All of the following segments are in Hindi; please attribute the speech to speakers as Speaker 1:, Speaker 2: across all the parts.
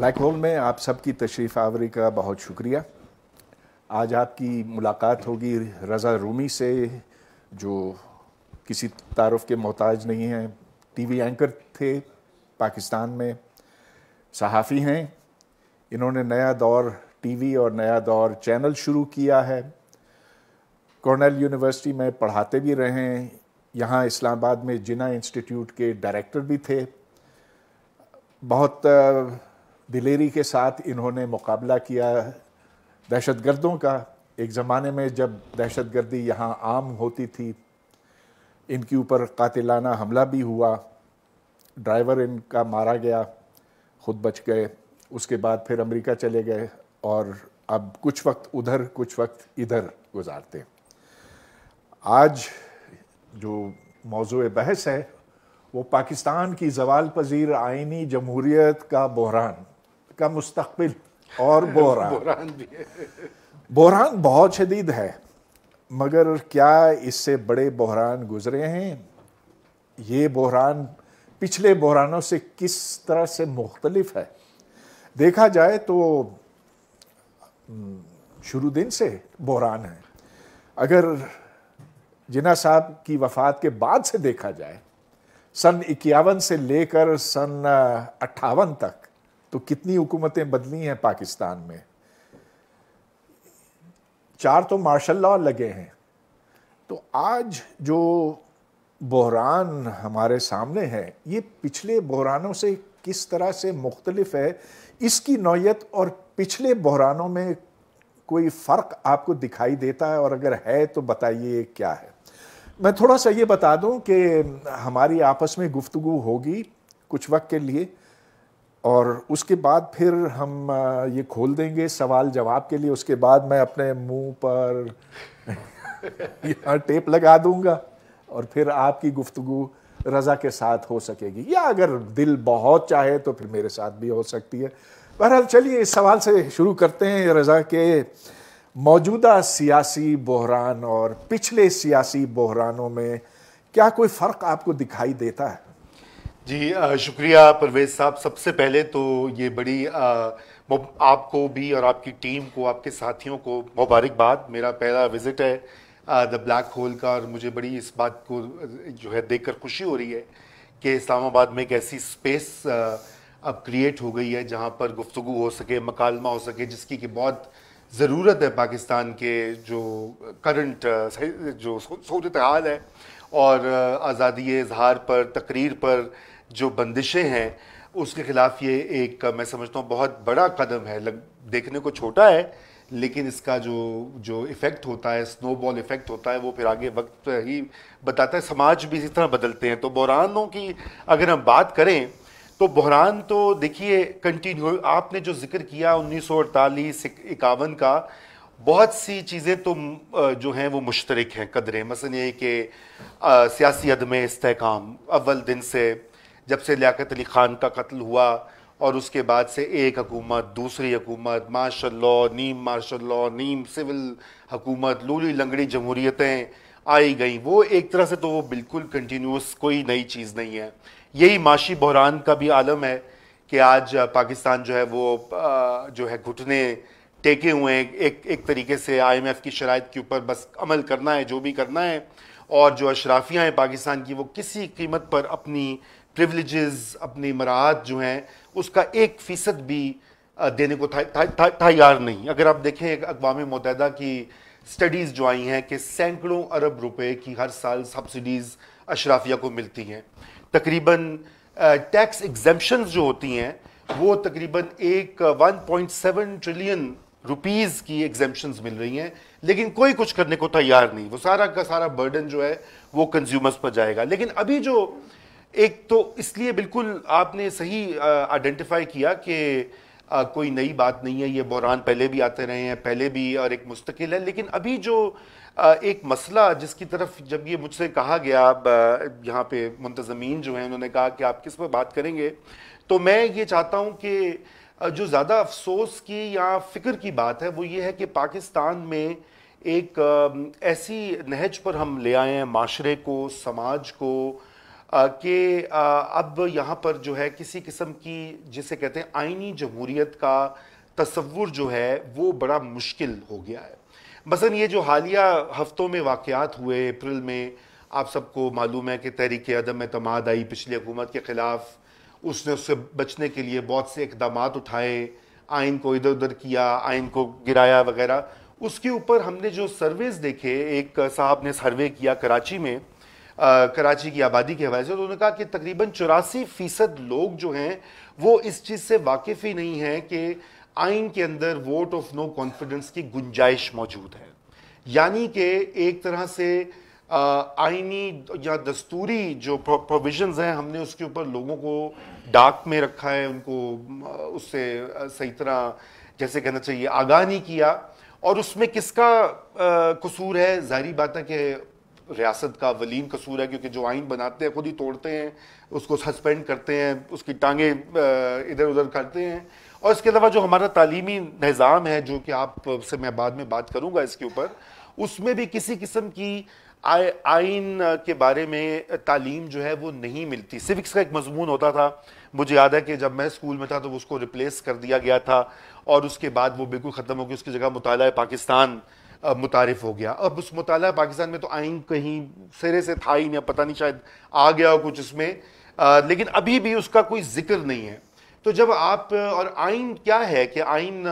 Speaker 1: ब्लैक होल में आप सबकी तशरीफ़ आवरी का बहुत शुक्रिया आज आपकी मुलाकात होगी रज़ा रूमी से जो किसी तारफ़ के मोहताज नहीं हैं टीवी एंकर थे पाकिस्तान में सहाफ़ी हैं इन्होंने नया दौर टीवी और नया दौर चैनल शुरू किया है कॉर्नेल यूनिवर्सिटी में पढ़ाते भी रहे हैं यहाँ इस्लामाबाद में जिना इंस्टीट्यूट के डायरेक्टर भी थे बहुत दिलेरी के साथ इन्होंने मुकाबला किया दहशत गर्दों का एक ज़माने में जब दहशत गर्दी यहाँ आम होती थी इनके ऊपर कातिलाना हमला भी हुआ ड्राइवर इनका मारा गया खुद बच गए उसके बाद फिर अमेरिका चले गए और अब कुछ वक्त उधर कुछ वक्त इधर गुजारते हैं आज जो मौजू बहस है वो पाकिस्तान की जवाल पजीर आइनी जमहूरीत का बहरान का मुस्तबिल और बहरान बहरान भी बोरान बहुत शदीद है मगर क्या इससे बड़े बहरान गुजरे हैं ये बहरान पिछले बहरानों से किस तरह से मुख्तलफ है देखा जाए तो हम्म, शुरू दिन से बहरान है अगर जिना साहब की वफात के बाद से देखा जाए सन इक्यावन से लेकर सन अट्ठावन तक तो कितनी हुकूमतें बदली हैं पाकिस्तान में चार तो मार्शल लॉ लगे हैं तो आज जो बहरान हमारे सामने है ये पिछले बहरानों से किस तरह से मुख्तलफ है इसकी नौीयत और पिछले बहरानों में कोई फ़र्क आपको दिखाई देता है और अगर है तो बताइए क्या है मैं थोड़ा सा ये बता दूं कि हमारी आपस में गुफ्तु होगी कुछ वक्त के लिए और उसके बाद फिर हम ये खोल देंगे सवाल जवाब के लिए उसके बाद मैं अपने मुंह पर टेप लगा दूंगा और फिर आपकी गुफ्तगु रज़ा के साथ हो सकेगी या अगर दिल बहुत चाहे तो फिर मेरे साथ भी हो सकती है बहरहाल चलिए इस सवाल से शुरू करते हैं रज़ा के मौजूदा सियासी बहरान और पिछले सियासी बहरानों में क्या कोई फ़र्क आपको दिखाई देता है
Speaker 2: जी शुक्रिया परवेज साहब सबसे पहले तो ये बड़ी आ, आपको भी और आपकी टीम को आपके साथियों को मुबारकबाद मेरा पहला विज़िट है द ब्लैक होल का और मुझे बड़ी इस बात को जो है देखकर खुशी हो रही है कि इस्लामाबाद में एक ऐसी स्पेस आ, अब क्रिएट हो गई है जहाँ पर गुफ्तु हो सके मकालमा हो सके जिसकी कि बहुत ज़रूरत है पाकिस्तान के जो करंट जो सूरत हाल है और आज़ादी इजहार पर तकरीर पर जो बंदिशें हैं उसके खिलाफ ये एक मैं समझता हूँ बहुत बड़ा कदम है लग, देखने को छोटा है लेकिन इसका जो जो इफ़ेक्ट होता है स्नोबॉल इफ़ेक्ट होता है वो फिर आगे वक्त ही बताता है समाज भी इसी तरह बदलते हैं तो बहरानों की अगर हम बात करें तो बहरान तो देखिए कंटिन्यू आपने जो जिक्र किया उन्नीस सौ अड़तालीस इक्यावन का बहुत सी चीज़ें तो जो हैं वो मुश्तरक हैं कदरें मसन ये कि सियासी अदम इसकाम अव्वल दिन से जब से लियाकत अली ख़ान का कत्ल हुआ और उसके बाद से एक हकूमत दूसरी हकूमत मार्शल लॉ नीम मार्शल लॉ नीम सिविल हकूमत लूली लंगड़ी जमहूरियतें आई गई वो एक तरह से तो वो बिल्कुल कंटिन्यूस कोई नई चीज़ नहीं है यही माशी बहरान का भी आलम है कि आज पाकिस्तान जो है वो जो है घुटने टेके हुए हैं एक एक तरीके से आईएमएफ की शराइ के ऊपर बस अमल करना है जो भी करना है और जो अशराफियाँ हैं पाकिस्तान की वो किसी कीमत पर अपनी प्रिवलेज अपनी मराहत जो हैं उसका एक फ़ीसद भी देने को था, था, था, तैयार नहीं अगर आप देखें अकवा मतहदा की स्टडीज़ जो आई हैं कि सैकड़ों अरब रुपए की हर साल सब्सिडीज़ अशराफिया को मिलती हैं तकरीबन टैक्स एग्जेपन जो होती हैं वो तकरीबन एक 1.7 ट्रिलियन रुपीज़ की एग्जामेशन मिल रही हैं लेकिन कोई कुछ करने को तैयार नहीं वो सारा का सारा बर्डन जो है वो कंज्यूमर्स पर जाएगा लेकिन अभी जो एक तो इसलिए बिल्कुल आपने सही आइडेंटिफाई किया कि कोई नई बात नहीं है ये बहरान पहले भी आते रहे हैं पहले भी और एक मुस्तकिल है लेकिन अभी जो आ, एक मसला जिसकी तरफ जब ये मुझसे कहा गया यहाँ पे मुंतजमीन जो हैं उन्होंने कहा कि आप किस पर बात करेंगे तो मैं ये चाहता हूँ कि जो ज़्यादा अफसोस की या फिक्र की बात है वो ये है कि पाकिस्तान में एक ऐसी नहज पर हम ले आए हैं माशरे को समाज को कि अब यहाँ पर जो है किसी किस्म की जिसे कहते हैं आइनी जमहूरीत का तस्वुर जो है वो बड़ा मुश्किल हो गया है मसन ये जो हालिया हफ्तों में वाक़ात हुए अप्रैल में आप सबको मालूम है कि तहरीक अदम अतमाद आई पिछली हुकूमत के ख़िलाफ़ उसने उससे बचने के लिए बहुत से इकदाम उठाए आइन को इधर उधर किया आइन को गिराया वगैरह उसके ऊपर हमने जो सर्वेस देखे एक साहब ने सर्वे किया कराची में कराची की आबादी के हवाले से तो उन्होंने कहा कि तकरीबन चौरासी फ़ीसद लोग जो हैं वो इस चीज़ से वाकिफ़ ही नहीं हैं कि आइन के अंदर वोट ऑफ नो कॉन्फिडेंस की गुंजाइश मौजूद है यानी कि एक तरह से आइनी या दस्तूरी जो प्रोविजंस हैं हमने उसके ऊपर लोगों को डाक में रखा है उनको उससे सही तरह जैसे कहना चाहिए आगाह नहीं किया और उसमें किसका कसूर है जाहरी बात है कि रियासत का वलीन कसूर है क्योंकि जो आइन बनाते हैं खुद ही तोड़ते हैं उसको सस्पेंड करते हैं उसकी टांगें इधर उधर करते हैं और इसके अलावा जो हमारा तालीमी निज़ाम है जो कि आप से मैं बाद में बात करूँगा इसके ऊपर उसमें भी किसी किस्म की आइन के बारे में तालीम जो है वो नहीं मिलती सिविक्स का एक मजमून होता था मुझे याद है कि जब मैं स्कूल में था तो उसको रिप्लेस कर दिया गया था और उसके बाद वो बिल्कुल ख़त्म हो गई उसकी जगह मुताल पाकिस्तान मुतारफ़ हो गया अब उस मुताल पाकिस्तान में तो आइन कहीं सिरे से था ही नहीं पता नहीं शायद आ गया हो कुछ उसमें लेकिन अभी भी उसका कोई जिक्र नहीं है तो जब आप और आइन क्या है कि आइन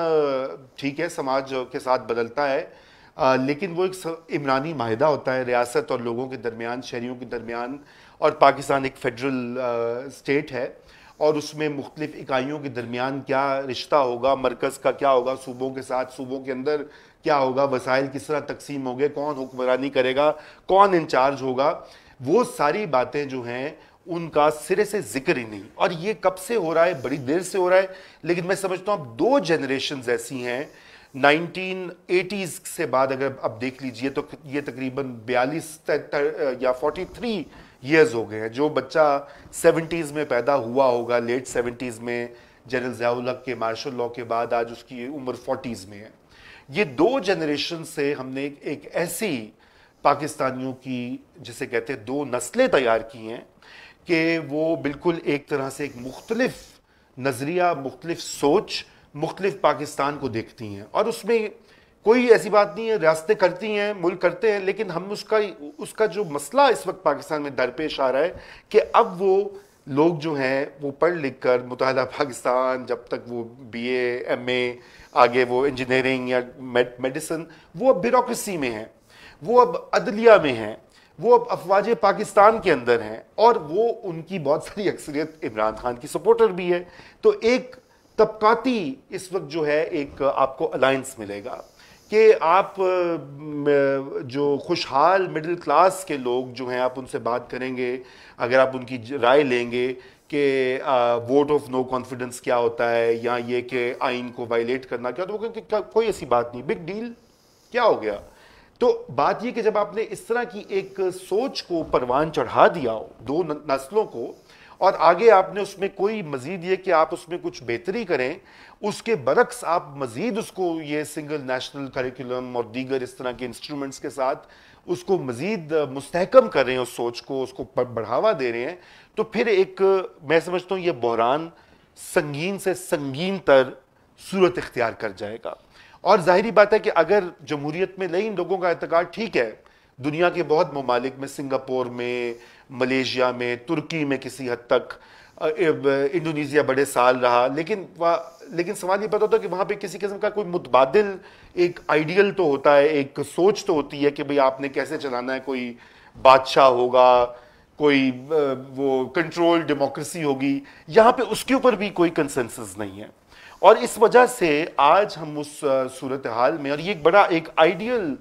Speaker 2: ठीक है समाज के साथ बदलता है आ, लेकिन वो एक इमरानी माहिदा होता है रियासत और लोगों के दरमियान शहरीों के दरमियान और पाकिस्तान एक फेडरल स्टेट है और उसमें मुख्तलिफ इकाइयों के दरमियान क्या रिश्ता होगा मरकज़ का क्या होगा सूबों के साथ सूबों के अंदर क्या होगा वसाइल किस तरह तकसीम होंगे कौन हुक्मरानी करेगा कौन इंचार्ज होगा वो सारी बातें जो हैं उनका सिरे से जिक्र ही नहीं और ये कब से हो रहा है बड़ी देर से हो रहा है लेकिन मैं समझता हूँ अब दो जनरेशन ऐसी हैं 1980s से बाद अगर अब देख लीजिए तो ये तकरीबन 42 या 43 ईयर्स हो गए हैं जो बच्चा 70s में पैदा हुआ होगा लेट 70s में जनरल जयाल्ला के मार्शल लॉ के बाद आज उसकी उम्र 40s में है ये दो जनरेशन से हमने एक ऐसी पाकिस्तानियों की जिसे कहते हैं दो नस्लें तैयार की हैं कि वो बिल्कुल एक तरह से एक मुख्तलफ नज़रिया मुख्तलिफ सोच मुख्तलिफ पाकिस्तान को देखती हैं और उसमें कोई ऐसी बात नहीं है रियासतें करती हैं मुल्क करते हैं लेकिन हम उसका उसका जो मसला इस वक्त पाकिस्तान में दरपेश आ रहा है कि अब वो लोग जो हैं वो पढ़ लिख कर मुतहदा पाकिस्तान जब तक वो बी एम ए आगे वो इंजीनियरिंग या मेडिसिन वो अब ब्योक्रेसी में है वो अब अदलिया में है वो अब अफवाज पाकिस्तान के अंदर हैं और वो उनकी बहुत सारी अक्सरियत इमरान खान की सपोर्टर भी है तो एक तबकाती इस वक्त जो है एक आपको अलायंस मिलेगा कि आप जो खुशहाल मिडिल क्लास के लोग जो हैं आप उनसे बात करेंगे अगर आप उनकी राय लेंगे कि वोट ऑफ नो कॉन्फिडेंस क्या होता है या ये कि आइन को वायलेट करना क्या तो वो कोई ऐसी बात नहीं बिग डील क्या हो गया तो बात यह कि जब आपने इस तरह की एक सोच को परवान चढ़ा दिया हो दो नस्लों को और आगे आपने उसमें कोई मजीद ये कि आप उसमें कुछ बेहतरी करें उसके बरक्स आप मजीद उसको ये सिंगल नेशनल करिकुलम और दीगर इस तरह के इंस्ट्रूमेंट्स के साथ उसको मज़ीद मुस्तकम कर रहे हैं उस सोच को उसको बढ़ावा दे रहे हैं तो फिर एक मैं समझता हूँ ये बहरान संगीन से संगीन तर सूरत इख्तियार कर जाएगा और ज़ाहरी बात है कि अगर जमहूरीत में नहीं लोगों का एतकाद ठीक है दुनिया के बहुत ममालिक में सिंगापुर में मलेशिया में तुर्की में किसी हद तक इंडोनेशिया बड़े साल रहा लेकिन लेकिन सवाल ये पता होता कि वहाँ पे किसी किस्म का कोई मुतबादल एक आइडियल तो होता है एक सोच तो होती है कि भाई आपने कैसे चलाना है कोई बादशाह होगा कोई वो कंट्रोल डेमोक्रेसी होगी यहाँ पे उसके ऊपर भी कोई कंसेंसस नहीं है और इस वजह से आज हम उस सूरत हाल में और ये एक बड़ा एक आइडियल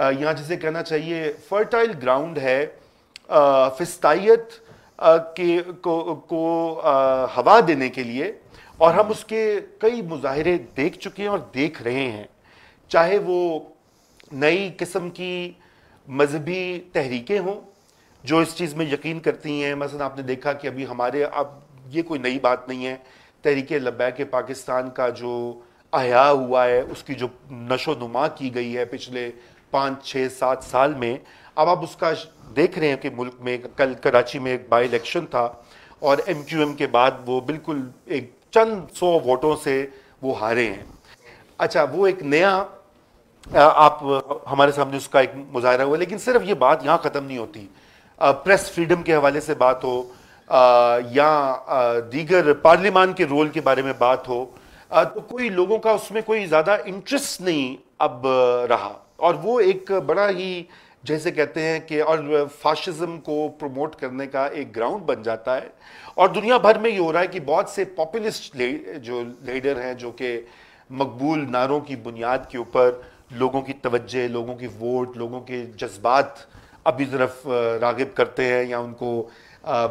Speaker 2: यहाँ जिसे कहना चाहिए फर्टाइल ग्राउंड है फिस्तायत के को, को आ, हवा देने के लिए और हम उसके कई मुजाहरे देख चुके हैं और देख रहे हैं चाहे वो नई किस्म की मजहबी तहरीकें हों जो इस चीज़ में यकीन करती हैं मसलन आपने देखा कि अभी हमारे अब ये कोई नई बात नहीं है तहरीक के पाकिस्तान का जो आया हुआ है उसकी जो नशो नुमा की गई है पिछले पाँच छः सात साल में अब आप उसका देख रहे हैं कि मुल्क में कल कराची में एक बाई इलेक्शन था और एम क्यू एम के बाद वो बिल्कुल एक चंद सौ वोटों से वो हारे हैं अच्छा वो एक नया आप हमारे सामने उसका एक मुजाहरा हुआ लेकिन सिर्फ ये बात यहाँ ख़त्म नहीं होती प्रेस फ्रीडम के हवाले से बात हो या दीगर पार्लियामान के रोल के बारे में बात हो तो कोई लोगों का उसमें कोई ज़्यादा इंटरेस्ट नहीं अब रहा और वो एक बड़ा ही जैसे कहते हैं कि और फाशिज़म को प्रमोट करने का एक ग्राउंड बन जाता है और दुनिया भर में ये हो रहा है कि बहुत से पॉपुलिस्ट ले, जो लीडर हैं जो कि मकबूल नारों की बुनियाद के ऊपर लोगों की तवज्जह लोगों की वोट लोगों के जज्बात अभी तरफ रागब करते हैं या उनको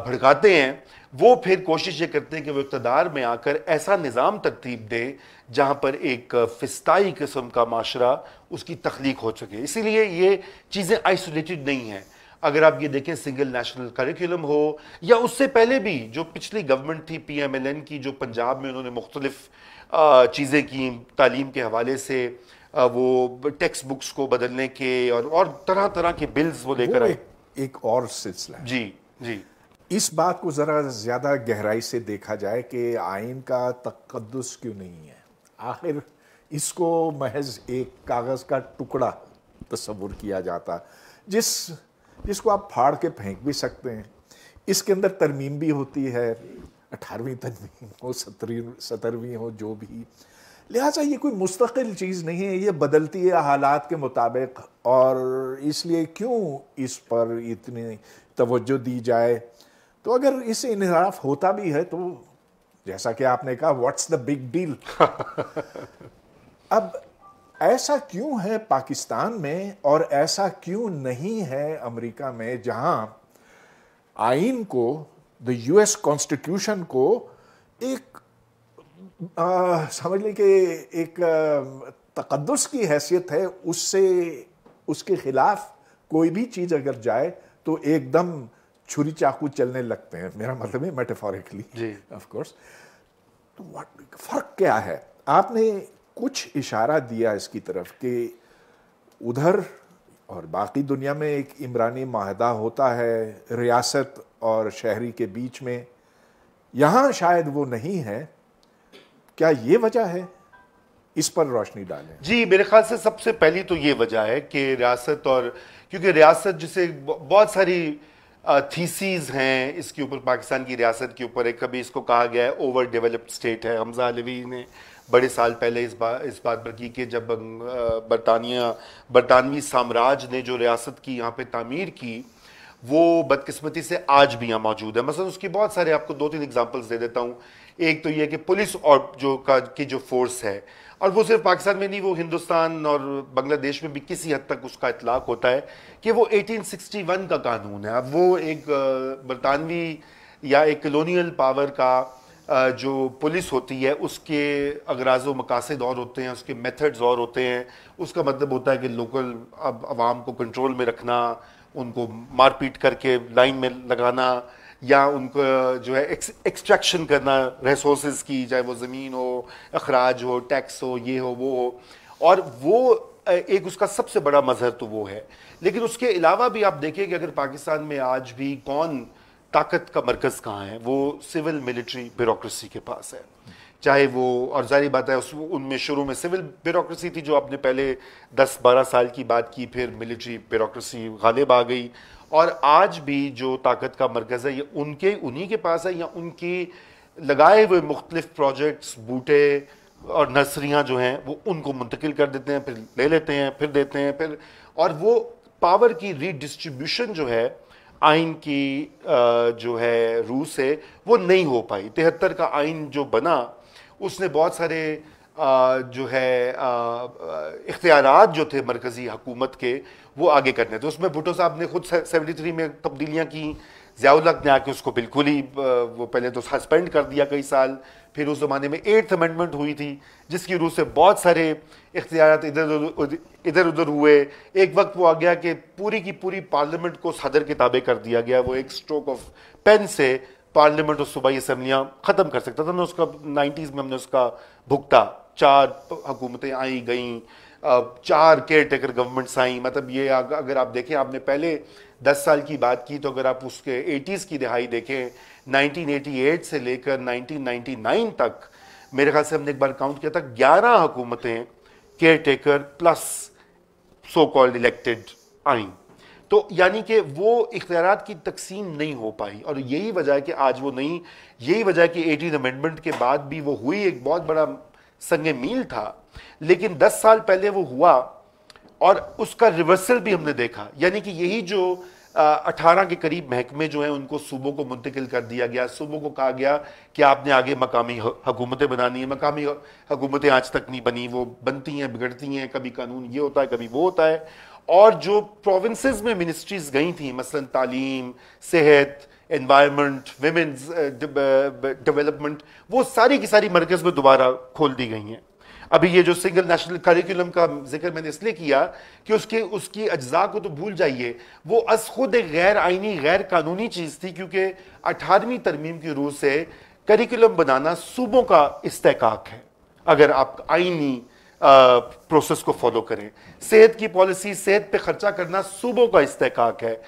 Speaker 2: भड़काते हैं वो फिर कोशिश ये करते हैं कि वो इकतदार में आकर ऐसा निज़ाम तरतीब दें जहाँ पर एक फिस्ताई किस्म का माशरा उसकी तख्लीक हो सके इसीलिए ये चीज़ें आइसोलेटेड नहीं हैं अगर आप ये देखें सिंगल नेशनल करिकुलम हो या उससे पहले भी जो पिछली गवर्नमेंट थी पी एम एल एन की जो पंजाब में उन्होंने मुख्तलिफ चीज़ें की तालीम के हवाले से वो टेक्स्ट बुक्स को बदलने के और और तरह तरह के बिल्स वो लेकर आए
Speaker 1: एक और सिलसिला जी जी इस बात को ज़रा ज़्यादा गहराई से देखा जाए कि आइन का तकदस क्यों नहीं है आखिर इसको महज एक कागज़ का टुकड़ा तस्वुर किया जाता जिस जिसको आप फाड़ के फेंक भी सकते हैं इसके अंदर तरमीम भी होती है अठारहवीं तरमीम हो सतरवी सत्रहवीं हो जो भी लिहाजा ये कोई मुस्तकिल चीज़ नहीं है ये बदलती है हालात के मुताबिक और इसलिए क्यों इस पर इतनी तवज्जो दी जाए तो अगर इस इनहराफ होता भी है तो जैसा कि आपने कहा व्हाट्स द बिग डील अब ऐसा क्यों है पाकिस्तान में और ऐसा क्यों नहीं है अमेरिका में जहां आइन को द यूएस कॉन्स्टिट्यूशन को एक आ, समझ लें कि एक तकदस की हैसियत है उससे उसके खिलाफ कोई भी चीज़ अगर जाए तो एकदम छुरी चाकू चलने लगते हैं मेरा मतलब है मेटाफोरिकली कोर्स तो फर्क क्या है आपने कुछ इशारा दिया इसकी तरफ कि उधर और बाकी दुनिया में एक इमरानी माहदा होता है रियासत और शहरी के बीच में यहाँ शायद वो नहीं है क्या ये वजह है इस पर रोशनी
Speaker 2: डालें जी मेरे ख्याल से सबसे पहली तो ये वजह है कि रियासत और क्योंकि रियासत जिसे बहुत सारी थीसीज हैं इसके ऊपर पाकिस्तान की रियासत के ऊपर है कभी इसको कहा गया है ओवर डेवलप्ड स्टेट है हमजा अलवी ने बड़े साल पहले इस बात इस बात पर की कि जब बरतानिया बरतानवी साम्राज्य ने जो रियासत की यहाँ पे तामीर की वो बदकिस्मती से आज भी यहाँ मौजूद है मसलन उसकी बहुत सारे आपको दो तीन एग्जांपल्स दे देता हूँ एक तो ये कि पुलिस और जो का की जो फोर्स है और वो सिर्फ पाकिस्तान में नहीं वो हिंदुस्तान और बांग्लादेश में भी किसी हद तक उसका इतलाक होता है कि वो 1861 का कानून है अब वो एक बरतानवी या एक कलोनियल पावर का जो पुलिस होती है उसके अगराज मकासद और होते हैं उसके मेथड्स और होते हैं उसका मतलब होता है कि लोकल अब आवाम को कंट्रोल में रखना उनको मारपीट करके लाइन में लगाना या उनको जो है एक्सट्रैक्शन करना रिसोर्स की चाहे वो ज़मीन हो अखराज हो टैक्स हो ये हो वो हो और वो एक उसका सबसे बड़ा मज़हर तो वो है लेकिन उसके अलावा भी आप देखिए कि अगर पाकिस्तान में आज भी कौन ताकत का मरकज़ कहाँ है वो सिविल मिलिट्री ब्यूरोसी के पास है चाहे वो और जारी बात है उस उनमें शुरू में सिविल ब्यूरोसी थी जो आपने पहले 10-12 साल की बात की फिर मिलिट्री ब्यूरोसी गालिब आ गई और आज भी जो ताकत का मरकज़ है ये उनके उन्हीं के पास है या उनकी लगाए हुए मुख्तलिफ प्रोजेक्ट्स बूटे और नर्सरियाँ जो हैं वो उनको मुंतकिल कर देते हैं फिर ले लेते हैं फिर देते हैं फिर और वो पावर की रीडिस्ट्रीब्यूशन जो है आइन की जो है रूस से वो नहीं हो पाई तिहत्तर का आइन जो बना उसने बहुत सारे जो है इख्तियार जो थे मरकज़ी हकूमत के वो आगे करने थे उसमें भुटो साहब ने खुद सेवेंटी थ्री में तब्दीलियाँ की ज़ियाउलक ने आके उसको बिल्कुल ही वो पहले तो सस्पेंड कर दिया कई साल फिर उस ज़माने में एट्थ अमेंडमेंट हुई थी जिसकी रूह से बहुत सारे इख्तियार इधर इधर उधर हुए एक वक्त वो आ गया कि पूरी की पूरी पार्लियामेंट को सदर के ताबे कर दिया गया वो एक स्ट्रोक ऑफ पेन से पार्लियामेंट और सूबाई असम्बलियाँ ख़त्म कर सकता था ना उसका नाइन्टीज़ में हमने उसका भुगता चार हुकूमतें आई गईं चार केयर टेकर गवर्नमेंट्स आई मतलब ये अगर आप देखें आपने पहले दस साल की बात की तो अगर आप उसके एटीज़ की दिहाई देखें 1988 से लेकर 1999 तक मेरे ख्याल से हमने एक बार काउंट किया था ग्यारह हुकूमतें caretaker plus so called elected आई तो यानी कि वो इख्तियार की तकसीम नहीं हो पाई और यही वजह है कि आज वो नहीं यही वजह है कि एटीन अमेंडमेंट के बाद भी वो हुई एक बहुत बड़ा संग मील था लेकिन 10 साल पहले वो हुआ और उसका रिवर्सल भी हमने देखा यानी कि यही जो अठारह के करीब महकमे जो हैं उनको सूबों को मुंतकिल कर दिया गया सूबों को कहा गया कि आपने आगे मकामी हुकूमतें बनानी है मकामी हुकूमतें आज तक नहीं बनी वो बनती हैं बिगड़ती हैं कभी कानून ये होता है कभी वो होता है और जो प्रोविंसेस में मिनिस्ट्रीज गई थी मसलन तालीम सेहत एनवायरमेंट वेमेंस डेवलपमेंट वो सारी की सारी मरकज़ में दोबारा खोल दी गई हैं अभी ये जो सिंगल नेशनल करिकुलम का जिक्र मैंने इसलिए किया कि उसके उसकी अज्जा को तो भूल जाइए वो अस खुद एक गैर आइनी गैर कानूनी चीज़ थी क्योंकि अठारहवीं तरमीम की रूह से करिकुलम बनाना सूबों का इस्तेकाक है अगर आप आइनी प्रोसेस को फॉलो करें सेहत की पॉलिसी सेहत पे खर्चा करना सूबों का इस्तेकाक है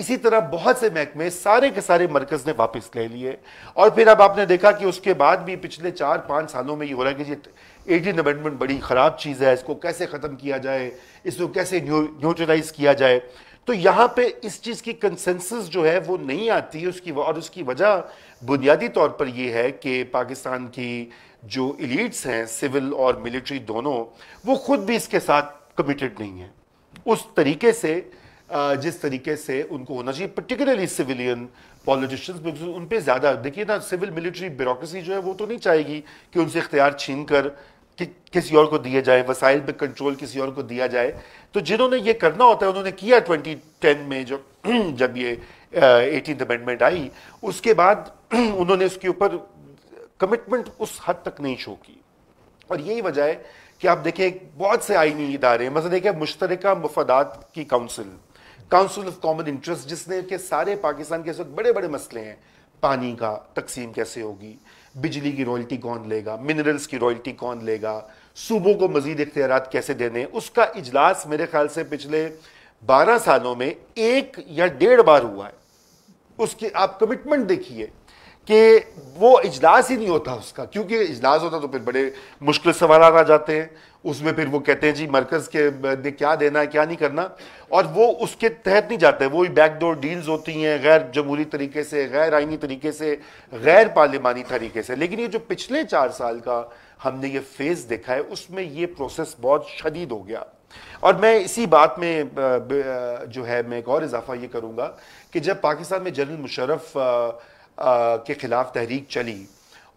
Speaker 2: इसी तरह बहुत से महकमे सारे के सारे मरकज ने वापस ले लिए और फिर अब आपने देखा कि उसके बाद भी पिछले चार पाँच सालों में ये हो रहा है कि जी एटीन अमेंडमेंट बड़ी ख़राब चीज़ है इसको कैसे ख़त्म किया जाए इसको कैसे न्यूट्रलाइज किया जाए तो यहाँ पे इस चीज़ की कंसेंसस जो है वो नहीं आती उसकी और उसकी वजह बुनियादी तौर पर यह है कि पाकिस्तान की जो इलीट्स हैं सिविल और मिलिट्री दोनों वो खुद भी इसके साथ कमिटेड नहीं है उस तरीके से जिस तरीके से उनको होना चाहिए पर्टिकुलरली सिविलियन पॉलिटिशियंस बिकॉज उन पर ज़्यादा देखिए ना सिविल मिलिट्री ब्यूरोसी जो है वो तो नहीं चाहेगी कि उनसे इख्तियार छीन कर कि किसी और को दिए जाए वसाइल पर कंट्रोल किसी और को दिया जाए तो जिन्होंने ये करना होता है उन्होंने किया 2010 में जो जब ये एटीन अमेंडमेंट आई उसके बाद उन्होंने उसके ऊपर कमिटमेंट उस हद तक नहीं शो की और यही वजह है कि आप देखें बहुत से आईनी इदारे मतलब देखिए मुश्तरक मफादात की council council of common interest जिसने के सारे पाकिस्तान के साथ बड़े बड़े मसले हैं पानी का तकसीम कैसे होगी बिजली की रॉयल्टी कौन लेगा मिनरल्स की रॉयल्टी कौन लेगा सूबों को मजीद इख्तियार कैसे देने उसका इजलास मेरे ख्याल से पिछले बारह सालों में एक या डेढ़ बार हुआ है उसकी आप कमिटमेंट देखिए कि वो इजलास ही नहीं होता उसका क्योंकि इजलास होता तो फिर बड़े मुश्किल सवाल आ जाते हैं उसमें फिर वो कहते हैं जी मरकज़ के दे क्या देना है क्या नहीं करना और वो उसके तहत नहीं जाते वो बैकडोर डील्स होती हैं गैर जमहूरी तरीके से गैर आइनी तरीके से गैर पार्लिमानी तरीके से लेकिन ये जो पिछले चार साल का हमने ये फेज़ देखा है उसमें ये प्रोसेस बहुत शदीद हो गया और मैं इसी बात में जो है मैं एक और इजाफा ये करूँगा कि जब पाकिस्तान में जनरल मुशरफ के ख़िलाफ़ तहरीक चली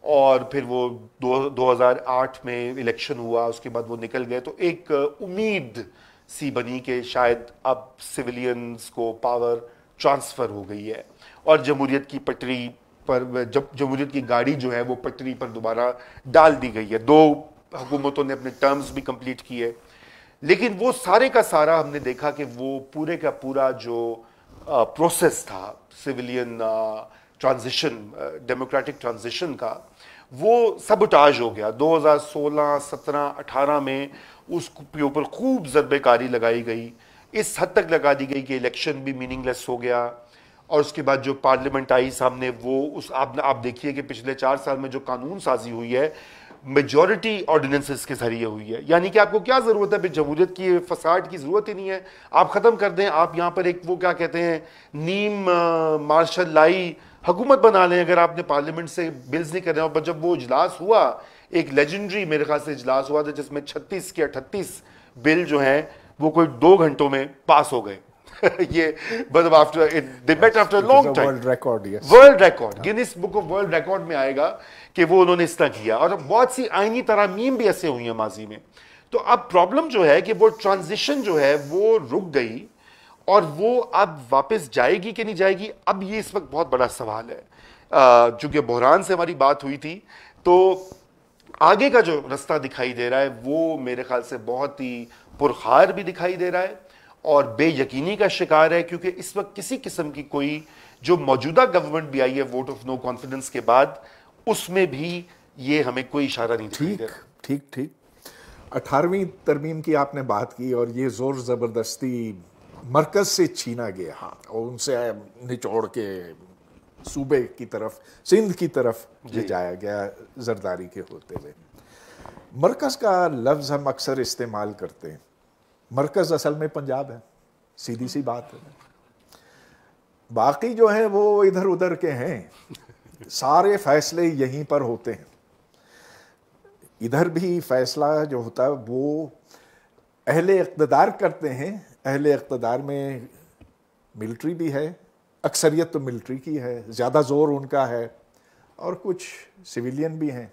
Speaker 2: और फिर वो दो आठ में इलेक्शन हुआ उसके बाद वो निकल गए तो एक उम्मीद सी बनी कि शायद अब सिविलियंस को पावर ट्रांसफ़र हो गई है और जमहूरीत की पटरी पर जब जमहूरीत की गाड़ी जो है वो पटरी पर दोबारा डाल दी गई है दो हुकूमतों ने अपने टर्म्स भी कंप्लीट किए लेकिन वो सारे का सारा हमने देखा कि वो पूरे का पूरा जो प्रोसेस था सिविलियन ट्रांजिशन डेमोक्रेटिक ट्रांजिशन का वो सबटाज हो गया 2016, 17, 18 में उसके ऊपर खूब जरबेकारी लगाई गई इस हद तक लगा दी गई कि इलेक्शन भी मीनिंगलेस हो गया और उसके बाद जो पार्लियामेंट आई सामने वो उस आप आप देखिए कि पिछले चार साल में जो कानून साजी हुई है मेजॉरिटी ऑर्डिनेंसेस के जरिए हुई है यानी कि आपको क्या ज़रूरत है फिर जमहूरियत की फसाद की ज़रूरत ही नहीं है आप ख़त्म कर दें आप यहाँ पर एक वो क्या कहते हैं नीम मार्शल लाई हुकूमत बना लें अगर आपने पार्लियामेंट से बिल्स नहीं करें और जब वो इजलास हुआ एक लेजेंडरी मेरे ख्याल से इजलास हुआ था जिसमें छत्तीस के अठतीस बिल जो हैं वो कोई दो घंटों में पास हो गए ये but after it after long time world
Speaker 1: record world record
Speaker 2: Guinness book of world record में आएगा कि वो उन्होंने इस तरह किया और बहुत सी आईनी तरामीम भी ऐसे हुई है माजी में तो अब प्रॉब्लम जो है कि वो ट्रांजिशन जो है वो रुक गई और वो अब वापस जाएगी कि नहीं जाएगी अब ये इस वक्त बहुत बड़ा सवाल है चूंकि बहरान से हमारी बात हुई थी तो आगे का जो रास्ता दिखाई दे रहा है वो मेरे ख्याल से बहुत ही पुरखार भी दिखाई दे रहा है और बेयकीनी का शिकार है क्योंकि इस वक्त किसी किस्म की कोई जो मौजूदा गवर्नमेंट भी आई है वोट ऑफ नो कॉन्फिडेंस के बाद उसमें भी ये हमें कोई इशारा नहीं ठीक
Speaker 1: ठीक ठीक अठारहवीं तरमीम की आपने बात की और ये ज़ोर ज़बरदस्ती मरकज से छीना गया हाँ और उनसे निचोड़ के सूबे की तरफ सिंध की तरफ ले जाया गया जरदारी के होते हुए मरकज का लफ्ज़ हम अक्सर इस्तेमाल करते हैं मरकज़ असल में पंजाब है सीधी सी बात है बाकी जो है वो इधर उधर के हैं सारे फैसले यहीं पर होते हैं इधर भी फैसला जो होता है वो अहले इकतदार करते हैं अहल इकतदार में मिलिट्री भी है अक्सरियत तो मिलिट्री की है ज़्यादा ज़ोर उनका है और कुछ सिविलियन भी हैं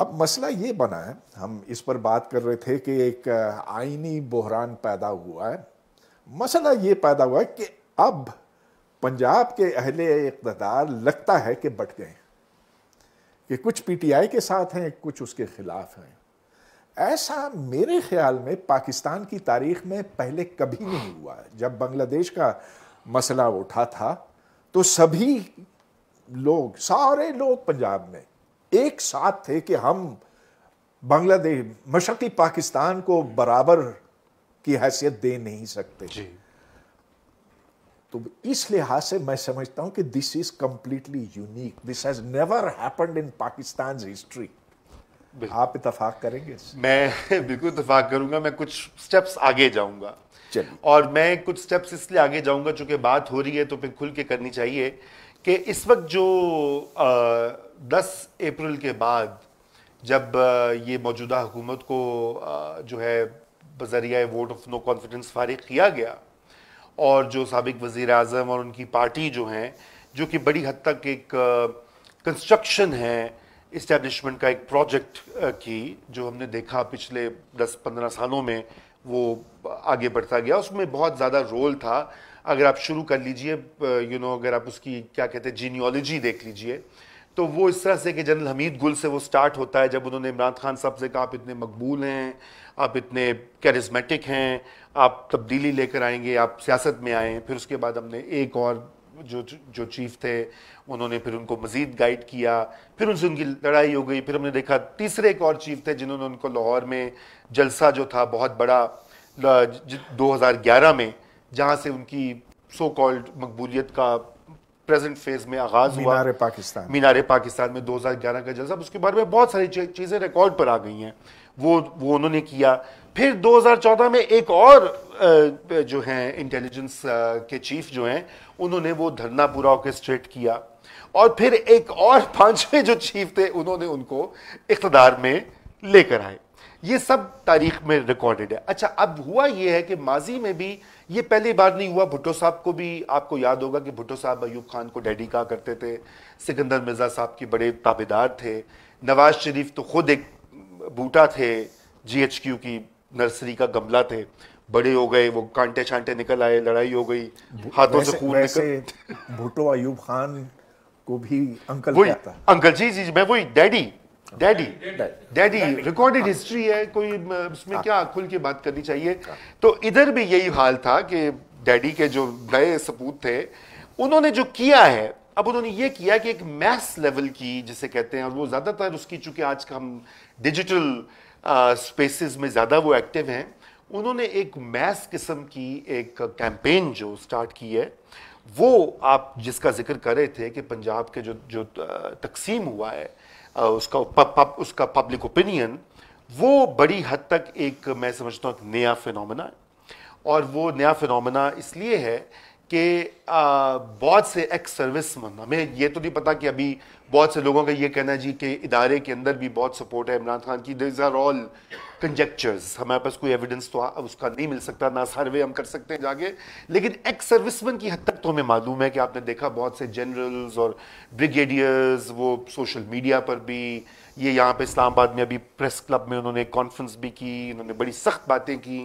Speaker 1: अब मसला ये बना है हम इस पर बात कर रहे थे कि एक आइनी बहरान पैदा हुआ है मसला ये पैदा हुआ है कि अब पंजाब के अहले इकतदार लगता है कि बट गए कि कुछ पीटीआई के साथ हैं कुछ उसके खिलाफ हैं ऐसा मेरे ख्याल में पाकिस्तान की तारीख में पहले कभी नहीं हुआ जब बांग्लादेश का मसला उठा था तो सभी लोग सारे लोग पंजाब में एक साथ थे कि हम बांग्लादेश मशरक़ी पाकिस्तान को बराबर की हैसियत दे नहीं सकते जी। तो इस लिहाज से मैं समझता हूं कि this is completely unique this has never happened in Pakistan history आप इतफाक करेंगे
Speaker 2: मैं बिल्कुल इतफाक करूंगा मैं कुछ स्टेप्स आगे जाऊंगा और मैं कुछ स्टेप्स इसलिए आगे जाऊंगा चूंकि बात हो रही है तो फिर खुल के करनी चाहिए कि इस वक्त जो दस अप्रैल के बाद जब ये मौजूदा हुकूमत को जो है बजरिया वोट ऑफ नो कॉन्फिडेंस फारिग किया गया और जो सबक वज़ी अजम और उनकी पार्टी जो हैं जो कि बड़ी हद तक एक कंस्ट्रक्शन है इस्टेब्लिशमेंट का एक प्रोजेक्ट uh, की जो हमने देखा पिछले 10-15 सालों में वो आगे बढ़ता गया उसमें बहुत ज़्यादा रोल था अगर आप शुरू कर लीजिए यू uh, नो अगर आप उसकी क्या कहते हैं जीनियोलॉजी देख लीजिए तो वो इस तरह से कि जनरल हमीद गुल से वो स्टार्ट होता है जब उन्होंने इमरान खान साहब से कहा आप इतने मकबूल हैं आप इतने कैरिज्मेटिक हैं आप तब्दीली लेकर आएंगे आप सियासत में आएँ फिर उसके बाद हमने एक और जो जो चीफ थे उन्होंने फिर उनको मज़ीद गाइड किया फिर उनसे उनकी लड़ाई हो गई फिर हमने देखा तीसरे एक और चीफ थे जिन्होंने उनको लाहौर में जलसा जो था बहुत बड़ा ग्यारह में जहाँ से उनकी सो कॉल्ड मकबूलियत का प्रेजेंट फेज में आगाज हुआ मीनार पाकिस्तान मीनार पाकिस्तान में 2011 का जलसा उसके बारे में बहुत सारी चीज़ें रिकॉर्ड पर आ गई हैं वो वो उन्होंने किया फिर 2014 में एक और जो हैं इंटेलिजेंस के चीफ जो हैं उन्होंने वो धरना पूरा ऑर्केस्ट्रेट किया और फिर एक और पांचवें जो चीफ थे उन्होंने उनको इकतदार में लेकर आए ये सब तारीख में रिकॉर्डेड है अच्छा अब हुआ ये है कि माजी में भी ये पहली बार नहीं हुआ भुट्टो साहब को भी आपको याद होगा कि भुट्टो साहब अयूब खान को डैडी कहा करते थे सिकंदर मिर्ज़ा साहब के बड़े ताबेदार थे नवाज शरीफ तो खुद एक बूटा थे जीएचक्यू की नर्सरी का गमला थे बड़े हो गए वो कांटे छांटे निकल आए लड़ाई हो गई हाथों से खून
Speaker 1: निकल भुटो अयूब खान को भी अंकल वही
Speaker 2: अंकल जी जी मैं वही daddy daddy daddy recorded history है कोई उसमें हाँ। क्या खुल के बात करनी चाहिए हाँ। तो इधर भी यही हाल था कि डैडी के जो नए सपूत थे उन्होंने जो किया है अब उन्होंने ये किया कि एक मैस लेवल की जिसे कहते हैं और वो ज़्यादातर उसकी चूंकि आज का हम डिजिटल स्पेसेस में ज़्यादा वो एक्टिव हैं उन्होंने एक मैस किस्म की एक कैंपेन जो स्टार्ट की है वो आप जिसका जिक्र कर रहे थे कि पंजाब के जो जो तकसीम हुआ है उसका प, प, उसका पब्लिक ओपिनियन वो बड़ी हद तक एक मैं समझता हूँ नया फिनोमेना है और वो नया फिनमिना इसलिए है कि बहुत से एक्स मन हमें ये तो नहीं पता कि अभी बहुत से लोगों का ये कहना जी कि इदारे के अंदर भी बहुत सपोर्ट है इमरान खान की दिज आर ऑल कंजेक्चर्स हमारे पास कोई एविडेंस तो उसका नहीं मिल सकता ना सर्वे हम कर सकते हैं जाके लेकिन एक्स सर्विसमैन की हद तक तो हमें मालूम है कि आपने देखा बहुत से जनरल्स और ब्रिगेडियर्स वो सोशल मीडिया पर भी ये यहाँ पे इस्लामाबाद में अभी प्रेस क्लब में उन्होंने कॉन्फ्रेंस भी की उन्होंने बड़ी सख्त बातें की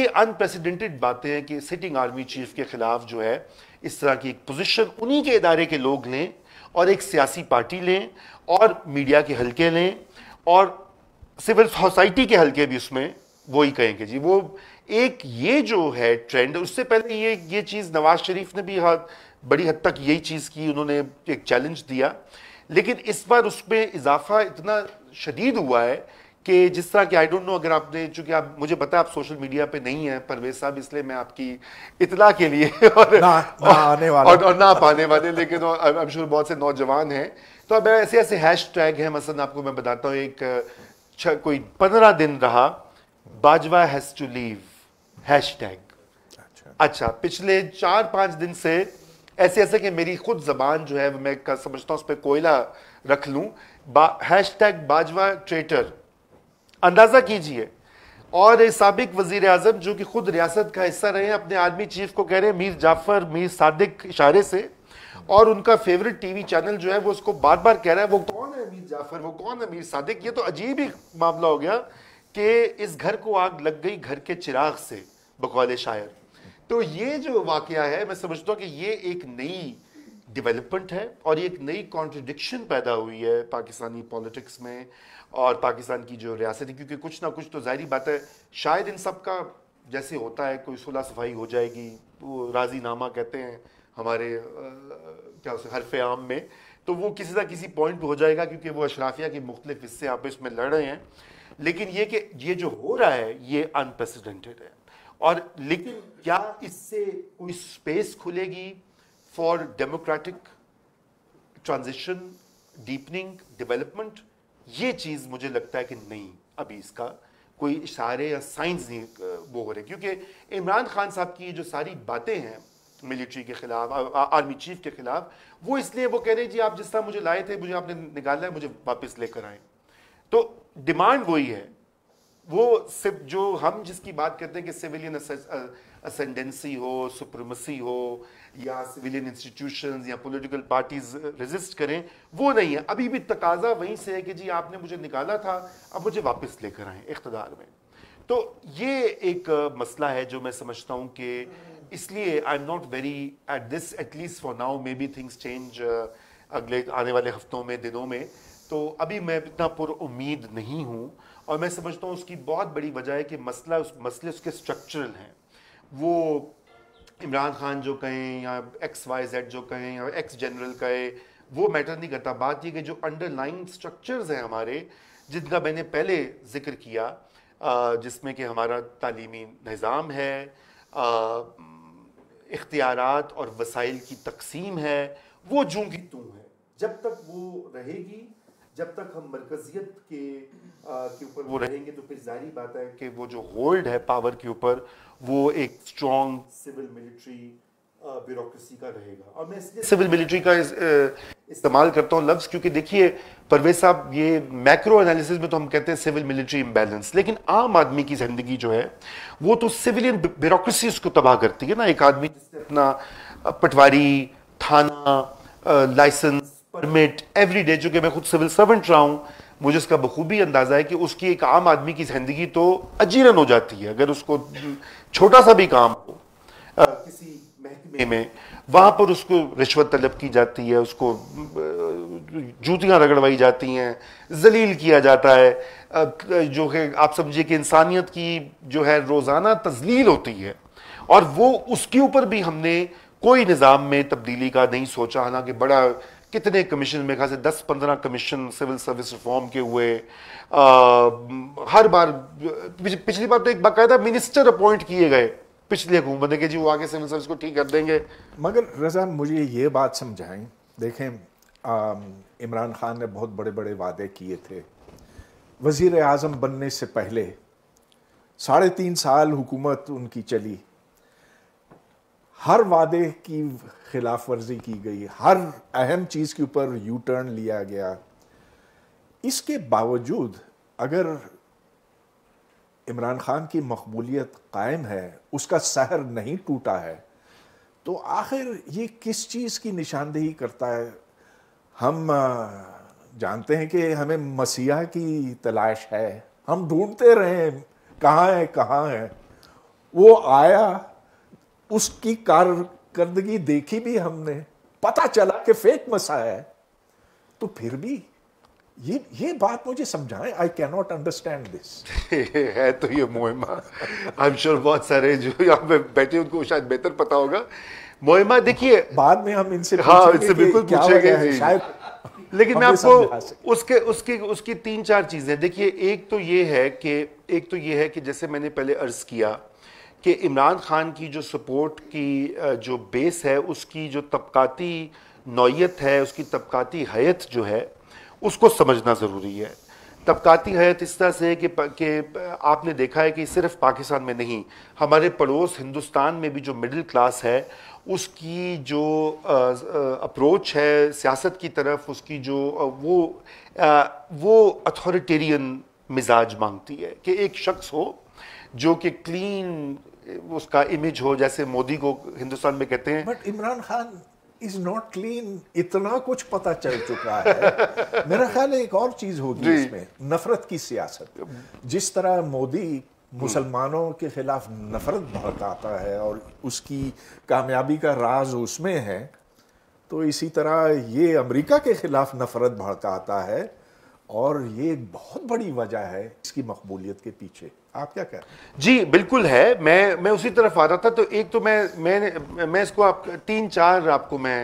Speaker 2: ये अनप्रेसिडेंटेड बातें हैं कि सिटिंग आर्मी चीफ के खिलाफ जो है इस तरह की एक पोजिशन उन्हीं के इदारे के लोग लें और एक सियासी पार्टी लें और मीडिया के हलके लें और सिविल सोसाइटी के हलके भी उसमें वो ही कहेंगे जी वो एक ये जो है ट्रेंड उससे पहले ये ये चीज़ नवाज शरीफ ने भी हद बड़ी हद तक यही चीज़ की उन्होंने एक चैलेंज दिया लेकिन इस बार उसमें इजाफा इतना शदीद हुआ है कि जिस तरह कि आई डोंट नो अगर आपने चूंकि आप मुझे पता है आप सोशल मीडिया पे नहीं है परवेज साहब इसलिए मैं आपकी इतला के लिए और ना,
Speaker 1: ना आने वाले और,
Speaker 2: और ना पाने वाले लेकिन आई श्योर बहुत से नौजवान हैं तो अब ऐसे ऐसे हैश टैग हैं मसल आपको मैं बताता हूँ एक कोई पंद्रह दिन रहा Bajwa has to leave hashtag अच्छा, अच्छा पिछले चार पाँच दिन से ऐसे ऐसे कि मेरी खुद जबान जो है मैं समझता हूँ उस पर कोयला रख लूँ हैश टैग बाजवा ट्रेटर अंदाज़ा कीजिए और सबक वजीर अजम जो कि खुद रियासत का हिस्सा रहे अपने आर्मी चीफ को कह रहे हैं मीर जाफर मीर सादिक इशारे से और उनका फेवरेट टीवी चैनल जो है वो उसको बार बार कह रहा है वो कौन है मीर जाफर वो कौन है मीर सादिक ये तो अजीब ही मामला हो गया कि इस घर को आग लग गई घर के चिराग से बकौल शायर तो ये जो वाक़ है मैं समझता हूँ कि ये एक नई डिवेलपमेंट है और एक नई कॉन्ट्रडिक्शन पैदा हुई है पाकिस्तानी पॉलिटिक्स में और पाकिस्तान की जो रियासत है क्योंकि कुछ ना कुछ तो ज़ाहरी बात है शायद इन सब का जैसे होता है कोई सुलह सफाई हो जाएगी वो राजीनामा कहते हैं हमारे आ, क्या उसे हरफ आम में तो वो किसी ना किसी पॉइंट हो जाएगा क्योंकि वो अशराफिया के मुख्तलिफ हिस्से आप इसमें लड़ रहे हैं लेकिन ये कि ये जो हो रहा है ये अनप्रेसिडेंटेड है और लेकिन क्या इससे कोई स्पेस खुलेगी for democratic transition deepening development ये चीज़ मुझे लगता है कि नहीं अभी इसका कोई इशारे या साइंस नहीं वो हो रहे क्योंकि इमरान खान साहब की जो सारी बातें हैं मिलिट्री के खिलाफ आर्मी चीफ के खिलाफ वो इसलिए वो कह रहे हैं जी आप जिस तरह मुझे लाए थे मुझे आपने निकाला है मुझे वापस लेकर आए तो डिमांड वही है वो सिर्फ जो हम जिसकी बात करते हैं कि सिविलियन असेंडेंसी हो सुप्रमसी हो या सिविलियन इंस्टीट्यूशन या पोलिटिकल पार्टीज रेजिस्ट करें वो नहीं है अभी भी तकाजा वहीं से है कि जी आपने मुझे निकाला था अब मुझे वापस लेकर आए इकतदार में तो ये एक uh, मसला है जो मैं समझता हूँ कि इसलिए I am not very at this at least for now maybe things change अगले आने वाले हफ्तों में दिनों में तो अभी मैं इतना पुर उम्मीद नहीं हूँ और मैं समझता हूँ उसकी बहुत बड़ी वजह है कि मसला उस मसले उसके स्ट्रक्चरल हैं वो इमरान खान जो कहें या एक्स वाई जेड जो कहें या एक्स जनरल कहे वो मैटर नहीं करता बात ये कि जो अंडरलाइन स्ट्रक्चर्स हैं हमारे जिनका मैंने पहले जिक्र किया जिसमें कि हमारा तालीमी निज़ाम है इख्तियारत और वसाइल की तकसीम है वो जूँ तू है जब तक वो रहेगी जब तक हम मरकजियत के ऊपर वो रहेंगे तो फिर जारी बात है कि वो जो होल्ड है पावर के ऊपर वो एक स्ट्रॉन्ग सिविल मिलिट्री ब्यूरोक्रेसी का रहेगा और मैं इसलिए सिविल मिलिट्री का इस, इस्तेमाल करता हूँ लफ्ज़ क्योंकि देखिए परवेज साहब ये मैक्रो एनालिसिस में तो हम कहते हैं सिविल मिलिट्री इम्बेलेंस लेकिन आम आदमी की ज़िंदगी जो है वो तो सिविलियन ब्यूरोक्रेसीज को तबाह करती है ना एक आदमी जिसने अपना पटवारी थाना लाइसेंस परमिट एवरी डे चूंकि मैं खुद सिविल सर्वेंट रहा हूँ मुझे इसका बखूबी अंदाज़ा है कि उसकी एक आम आदमी की ज़िंदगी तो अजीरन हो जाती है अगर उसको छोटा सा भी काम हो किसी महकमे में वहां पर उसको रिश्वत तलब की जाती है उसको जूतियाँ रगड़वाई जाती हैं जलील किया जाता है जो है आप समझिए कि इंसानियत की जो है रोज़ाना तजलील होती है और वो उसके ऊपर भी हमने कोई निज़ाम में तब्दीली का नहीं सोचा हालांकि बड़ा कितने कमीशन मेरे ख्याल से दस पंद्रह कमीशन सिविल सर्विस रिफॉर्म के हुए आ, हर बार पिछली बार तो एक बाकायदा मिनिस्टर अपॉइंट किए गए पिछले हुकूमत के जी वो आगे सिविल सर्विस को ठीक कर देंगे मगर रजा मुझे ये बात समझाएं देखें इमरान
Speaker 1: खान ने बहुत बड़े बड़े वादे किए थे वज़ी अजम बनने से पहले साढ़े तीन साल हुकूमत उनकी चली हर वादे की खिलाफ वर्जी की गई हर अहम चीज़ के ऊपर यू टर्न लिया गया इसके बावजूद अगर इमरान खान की मकबूलियत कायम है उसका सहर नहीं टूटा है तो आखिर ये किस चीज़ की निशानदेही करता है हम जानते हैं कि हमें मसीहा की तलाश है हम ढूंढते रहे कहाँ है कहाँ है वो आया उसकी कार करदगी देखी भी हमने पता चला कि फेक मसाया है तो फिर भी ये ये बात मुझे समझाएं I can not understand this
Speaker 2: है तो ये मोहिमा आई एम श्योर बहुत सारे जो यहाँ पे बैठे उनको शायद बेहतर पता होगा मोहिमा देखिए बाद में हम इनसे हाँ इनसे बिल्कुल पूछेंगे शायद लेकिन मैं आपको उसके उसकी उसकी तीन चार चीजें देखिए एक तो ये है कि एक तो ये है कि जैसे मैंने पहले अर्ज किया कि इमरान खान की जो सपोर्ट की जो बेस है उसकी जो तबकाती नौीयत है उसकी तबकाती हैत जो है उसको समझना ज़रूरी है तबकाती हैत इस तरह से कि, कि आपने देखा है कि सिर्फ पाकिस्तान में नहीं हमारे पड़ोस हिंदुस्तान में भी जो मिडिल क्लास है उसकी जो अप्रोच है सियासत की तरफ उसकी जो वो आ, वो अथॉरिटेरियन मिजाज मांगती है कि एक शख्स हो जो कि क्लीन उसका इमेज हो जैसे मोदी को हिंदुस्तान में कहते हैं but Imran Khan is
Speaker 1: not clean
Speaker 2: इतना कुछ पता चल चुका है
Speaker 1: मेरा ख्याल है एक और चीज होगी इसमें नफरत की सियासत जिस तरह मोदी मुसलमानों के खिलाफ नफरत भड़काता है और उसकी कामयाबी का राज उसमें है तो इसी तरह ये अमेरिका के खिलाफ नफरत
Speaker 2: भड़काता है और ये बहुत बड़ी वजह है इसकी मकबूलियत के पीछे आप क्या कह रहे हैं जी बिल्कुल है मैं मैं उसी तरफ आ रहा था तो एक तो मैं मैं मैं इसको आप तीन चार आपको मैं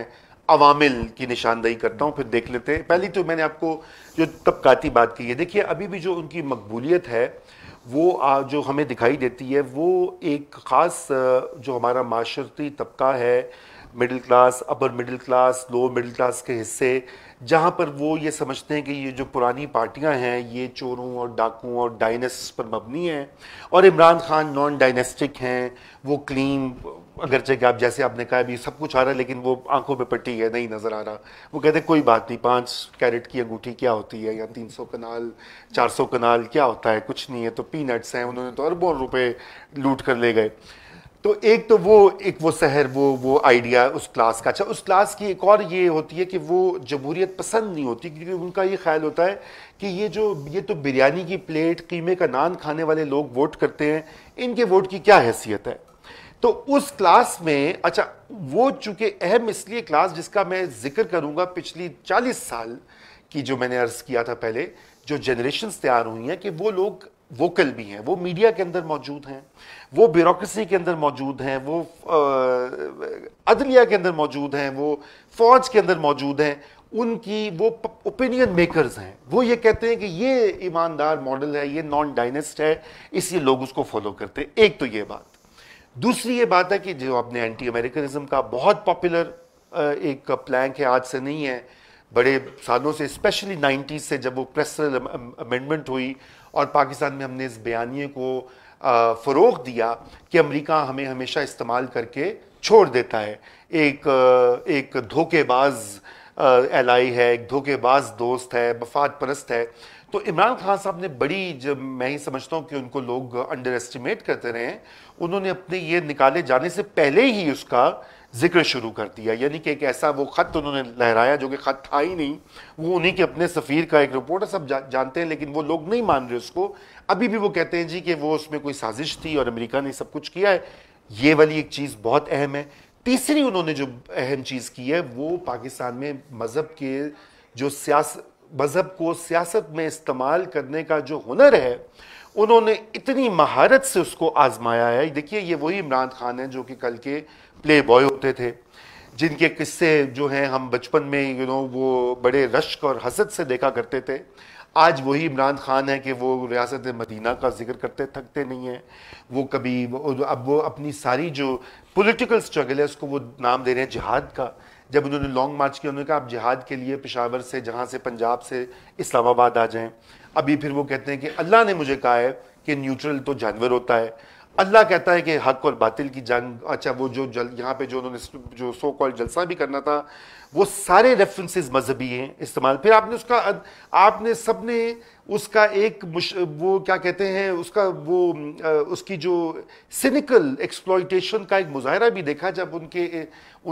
Speaker 2: अवामिल की निशानदेही करता हूँ फिर देख लेते हैं पहली तो मैंने आपको जो तबकाती बात की है देखिए अभी भी जो उनकी मकबूलियत है वो आ, जो हमें दिखाई देती है वो एक ख़ास जो हमारा माशरती तबका है middle class upper middle class lower middle class के हिस्से जहाँ पर वो ये समझते हैं कि ये जो पुरानी पार्टियाँ हैं ये चोरों और डाकुओं और डायनेस पर मबनी हैं और इमरान खान नॉन डायनेस्टिक हैं वो क्लीन अगरचे कि आप जैसे आपने कहा अभी सब कुछ आ रहा है लेकिन वो आंखों पे पट्टी है नहीं नज़र आ रहा वो कहते कोई बात नहीं पाँच कैरेट की अंगूठी क्या होती है या तीन सौ कनाल चार सौ कनाल क्या होता है कुछ नहीं है तो पीनट्स हैं उन्होंने तो अरबों रुपये लूट कर ले गए तो एक तो वो एक वो शहर वो वो आइडिया उस क्लास का अच्छा उस क्लास की एक और ये होती है कि वो जमहूरियत पसंद नहीं होती क्योंकि उनका ये ख्याल होता है कि ये जो ये तो बिरयानी की प्लेट कीमे का नान खाने वाले लोग वोट करते हैं इनके वोट की क्या हैसियत है तो उस क्लास में अच्छा वो चूँकि अहम इसलिए क्लास जिसका मैं जिक्र करूँगा पिछली चालीस साल की जो मैंने अर्ज़ किया था पहले जो जनरेशन तैयार हुई हैं कि वो लोग वोकल भी हैं वो मीडिया के अंदर मौजूद हैं वो ब्यूरोसी के अंदर मौजूद हैं वो अदलिया के अंदर मौजूद हैं वो फौज के अंदर मौजूद हैं उनकी वो ओपिनियन मेकर्स हैं वो ये कहते हैं कि ये ईमानदार मॉडल है ये नॉन डायनेस्ट है इसलिए लोग उसको फॉलो करते हैं एक तो ये बात दूसरी ये बात है कि जो आपने एंटी अमेरिकनिज्म का बहुत पॉपुलर एक प्लैंक है आज से नहीं है बड़े सालों से स्पेशली नाइन्टीज से जब वो प्रेसरल अमेंडमेंट हुई और पाकिस्तान में हमने इस बयानी को फ़रोग दिया कि अमेरिका हमें हमेशा इस्तेमाल करके छोड़ देता है एक एक धोखेबाज आई है एक धोखेबाज दोस्त है मफाद परस्त है तो इमरान खान साहब ने बड़ी जब मैं ही समझता हूँ कि उनको लोग अंडर एस्टिमेट करते रहे उन्होंने अपने ये निकाले जाने से पहले ही उसका जिक्र शुरू कर दिया यानी कि एक ऐसा वो ख़त उन्होंने लहराया जो कि ख़त था ही नहीं वो उन्हीं के अपने सफ़ीर का एक रिपोर्ट है सब जा, जानते हैं लेकिन वो लोग नहीं मान रहे उसको अभी भी वो कहते हैं जी कि वो उसमें कोई साजिश थी और अमेरिका ने सब कुछ किया है ये वाली एक चीज़ बहुत अहम है तीसरी उन्होंने जो अहम चीज़ की है वो पाकिस्तान में मज़हब के जो सियास मज़हब को सियासत में इस्तेमाल करने का जो हुनर है उन्होंने इतनी महारत से उसको आजमाया है देखिए ये वही इमरान खान है जो कि कल के प्ले बॉय होते थे जिनके किस्से जो हैं हम बचपन में यू you नो know, वो बड़े रश्क और हसद से देखा करते थे आज वही इमरान खान है कि वो रियासत मदीना का जिक्र करते थकते नहीं हैं वो कभी अब वो अपनी सारी जो पॉलिटिकल स्ट्रगल है उसको वो नाम दे रहे हैं जिहाद का जब उन्होंने लॉन्ग मार्च किया उन्होंने कहा आप जिहाद के लिए पेशावर से जहाँ से पंजाब से इस्लामाबाद आ जाएं अभी फिर वो कहते हैं कि अल्लाह ने मुझे कहा है कि न्यूट्रल तो जानवर होता है अल्लाह कहता है कि हक और बातिल की जंग अच्छा वो जो जल यहाँ पे जो उन्होंने जो सो कॉल जलसा भी करना था वो सारे रेफरेंसेस मजहबी हैं इस्तेमाल फिर आपने उसका आपने सबने उसका एक वो क्या कहते हैं उसका वो उसकी जो सिनिकल एक्सप्लॉयटेशन का एक मुजाहरा भी देखा जब उनके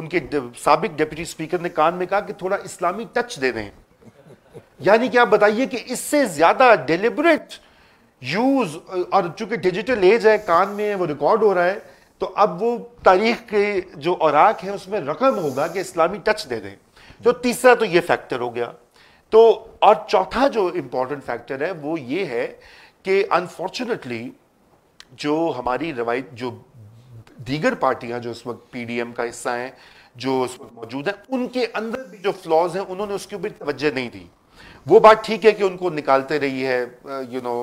Speaker 2: उनके सबक डिप्टी स्पीकर ने कान में कहा कि थोड़ा इस्लामी टच दे दें यानी कि आप बताइए कि इससे ज़्यादा डेलिबरेट यूज uh, और चूंकि डिजिटल एज है कान में वो रिकॉर्ड हो रहा है तो अब वो तारीख के जो औराक है उसमें रकम होगा कि इस्लामी टच दे दें तो तीसरा तो ये फैक्टर हो गया तो और चौथा जो इम्पोर्टेंट फैक्टर है वो ये है कि अनफॉर्चुनेटली जो हमारी रवायत जो दीगर पार्टियां जो इस वक्त पीडीएम का हिस्सा हैं जो उस वक्त मौजूद हैं उनके अंदर भी जो फ्लॉज हैं उन्होंने उसके ऊपर तोज्जह नहीं दी वो बात ठीक है कि उनको निकालते रही है यू नो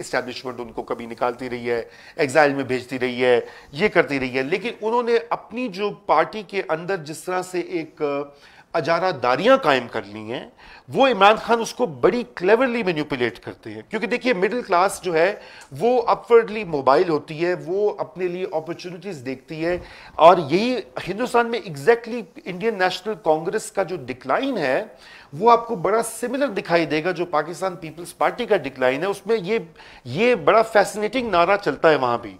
Speaker 2: इस्टेब्लिशमेंट उनको कभी निकालती रही है एग्जाइल में भेजती रही है ये करती रही है लेकिन उन्होंने अपनी जो पार्टी के अंदर जिस तरह से एक uh, अजारा दारियाँ कायम कर ली हैं वो इमरान खान उसको बड़ी क्लेवरली मैन्यूपुलेट करते हैं क्योंकि देखिए मिडिल क्लास जो है वो अपवर्डली मोबाइल होती है वो अपने लिए अपॉर्चुनिटीज़ देखती है और यही हिंदुस्तान में एग्जैक्टली इंडियन नेशनल कांग्रेस का जो डिक्लाइन है वो आपको बड़ा सिमिलर दिखाई देगा जो पाकिस्तान पीपल्स पार्टी का डिक्लाइन है उसमें ये ये बड़ा फैसिनेटिंग नारा चलता है वहाँ भी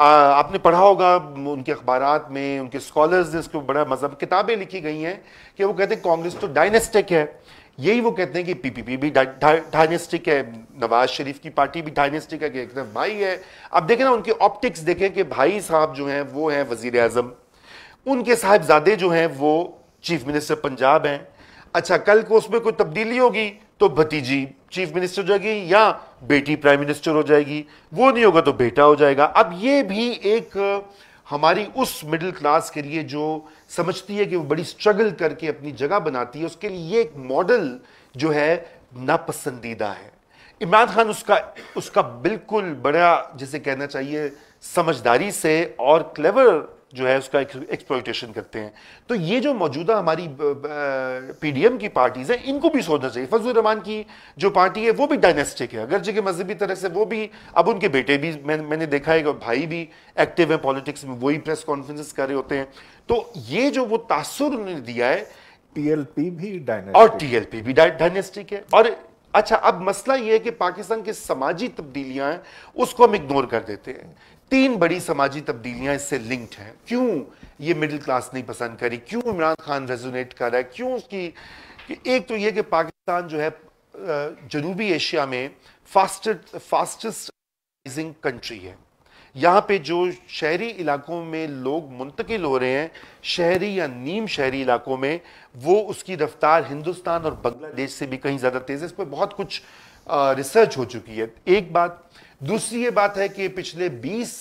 Speaker 2: आ, आपने पढ़ा होगा उनके अखबार में उनके स्कॉलर्स ने इसको बड़ा मजहब किताबें लिखी गई हैं कि वो कहते हैं कांग्रेस तो डायनेस्टिक है यही वो कहते हैं कि पीपीपी भी डायनेस्टिक है नवाज शरीफ की पार्टी भी डायनेस्टिक है कि एक तरफ भाई है अब देखें ना उनके ऑप्टिक्स देखें कि भाई साहब जो हैं वो हैं वजीर अजम उनके साहबजादे जो हैं वो चीफ मिनिस्टर पंजाब हैं अच्छा कल को उसमें कोई तब्दीली होगी तो भतीजी चीफ मिनिस्टर हो जाएगी या बेटी प्राइम मिनिस्टर हो जाएगी वो नहीं होगा तो बेटा हो जाएगा अब ये भी एक हमारी उस मिडिल क्लास के लिए जो समझती है कि वो बड़ी स्ट्रगल करके अपनी जगह बनाती है उसके लिए ये एक मॉडल जो है नापसंदीदा है इमरान खान उसका उसका बिल्कुल बड़ा जिसे कहना चाहिए समझदारी से और क्लेवर जो है उसका एक्सप्लोइटेशन करते हैं तो ये जो मौजूदा हमारी पीडीएम की पार्टीज़ हैं इनको भी सोचना चाहिए फजल रहमान की जो पार्टी है वो भी डायनेस्टिक है अगर जगह मजहबी तरह से वो भी अब उनके बेटे भी मैं, मैंने देखा है कि भाई भी एक्टिव हैं पॉलिटिक्स में वही प्रेस कॉन्फ्रेंसेस कर रहे होते हैं तो ये जो वो तासुर उन्होंने दिया है टीएलपी भी डायनेस्टिक और टीएलपी भी डायनेस्टिक है और अच्छा अब मसला ये है कि पाकिस्तान की समाजी तब्दीलियां हैं उसको हम इग्नोर कर देते हैं तीन बड़ी समाजी तब्दीलियां इससे लिंक्ड हैं क्यों ये मिडिल क्लास नहीं पसंद करी क्यों इमरान खान रेजोनेट कर रहा है क्यों उसकी कि एक तो ये कि पाकिस्तान जो है जनूबी एशिया में फास्टेस्ट फास्टेस्ट राइजिंग कंट्री है यहाँ पे जो शहरी इलाकों में लोग मुंतकिल हो रहे हैं शहरी या नीम शहरी इलाकों में वो उसकी रफ्तार हिंदुस्तान और बांग्लादेश से भी कहीं ज़्यादा तेज़ है इस पर बहुत कुछ रिसर्च हो चुकी है एक बात दूसरी ये बात है कि पिछले 20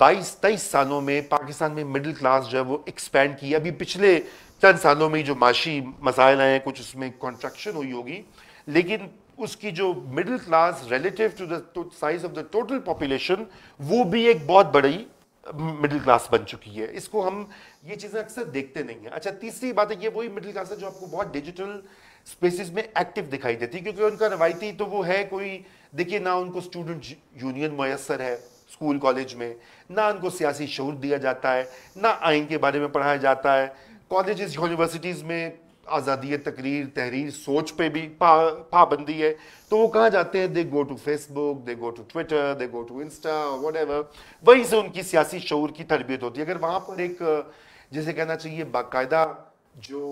Speaker 2: बाईस तेईस सालों में पाकिस्तान में मिडिल क्लास जो है वो एक्सपेंड की अभी पिछले चंद सालों में जो माशी मसाइल आए हैं कुछ उसमें कॉन्ट्रेक्शन हुई होगी लेकिन उसकी जो middle class relative to the size of the total population वो भी एक बहुत बड़ी मिडिल क्लास बन चुकी है इसको हम ये चीज़ें अक्सर देखते नहीं हैं अच्छा तीसरी बात है ये वही मिडिल क्लास है जो आपको बहुत डिजिटल स्पेसिस में एक्टिव दिखाई देती है क्योंकि उनका रवायती तो वो है कोई देखिए ना उनको स्टूडेंट यूनियन मैसर है स्कूल कॉलेज में ना उनको सियासी शूर दिया जाता है ना आइन के बारे में पढ़ाया जाता है कॉलेज यूनिवर्सिटीज़ में आज़ादी तकरीर तहरीर सोच पे भी पाबंदी है तो वो कहाँ जाते हैं they go to Facebook they go to Twitter they go to Insta what वहीं से उनकी सियासी शूर की तरबियत होती है अगर वहाँ पर एक जैसे कहना चाहिए बाकायदा जो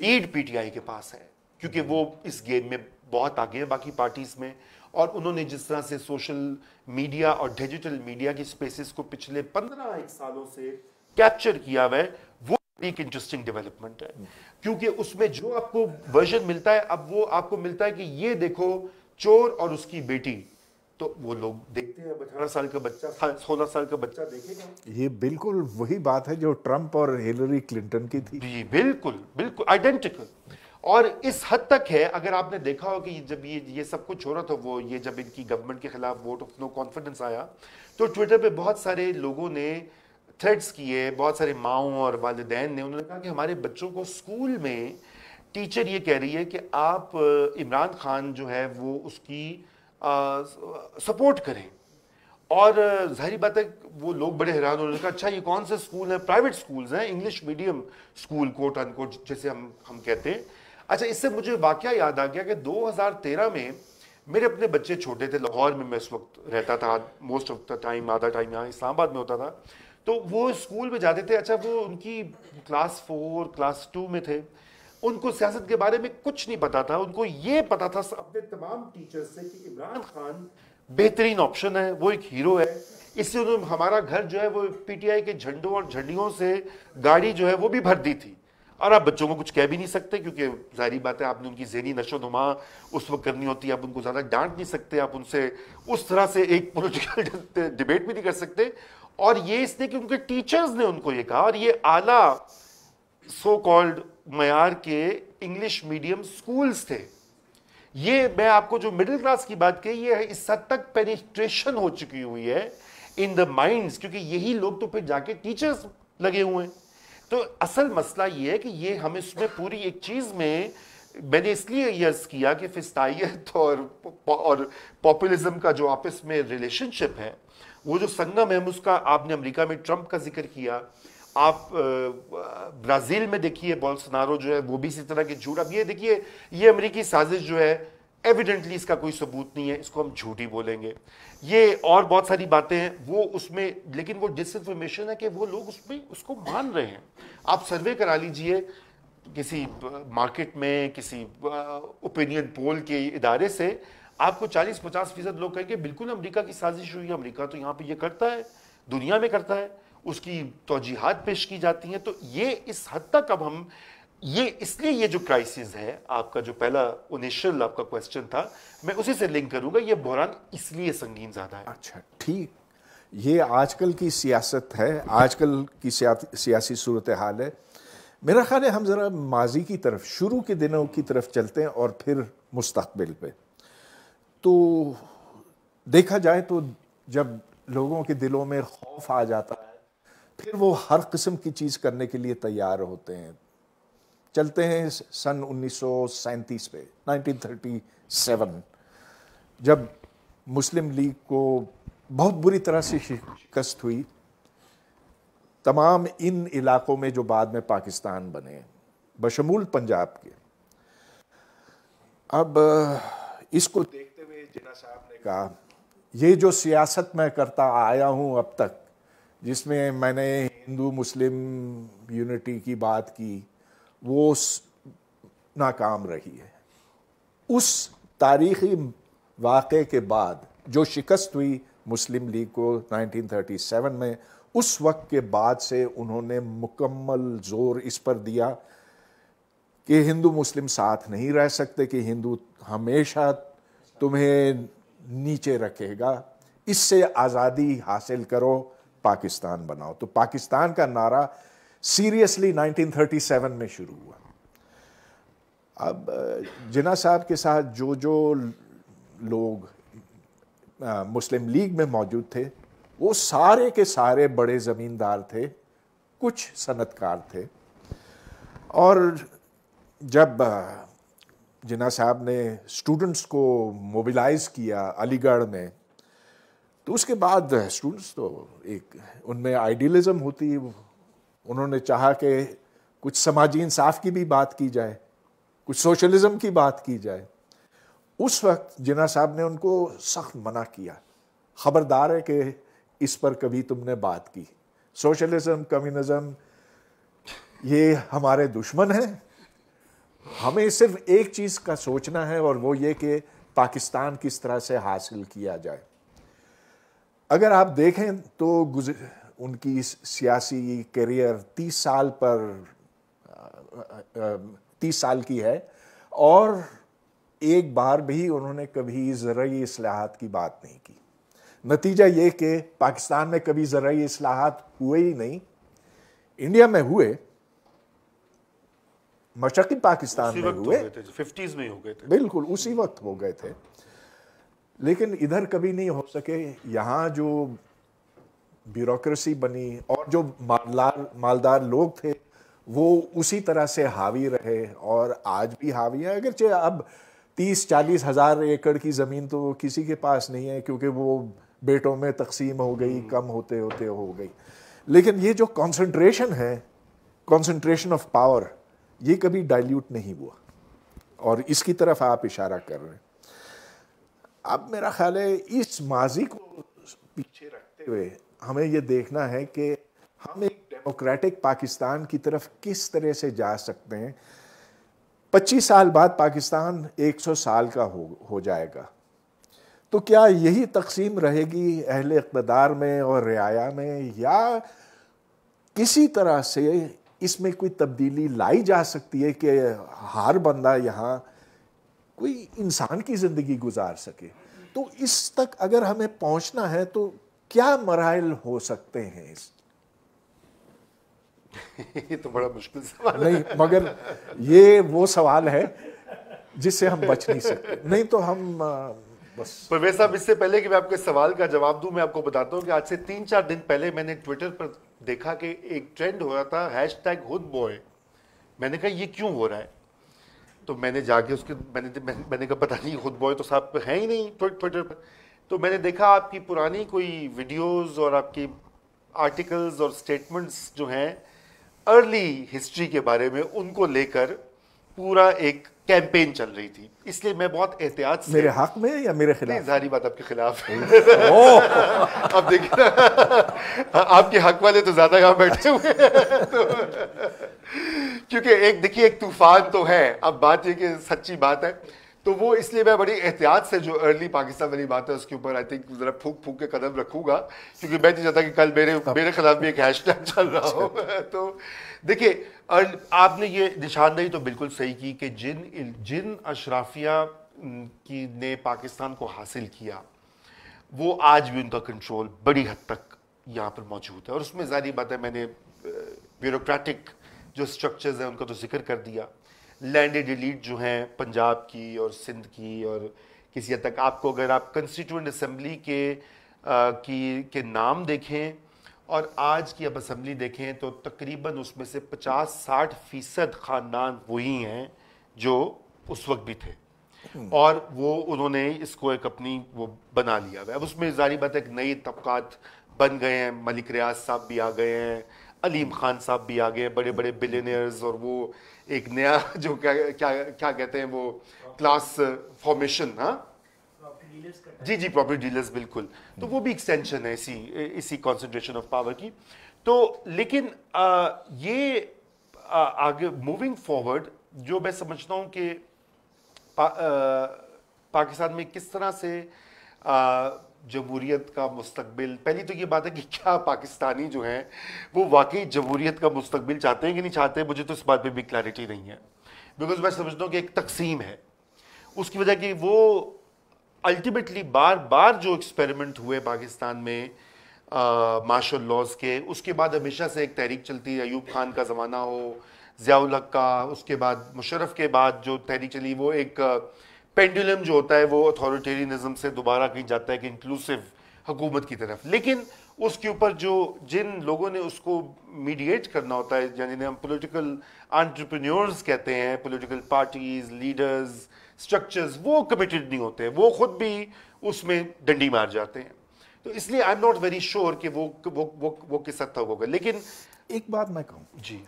Speaker 2: लीड पीटीआई के पास है क्योंकि वो इस गेम में बहुत आगे है बाकी पार्टीज में और उन्होंने जिस तरह से सोशल मीडिया और डिजिटल मीडिया की स्पेसेस को पिछले पंद्रह एक सालों से कैप्चर किया हुआ है वो एक इंटरेस्टिंग डेवलपमेंट है क्योंकि उसमें जो आपको वर्जन मिलता है अब वो आपको मिलता है कि ये देखो चोर और उसकी बेटी तो वो लोग देखते हैं अठारह साल का बच्चा सोलह साल का बच्चा देखेगा
Speaker 1: ये बिल्कुल वही बात है जो ट्रंप और हिलरी क्लिंटन की थी जी बिल्कुल
Speaker 2: बिल्कुल आइडेंटिकल और इस हद तक है अगर आपने देखा हो कि जब ये ये सब कुछ हो रहा था वो ये जब इनकी गवर्नमेंट के खिलाफ वोट ऑफ नो कॉन्फिडेंस आया तो ट्विटर पे बहुत सारे लोगों ने थ्रेड्स किए बहुत सारे माओ और वालदेन ने उन्होंने कहा कि हमारे बच्चों को स्कूल में टीचर ये कह रही है कि आप इमरान खान जो है वो उसकी सपोर्ट करें और जाहिर बात है वो लोग बड़े हैरान हो रहे हैं अच्छा ये कौन से स्कूल हैं प्राइवेट स्कूल्स हैं English medium school quote unquote जैसे हम हम कहते हैं अच्छा इससे मुझे वाक्य याद आ गया कि 2013 में मेरे अपने बच्चे छोटे थे लाहौर में मैं इस वक्त रहता था मोस्ट ऑफ द टाइम आधा टाइम यहाँ इस्लामाबाद में होता था तो वो स्कूल में जाते थे अच्छा वो उनकी क्लास फोर क्लास टू में थे उनको सियासत के बारे में कुछ नहीं पता था उनको ये पता था अपने तमाम टीचर्स से कि इमरान खान बेहतरीन ऑप्शन है वो एक हीरो है इससे उन्होंने हमारा घर जो है वो पीटीआई के झंडों और झंडियों से गाड़ी जो है वो भी भर दी थी और आप बच्चों को कुछ कह भी नहीं सकते क्योंकि जाहरी बात है आपने उनकी जहनी नशो नुमा उस वक्त करनी होती है आप उनको ज़्यादा डांट नहीं सकते आप उनसे उस तरह से एक पोलिटिकल डिबेट भी नहीं कर सकते और ये इसलिए कि उनके टीचर्स ने उनको ये कहा और ये आला सो कॉल्ड मैार के इंग्लिश मीडियम स्कूल्स थे ये मैं आपको जो मिडिल क्लास की बात कही ये इस हद तक पेनिस्ट्रेशन हो चुकी हुई है इन द माइंड्स क्योंकि यही लोग तो फिर जाके टीचर्स लगे हुए हैं तो असल मसला ये है कि ये हम इसमें पूरी एक चीज़ में मैंने इसलिए यस किया कि फिस्ताइत और और पॉपुलिज्म का जो आपस में रिलेशनशिप है वो जो संगम है उसका आपने अमेरिका में ट्रंप का जिक्र किया आप ब्राज़ील में देखिए बोल्सनारो जो है वो भी इसी तरह के झूठ अब ये देखिए ये अमेरिकी साजिश जो है एविडेंटली इसका कोई सबूत नहीं है इसको हम झूठी बोलेंगे ये और बहुत सारी बातें हैं वो उसमें लेकिन वो डिसइंफॉर्मेशन है कि वो लोग उसमें उसको मान रहे हैं आप सर्वे करा लीजिए किसी मार्केट में किसी ओपिनियन पोल के इदारे से आपको 40-50 फीसद लोग कहेंगे बिल्कुल अमेरिका की साजिश हुई है अमरीका तो यहाँ पे ये करता है दुनिया में करता है उसकी तोजीहत पेश की जाती हैं तो ये इस हद तक अब हम ये इसलिए ये जो क्राइसिस है आपका जो पहला इनिशियल आपका क्वेश्चन था मैं उसी से लिंक करूंगा ये बहरान इसलिए संगीन ज़्यादा है अच्छा
Speaker 1: ठीक ये आजकल की सियासत है आजकल की सियासी सूरत हाल है मेरा ख्याल है हम ज़रा माजी की तरफ शुरू के दिनों की तरफ चलते हैं और फिर मुस्तबिल पे तो देखा जाए तो जब लोगों के दिलों में खौफ आ जाता है फिर वो हर किस्म की चीज़ करने के लिए तैयार होते हैं चलते हैं सन उन्नीस पे 1937 जब मुस्लिम लीग को बहुत बुरी तरह से शिकस्त हुई तमाम इन इलाकों में जो बाद में पाकिस्तान बने बशमूल पंजाब के अब इसको देखते हुए जिना साहब ने कहा ये जो सियासत मैं करता आया हूँ अब तक जिसमें मैंने हिंदू मुस्लिम यूनिटी की बात की वो नाकाम रही है उस तारीखी वाक़े के बाद जो शिकस्त हुई मुस्लिम लीग को 1937 में उस वक्त के बाद से उन्होंने मुकम्मल जोर इस पर दिया कि हिंदू मुस्लिम साथ नहीं रह सकते कि हिंदू हमेशा तुम्हें नीचे रखेगा इससे आज़ादी हासिल करो पाकिस्तान बनाओ तो पाकिस्तान का नारा सीरियसली 1937 में शुरू हुआ अब जिना साहब के साथ जो जो लोग मुस्लिम लीग में मौजूद थे वो सारे के सारे बड़े ज़मींदार थे कुछ सनतकार थे और जब जिना साहब ने स्टूडेंट्स को मोबिलाइज़ किया अलीगढ़ में तो उसके बाद स्टूडेंट्स eh, तो एक उनमें आइडियलिज्म होती है उन्होंने चाहा कि कुछ समाजी इंसाफ की भी बात की जाए कुछ सोशलिज्म की बात की जाए उस वक्त जिना साहब ने उनको सख्त मना किया ख़बरदार है कि इस पर कभी तुमने बात की सोशलिज्म कम्युनिज़म ये हमारे दुश्मन हैं हमें सिर्फ एक चीज़ का सोचना है और वो ये कि पाकिस्तान किस तरह से हासिल किया जाए अगर आप देखें तो उनकी सियासी करियर तीस साल पर तीस साल की है और एक बार भी उन्होंने कभी ज़रूरी असलाहत की बात नहीं की नतीजा ये कि पाकिस्तान में कभी ज़रूरी असलाहत हुए ही नहीं इंडिया में हुए मशक़ी पाकिस्तान में हुए
Speaker 2: फिफ्टीज़ में हो गए थे
Speaker 1: बिल्कुल उसी वक्त हो गए थे लेकिन इधर कभी नहीं हो सके यहाँ जो ब्यूरोक्रेसी बनी और जो मालदार मालदार लोग थे वो उसी तरह से हावी रहे और आज भी हावी है अगरचे अब तीस चालीस हज़ार एकड़ की ज़मीन तो किसी के पास नहीं है क्योंकि वो बेटों में तकसीम हो गई हम्म। कम होते होते हो गई लेकिन ये जो कंसंट्रेशन है कंसंट्रेशन ऑफ पावर ये कभी डाइल्यूट नहीं हुआ और इसकी तरफ आप इशारा कर रहे हैं अब मेरा ख्याल है इस माजी को पीछे रखते हुए हमें ये देखना है कि हम एक डेमोक्रेटिक पाकिस्तान की तरफ किस तरह से जा सकते हैं 25 साल बाद पाकिस्तान 100 साल का हो हो जाएगा तो क्या यही तकसीम रहेगी अहल इकतदार में और रियाया में या किसी तरह से इसमें कोई तब्दीली लाई जा सकती है कि हर बंदा यहाँ कोई इंसान की ज़िंदगी गुजार सके तो इस तक अगर हमें पहुंचना है तो क्या मराइल हो सकते हैं इस
Speaker 2: ये तो बड़ा मुश्किल सवाल नहीं मगर
Speaker 1: ये वो सवाल है जिससे हम बच नहीं सकते नहीं तो हम
Speaker 2: बस परवेज साहब इससे पहले कि मैं आपके सवाल का जवाब दूं मैं आपको बताता हूं कि आज से तीन चार दिन पहले मैंने ट्विटर पर देखा कि एक ट्रेंड हो रहा था हैश टैग मैंने कहा ये क्यों हो रहा है तो मैंने जाके उसके मैंने मैंने कहा पता नहीं खुद बॉय तो साहब है ही नहीं ट्विटर पर तो मैंने देखा आपकी पुरानी कोई वीडियोस और आपकी आर्टिकल्स और स्टेटमेंट्स जो हैं अर्ली हिस्ट्री के बारे में उनको लेकर पूरा एक कैंपेन चल रही थी इसलिए मैं बहुत एहतियात से मेरे हक में या मेरे खिलाफ जारी बात आपके खिलाफ अब देखिए ना आपके हक वाले तो ज्यादा यहाँ बैठे हुए तो, क्योंकि एक देखिए एक तूफान तो है अब बात ये कि सच्ची बात है तो वो इसलिए मैं बड़ी एहतियात से जो अर्ली पाकिस्तान वाली बात है उसके ऊपर आई थिंक जरा फूक फूक के कदम रखूंगा क्योंकि मैं नहीं चाहता कि कल मेरे मेरे खिलाफ भी एक हैश चल रहा हो अच्छा। तो देखिए आपने ये निशानदेही तो बिल्कुल सही की कि जिन जिन अशराफिया की ने पाकिस्तान को हासिल किया वो आज भी उनका कंट्रोल बड़ी हद तक यहाँ पर मौजूद है और उसमें जारी बात है मैंने ब्यूरोक्रेटिक जो स्ट्रक्चर्स हैं उनका तो जिक्र कर दिया लैंडेड एलिट जो हैं पंजाब की और सिंध की और किसी हद तक आपको अगर आप कंस्टिट्यूंट असम्बली के आ, की के नाम देखें और आज की अब असम्बली देखें तो तकरीबन उसमें से 50-60 फ़ीसद ख़ानदान वही हैं जो उस वक्त भी थे हम्म। और वो उन्होंने इसको एक अपनी वो बना लिया है अब उसमें जारी बात है नई तबकात बन गए हैं मलिक रियाज साहब भी आ गए हैं अलीम खान साहब भी आ गए हैं बड़े बड़े बिलेनियर्स और वो एक नया जो क्या क्या क्या कहते हैं वो क्लास फॉर्मेशन हाँ जी जी प्रॉपर्टी डीलर्स बिल्कुल तो वो भी एक्सटेंशन है इसी इसी कॉन्सेंट्रेशन ऑफ पावर की तो लेकिन आ, ये आ, आगे मूविंग फॉरवर्ड जो मैं समझता हूँ कि पा, आ, पाकिस्तान में किस तरह से जमहूरीत का मुस्तबिल पहली तो ये बात है कि क्या पाकिस्तानी जो हैं वो वाकई जमहूरीत का मुस्तबिल चाहते हैं कि नहीं चाहते मुझे तो इस बात पे भी क्लैरिटी नहीं है बिकॉज मैं समझता हूँ कि एक तकसीम है उसकी वजह कि वो अल्टीमेटली बार बार जो एक्सपेरिमेंट हुए पाकिस्तान में मार्शल लॉज के उसके बाद हमेशा से एक तहरीक चलती है अयूब खान का ज़माना हो ज़ियाउल का उसके बाद मुशरफ के बाद जो तहरीक चली वो एक पेंडुलम जो होता है वो अथॉरिटेरियनिज्म से दोबारा कहीं जाता है कि इंक्लूसिव हुकूमत की तरफ लेकिन उसके ऊपर जो जिन लोगों ने उसको मीडिएट करना होता है जिन्हें हम पोलिटिकल आंट्रप्रन्योर्स कहते हैं पोलिटिकल पार्टीज लीडर्स स्ट्रक्चर्स वो कमिटेड नहीं होते वो खुद भी उसमें डंडी मार जाते हैं तो इसलिए I am not very sure कि वो वो वो वो किस हद तक होगा लेकिन एक बात मैं कहूँ जी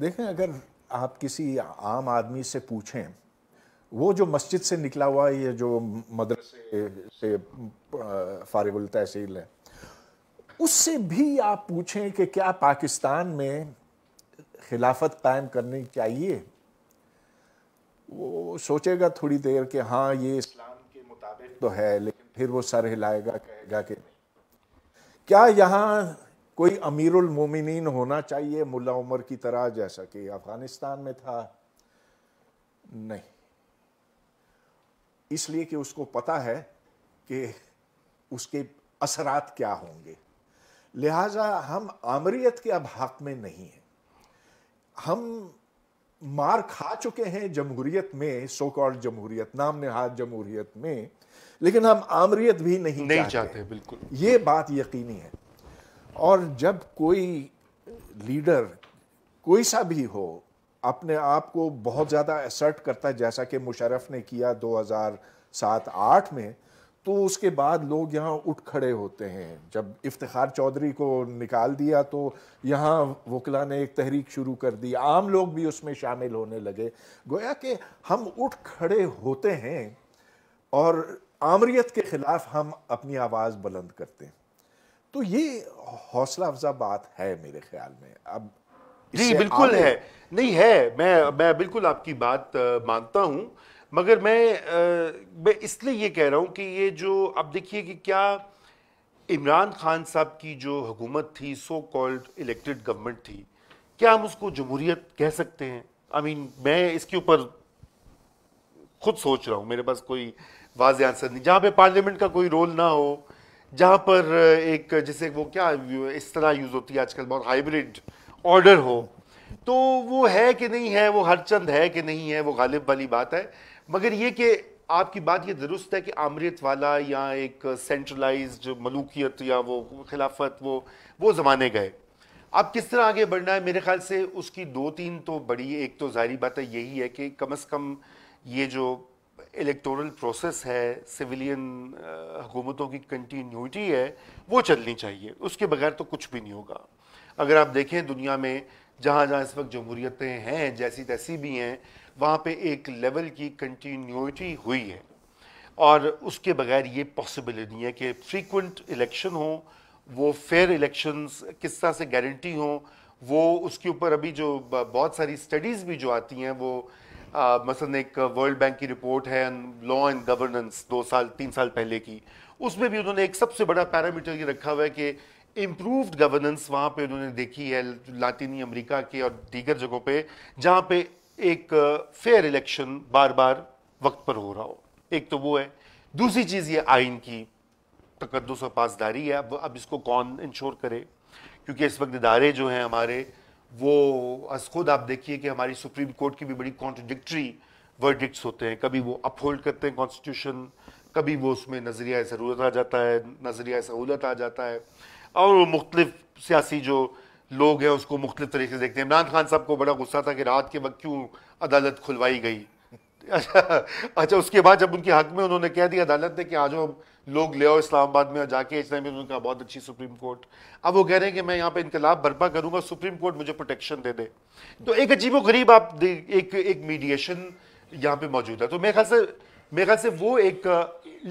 Speaker 1: देखें अगर आप किसी आम आदमी से पूछें वो जो मस्जिद से निकला हुआ ये जो मदरसे से फारिगुल तहसील है उससे भी आप पूछें कि क्या पाकिस्तान में खिलाफत कायम करनी चाहिए वो सोचेगा थोड़ी देर कि हाँ ये इस्लाम के मुताबिक तो है लेकिन फिर वो सर हिलाएगा कहेगा कि क्या यहाँ कोई अमीरुल मोमिनीन होना चाहिए मुल्ला उमर की तरह जैसा कि अफ़गानिस्तान में था नहीं इसलिए कि उसको पता है कि उसके असरात क्या होंगे लिहाजा हम आमरीत के अब हक में नहीं हैं हम मार खा चुके हैं जमहूरियत में सो कॉल्ड जमहूरियत नाम हाथ जमहूरियत में लेकिन हम आमरीत भी नहीं, नहीं चाहते, चाहते बिल्कुल ये बात यकीनी है और जब कोई लीडर कोई सा भी हो अपने आप को बहुत ज़्यादा असर्ट करता है जैसा कि मुशरफ ने किया 2007-8 में तो उसके बाद लोग यहाँ उठ खड़े होते हैं जब इफ्तार चौधरी को निकाल दिया तो यहाँ वकला ने एक तहरीक शुरू कर दी आम लोग भी उसमें शामिल होने लगे गोया कि हम उठ खड़े होते हैं और आमरीत के ख़िलाफ़ हम अपनी आवाज़
Speaker 2: बुलंद करते हैं
Speaker 1: तो ये हौसला अफजा बात है मेरे ख्याल में
Speaker 2: अब जी बिल्कुल है नहीं है मैं मैं बिल्कुल आपकी बात मानता हूँ मगर मैं आ, मैं इसलिए ये कह रहा हूँ कि ये जो अब देखिए कि क्या इमरान खान साहब की जो हुकूमत थी सो कॉल्ड इलेक्टेड गवर्नमेंट थी क्या हम उसको जमहूरियत कह सकते हैं आई I मीन mean, मैं इसके ऊपर खुद सोच रहा हूँ मेरे पास कोई वाज आंसर नहीं जहाँ पे पार्लियामेंट का कोई रोल ना हो जहाँ पर एक जैसे वो क्या इस तरह यूज़ होती है आजकल बहुत हाइब्रिड ऑर्डर हो तो वो है कि नहीं है वो हर चंद है कि नहीं है वो गालिब वाली बात है मगर ये कि आपकी बात ये दुरुस्त है कि आमरीत वाला या एक सेंट्रलाइज्ड मलूकियत या वो खिलाफत वो वो ज़माने गए अब किस तरह आगे बढ़ना है मेरे ख्याल से उसकी दो तीन तो बड़ी एक तो जाहिर बात है यही है कि कम अज़ कम ये जो इलेक्टोरल प्रोसेस है सिविलियन हुकूमतों की कंटिन्यूटी है वो चलनी चाहिए उसके बगैर तो कुछ भी नहीं होगा अगर आप देखें दुनिया में जहाँ जहाँ इस वक्त जमहूरीतें हैं जैसी तैसी भी हैं वहाँ पे एक लेवल की कंटिन्यूटी हुई है और उसके बगैर ये पॉसिबल नहीं है कि फ्रीक्वेंट इलेक्शन हो वो फेयर इलेक्शंस किस तरह से गारंटी हो वो उसके ऊपर अभी जो बहुत सारी स्टडीज़ भी जो आती हैं वो मसलन एक वर्ल्ड बैंक की रिपोर्ट है लॉ एंड गवर्नेंस दो साल तीन साल पहले की उसमें भी उन्होंने एक सबसे बड़ा पैरामीटर ये रखा हुआ है कि इम्प्रूव्ड गवर्नेंस वहाँ पे उन्होंने देखी है लातिनी अमेरिका के और दीगर जगहों पे जहाँ पे एक फेयर इलेक्शन बार बार वक्त पर हो रहा हो एक तो वो है दूसरी चीज़ ये आइन की तकदस और पासदारी है अब अब इसको कौन इंश्योर करे क्योंकि इस वक्त इदारे जो हैं हमारे वो अस खुद आप देखिए कि हमारी सुप्रीम कोर्ट की भी बड़ी कॉन्ट्रडिक्ट्री वर्डिक्ट्स होते हैं कभी वो अपहोल्ड करते हैं कॉन्स्टिट्यूशन कभी वो उसमें नज़रिया ज़रूरत आ जाता है नज़रिया सहूलत आ जाता है और मुख्तलिफ सियासी जो लोग हैं उसको मुख्तलिफ तरीके से देखते हैं इमरान खान साहब को बड़ा गुस्सा था कि रात के वक्त क्यों अदालत खुलवाई गई अच्छा अच्छा उसके बाद जब उनके हक में उन्होंने कह दिया अदालत ने कि आज हम लोग ले आओ इस्लामाबाद में और जाके इस्लाम में उनका बहुत अच्छी सुप्रीम कोर्ट अब वो कह रहे हैं कि मैं यहाँ पे इनकलाब बर्पा करूँगा सुप्रीम कोर्ट मुझे प्रोटेक्शन दे दे तो एक अजीब गरीब आप एक एक मीडिएशन यहाँ पे मौजूद है तो मेरे ख्याल से मेरे ख्याल से वो एक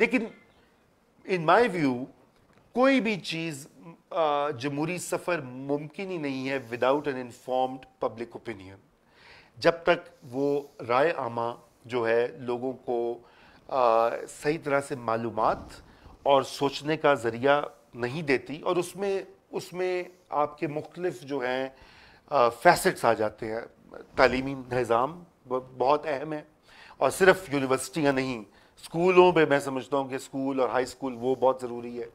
Speaker 2: लेकिन इन माई व्यू कोई भी चीज़ जमहूरी सफ़र मुमकिन ही नहीं है without an informed public opinion जब तक वो राय आमा जो है लोगों को आ, सही तरह से मालूम और सोचने का ज़रिया नहीं देती और उसमें उसमें आपके मुख्तलफ जो हैं फैसेट्स आ जाते हैं तलीमी निज़ाम बहुत अहम है और सिर्फ यूनिवर्सिटियाँ नहीं स्कूलों पर मैं समझता हूँ कि स्कूल और हाई स्कूल वो बहुत ज़रूरी है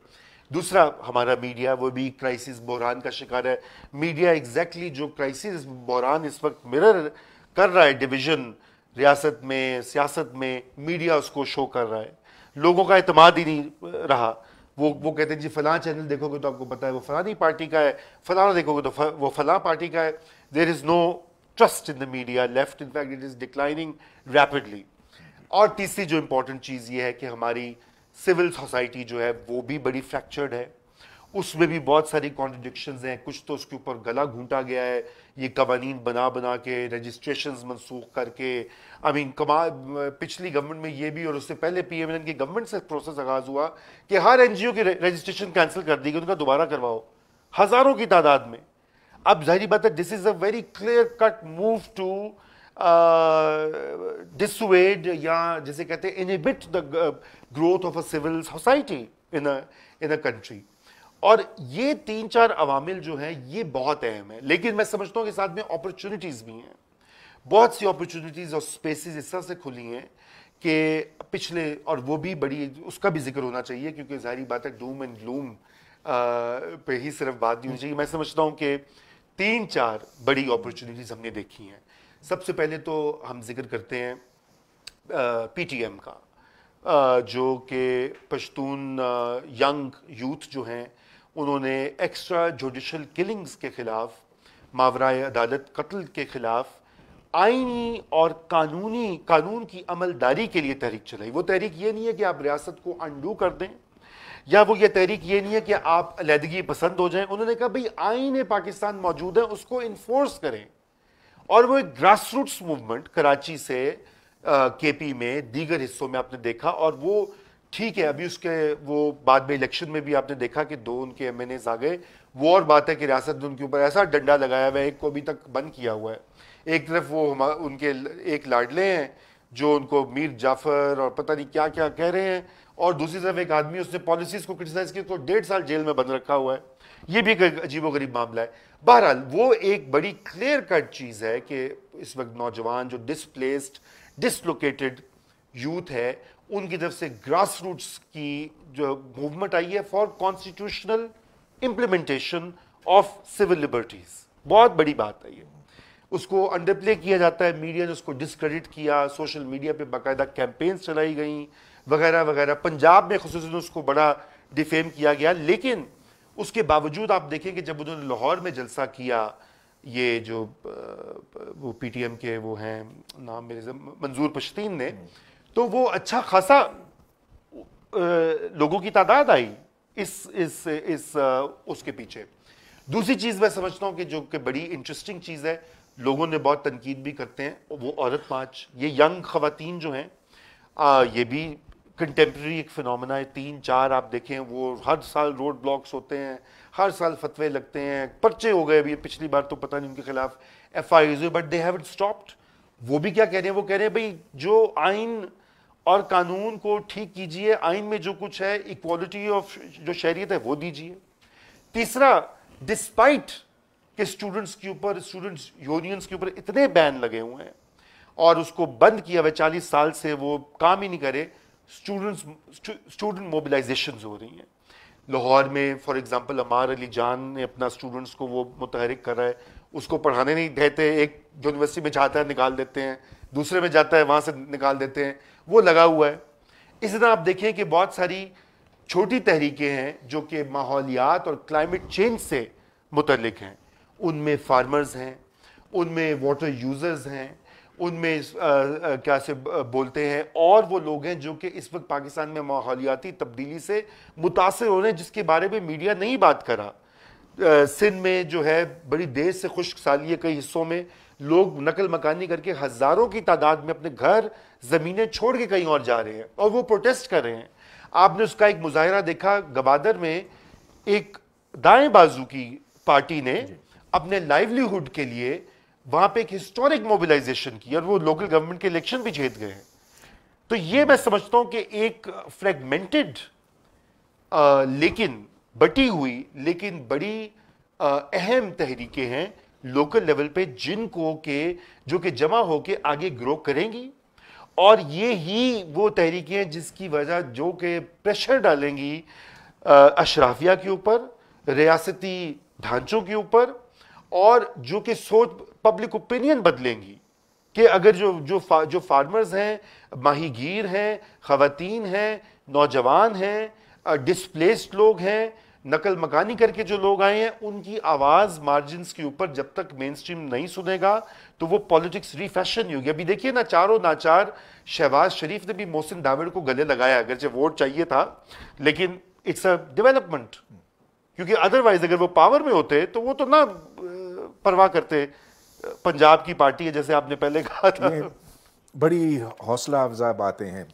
Speaker 2: दूसरा हमारा मीडिया वो भी क्राइसिस बहरान का शिकार है मीडिया एग्जैक्टली exactly जो क्राइसिस बहरान इस वक्त मिरर कर रहा है डिवीज़न रियासत में सियासत में मीडिया उसको शो कर रहा है लोगों का अतमाद ही नहीं रहा वो वो कहते हैं जी फलां चैनल देखोगे तो आपको पता है वो फलानी पार्टी का है फलाना देखोगे तो फल, वो फलां पार्टी का है there is no trust in the media left in fact it is declining rapidly और तीसरी जो इम्पोर्टेंट चीज़ ये है कि हमारी सिविल सोसाइटी जो है वो भी बड़ी फ्रैक्चर्ड है उसमें भी बहुत सारी कॉन्ट्रडिक्शन हैं कुछ तो उसके ऊपर गला घूटा गया है ये कवानीन बना बना के रजिस्ट्रेशन मनसूख करके आई मीन कमा पिछली गवर्नमेंट में ये भी और उससे पहले पी एम एन की गवर्नमेंट से प्रोसेस आगाज़ हुआ कि हर एन जी ओ की रजिस्ट्रेशन कैंसिल कर दी गई उनका दोबारा करवाओ हज़ारों की तादाद में अब जाहिर बात है this is a very clear cut move to dissuade या जिसे कहते हैं inhibit the growth of a civil society in in a country और ये तीन चार अवामिल जो हैं ये बहुत अहम है लेकिन मैं समझता हूँ कि साथ में अपॉर्चुनिटीज़ भी हैं बहुत सी अपॉर्चुनिटीज़ और स्पेसिस इस तरह से खुली हैं कि पिछले और वो भी बड़ी उसका भी जिक्र होना चाहिए क्योंकि जाहरी बात है डूम एंड लूम पे ही सिर्फ बात नहीं होनी चाहिए मैं समझता हूँ कि तीन चार बड़ी अपॉर्चुनिटीज़ हमने देखी हैं सबसे पहले तो हम जिक्र करते हैं पीटीएम का आ, जो कि पश्तून यंग यूथ जो हैं उन्होंने एक्स्ट्रा जुडिशल किलिंग्स के ख़िलाफ़ मावरा अदालत कत्ल के ख़िलाफ़ आइनी और कानूनी कानून की अमलदारी के लिए तहरीक चलाई वो तहरीक ये नहीं है कि आप रियासत को अंडू कर दें या वो ये तहरीक ये नहीं है कि आप अलीहदगी पसंद हो जाएं उन्होंने कहा भाई आइन पाकिस्तान मौजूद है उसको इन्फोर्स करें और वो एक ग्रास रूट्स मूवमेंट कराची से केपी में दीगर हिस्सों में आपने देखा और वो ठीक है अभी उसके वो बाद में इलेक्शन में भी आपने देखा कि दो उनके एम एन आ गए वो और बात है कि रियासत ने उनके ऊपर ऐसा डंडा लगाया हुआ है एक को अभी तक बंद किया हुआ है एक तरफ वो हम उनके एक लाडले हैं जो उनको मीर जाफर और पता नहीं क्या क्या कह रहे हैं और दूसरी तरफ एक आदमी उसने पॉलिसीज़ को क्रिटिसाइज़ की तो डेढ़ साल जेल में बंद रखा हुआ है ये भी एक अजीब वरीब मामला है बहरहाल वो एक बड़ी क्लियर कट चीज़ है कि इस वक्त नौजवान जो डिसप्लेस्ड डिसलोकेटेड यूथ है उनकी तरफ से ग्रास रूट्स की जो मूवमेंट आई है for constitutional implementation of civil liberties बहुत बड़ी बात है ये उसको अंडरप्ले किया जाता है मीडिया ने उसको डिसक्रेडिट किया सोशल मीडिया पे बाकायदा कैंपेन्स चलाई गई वगैरह वगैरह पंजाब में खसूस उसको बड़ा डिफेम किया गया लेकिन उसके बावजूद आप देखेंगे जब उन्होंने लाहौर में जलसा किया ये जो वो पीटीएम के वो हैं नाम मेरे मंजूर पश्तीन ने हम्म। तो वो अच्छा खासा लोगों की तादाद आई इस इस इस उसके पीछे दूसरी चीज़ मैं समझता हूँ कि जो कि बड़ी इंटरेस्टिंग चीज़ है लोगों ने बहुत तनकीद भी करते हैं वो औरत पाँच ये यंग खातन जो हैं ये भी कंटेम्प्रेरी एक फिनमिना है तीन चार आप देखें वो हर साल रोड ब्लॉक्स होते हैं हर साल फतवे लगते हैं पर्चे हो गए अभी पिछली बार तो पता नहीं उनके खिलाफ एफ आई हुए बट दे हैव स्टॉप्ड वो भी क्या कह रहे हैं वो कह रहे हैं भाई जो आइन और कानून को ठीक कीजिए आइन में जो कुछ है इक्वालिटी ऑफ जो शहरीत है वो दीजिए तीसरा डिस्पाइट के स्टूडेंट्स के ऊपर स्टूडेंट्स यूनियंस के ऊपर इतने बैन लगे हुए हैं और उसको बंद किया हुआ चालीस साल से वो काम ही नहीं करे स्टूडेंट्स स्टूडेंट मोबिलाइजेशन हो रही हैं लाहौर में फॉर एग्जांपल अमार अली जान ने अपना स्टूडेंट्स को वो मुतहरिक कर रहा है उसको पढ़ाने नहीं देते एक यूनिवर्सिटी में जाता है निकाल देते हैं दूसरे में जाता है वहाँ से निकाल देते हैं वो लगा हुआ है इसी तरह आप देखें कि बहुत सारी छोटी तहरीकें हैं जो कि माहौलियात और क्लाइमेट चेंज से मुतलक हैं उनमें फार्मर्स हैं उनमें वाटर यूज़र्स हैं उनमें क्या से बोलते हैं और वो लोग हैं जो कि इस वक्त पाकिस्तान में माहौलियाती तब्दीली से मुतासर हो रहे हैं जिसके बारे में मीडिया नहीं बात करा सिंध में जो है बड़ी देर से खुश्क साली है कई हिस्सों में लोग नकल मकानी करके हज़ारों की तादाद में अपने घर ज़मीनें छोड़ के कहीं और जा रहे हैं और वो प्रोटेस्ट कर रहे हैं आपने उसका एक मुजाहरा देखा गवादर में एक दाएं बाजू की पार्टी ने अपने लाइवलीहुड के लिए वहां पे एक हिस्टोरिक मोबिलाइजेशन की और वो लोकल गवर्नमेंट के इलेक्शन भी जीत गए हैं तो ये मैं समझता हूं कि एक फ्रेगमेंटेड लेकिन बटी हुई लेकिन बड़ी अहम तहरीकें हैं लोकल लेवल पे जिनको के जो कि जमा होकर आगे ग्रो करेंगी और ये ही वो तहरीकें हैं जिसकी वजह जो कि प्रेशर डालेंगी अशराफिया के ऊपर रियासती ढांचों के ऊपर और जो कि सोच पब्लिक ओपिनियन बदलेंगी कि अगर जो जो फा, जो फार्मर्स हैं गिर हैं ख़वान हैं नौजवान हैं डिसप्लेस्ड लोग हैं नकल मकानी करके जो लोग आए हैं उनकी आवाज़ मार्जिनस के ऊपर जब तक मेन स्ट्रीम नहीं सुनेगा तो वो पॉलिटिक्स नहीं होगी अभी देखिए ना चारों नाचार शहबाज शरीफ ने भी मोहसिन दामिर को गले लगाया अगरचे वोट चाहिए था लेकिन इट्स अ डिवेलपमेंट क्योंकि अदरवाइज अगर वो पावर में होते तो वो तो ना परवाह करते पंजाब की पार्टी है जैसे आपने पहले कहा था
Speaker 1: बड़ी हौसला अफजा बातें हैं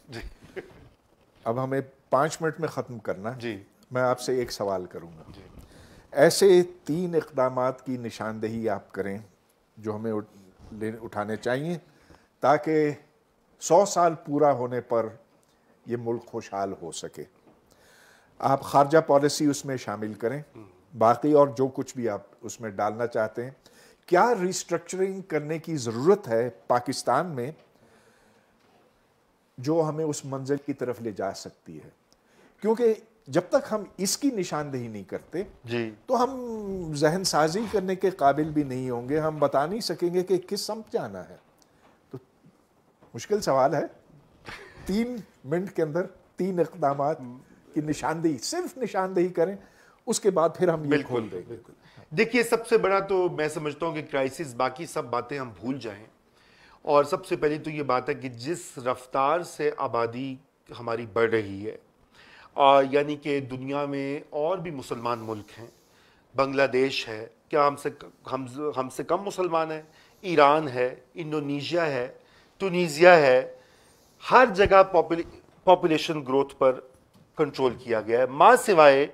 Speaker 1: अब हमें पाँच मिनट में ख़त्म करना जी मैं आपसे एक सवाल करूँगा ऐसे तीन इकदाम की निशानदेही आप करें जो हमें उठ, उठाने चाहिए ताकि सौ साल पूरा होने पर ये मुल्क खुशहाल हो सके आप खारजा पॉलिसी उसमें शामिल करें
Speaker 2: हम्म।
Speaker 1: बाकी और जो कुछ भी आप उसमें डालना चाहते हैं क्या रिस्ट्रक्चरिंग करने की ज़रूरत है पाकिस्तान में जो हमें उस मंजिल की तरफ ले जा सकती है क्योंकि जब तक हम इसकी निशानदेही नहीं करते जी। तो हम जहन साजी करने के काबिल भी नहीं होंगे हम बता नहीं सकेंगे कि किस समत जाना है तो मुश्किल सवाल है तीन मिनट के अंदर तीन इकदाम की निशानदेही सिर्फ निशानदेही करें
Speaker 2: उसके बाद फिर हम ये खोल देंगे देखिए सबसे बड़ा तो मैं समझता हूँ कि क्राइसिस बाकी सब बातें हम भूल जाएं और सबसे पहले तो ये बात है कि जिस रफ्तार से आबादी हमारी बढ़ रही है यानी कि दुनिया में और भी मुसलमान मुल्क हैं बांग्लादेश है क्या हमसे हम हमसे कम मुसलमान हैं ईरान है इंडोनेशिया है टूनीज़िया है हर जगह पॉपुले पॉपुलेशन ग्रोथ पर कंट्रोल किया गया है माँ सिवाय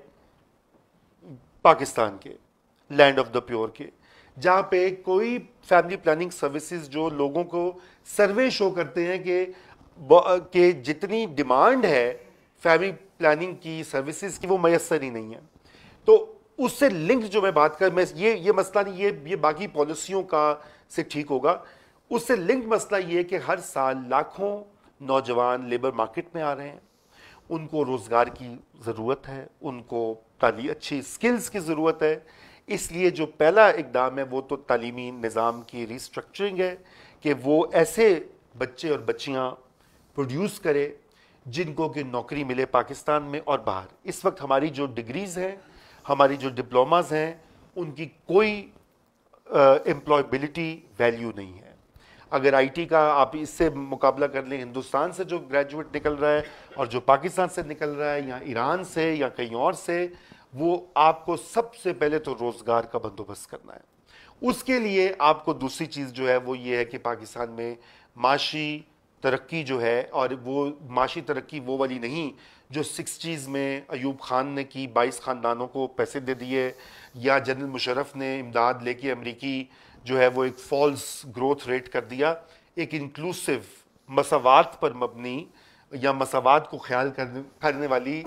Speaker 2: पाकिस्तान के लैंड ऑफ द प्योर के जहाँ पे कोई फैमिली प्लानिंग सर्विसेज जो लोगों को सर्वे शो करते हैं कि के जितनी डिमांड है फैमिली प्लानिंग की सर्विसेज की वो मैसर ही नहीं है तो उससे लिंक जो मैं बात कर मैं ये ये मसला नहीं ये ये बाकी पॉलिसियों का से ठीक होगा उससे लिंक मसला ये है कि हर साल लाखों नौजवान लेबर मार्केट में आ रहे हैं उनको रोज़गार की ज़रूरत है उनको काफ़ी अच्छी स्किल्स की ज़रूरत है इसलिए जो पहला इकदाम है वो तो तलीमी निज़ाम की रिस्ट्रक्चरिंग है कि वो ऐसे बच्चे और बच्चियाँ प्रोड्यूस करे जिनको कि नौकरी मिले पाकिस्तान में और बाहर इस वक्त हमारी जो डिग्रीज़ हैं हमारी जो डिप्लोमाज हैं उनकी कोई एम्प्लॉयबिलिटी वैल्यू नहीं है अगर आईटी का आप इससे मुकाबला कर लें हिंदुस्तान से जो ग्रेजुएट निकल रहा है और जो पाकिस्तान से निकल रहा है या ईरान से या कहीं और से वो आपको सबसे पहले तो रोजगार का बंदोबस्त करना है उसके लिए आपको दूसरी चीज़ जो है वो ये है कि पाकिस्तान में माशी तरक्की जो है और वो माशी तरक्की वो वाली नहीं जो सिक्सटीज़ में अयूब खान ने की बाईस ख़ानदानों को पैसे दे दिए या जनरल मुशरफ ने इमदाद लेके अमरीकी जो है वो एक फॉल्स ग्रोथ रेट कर दिया एक इंक्लूसिव मसावत पर मबनी या मसावत को ख्याल करने करने वाली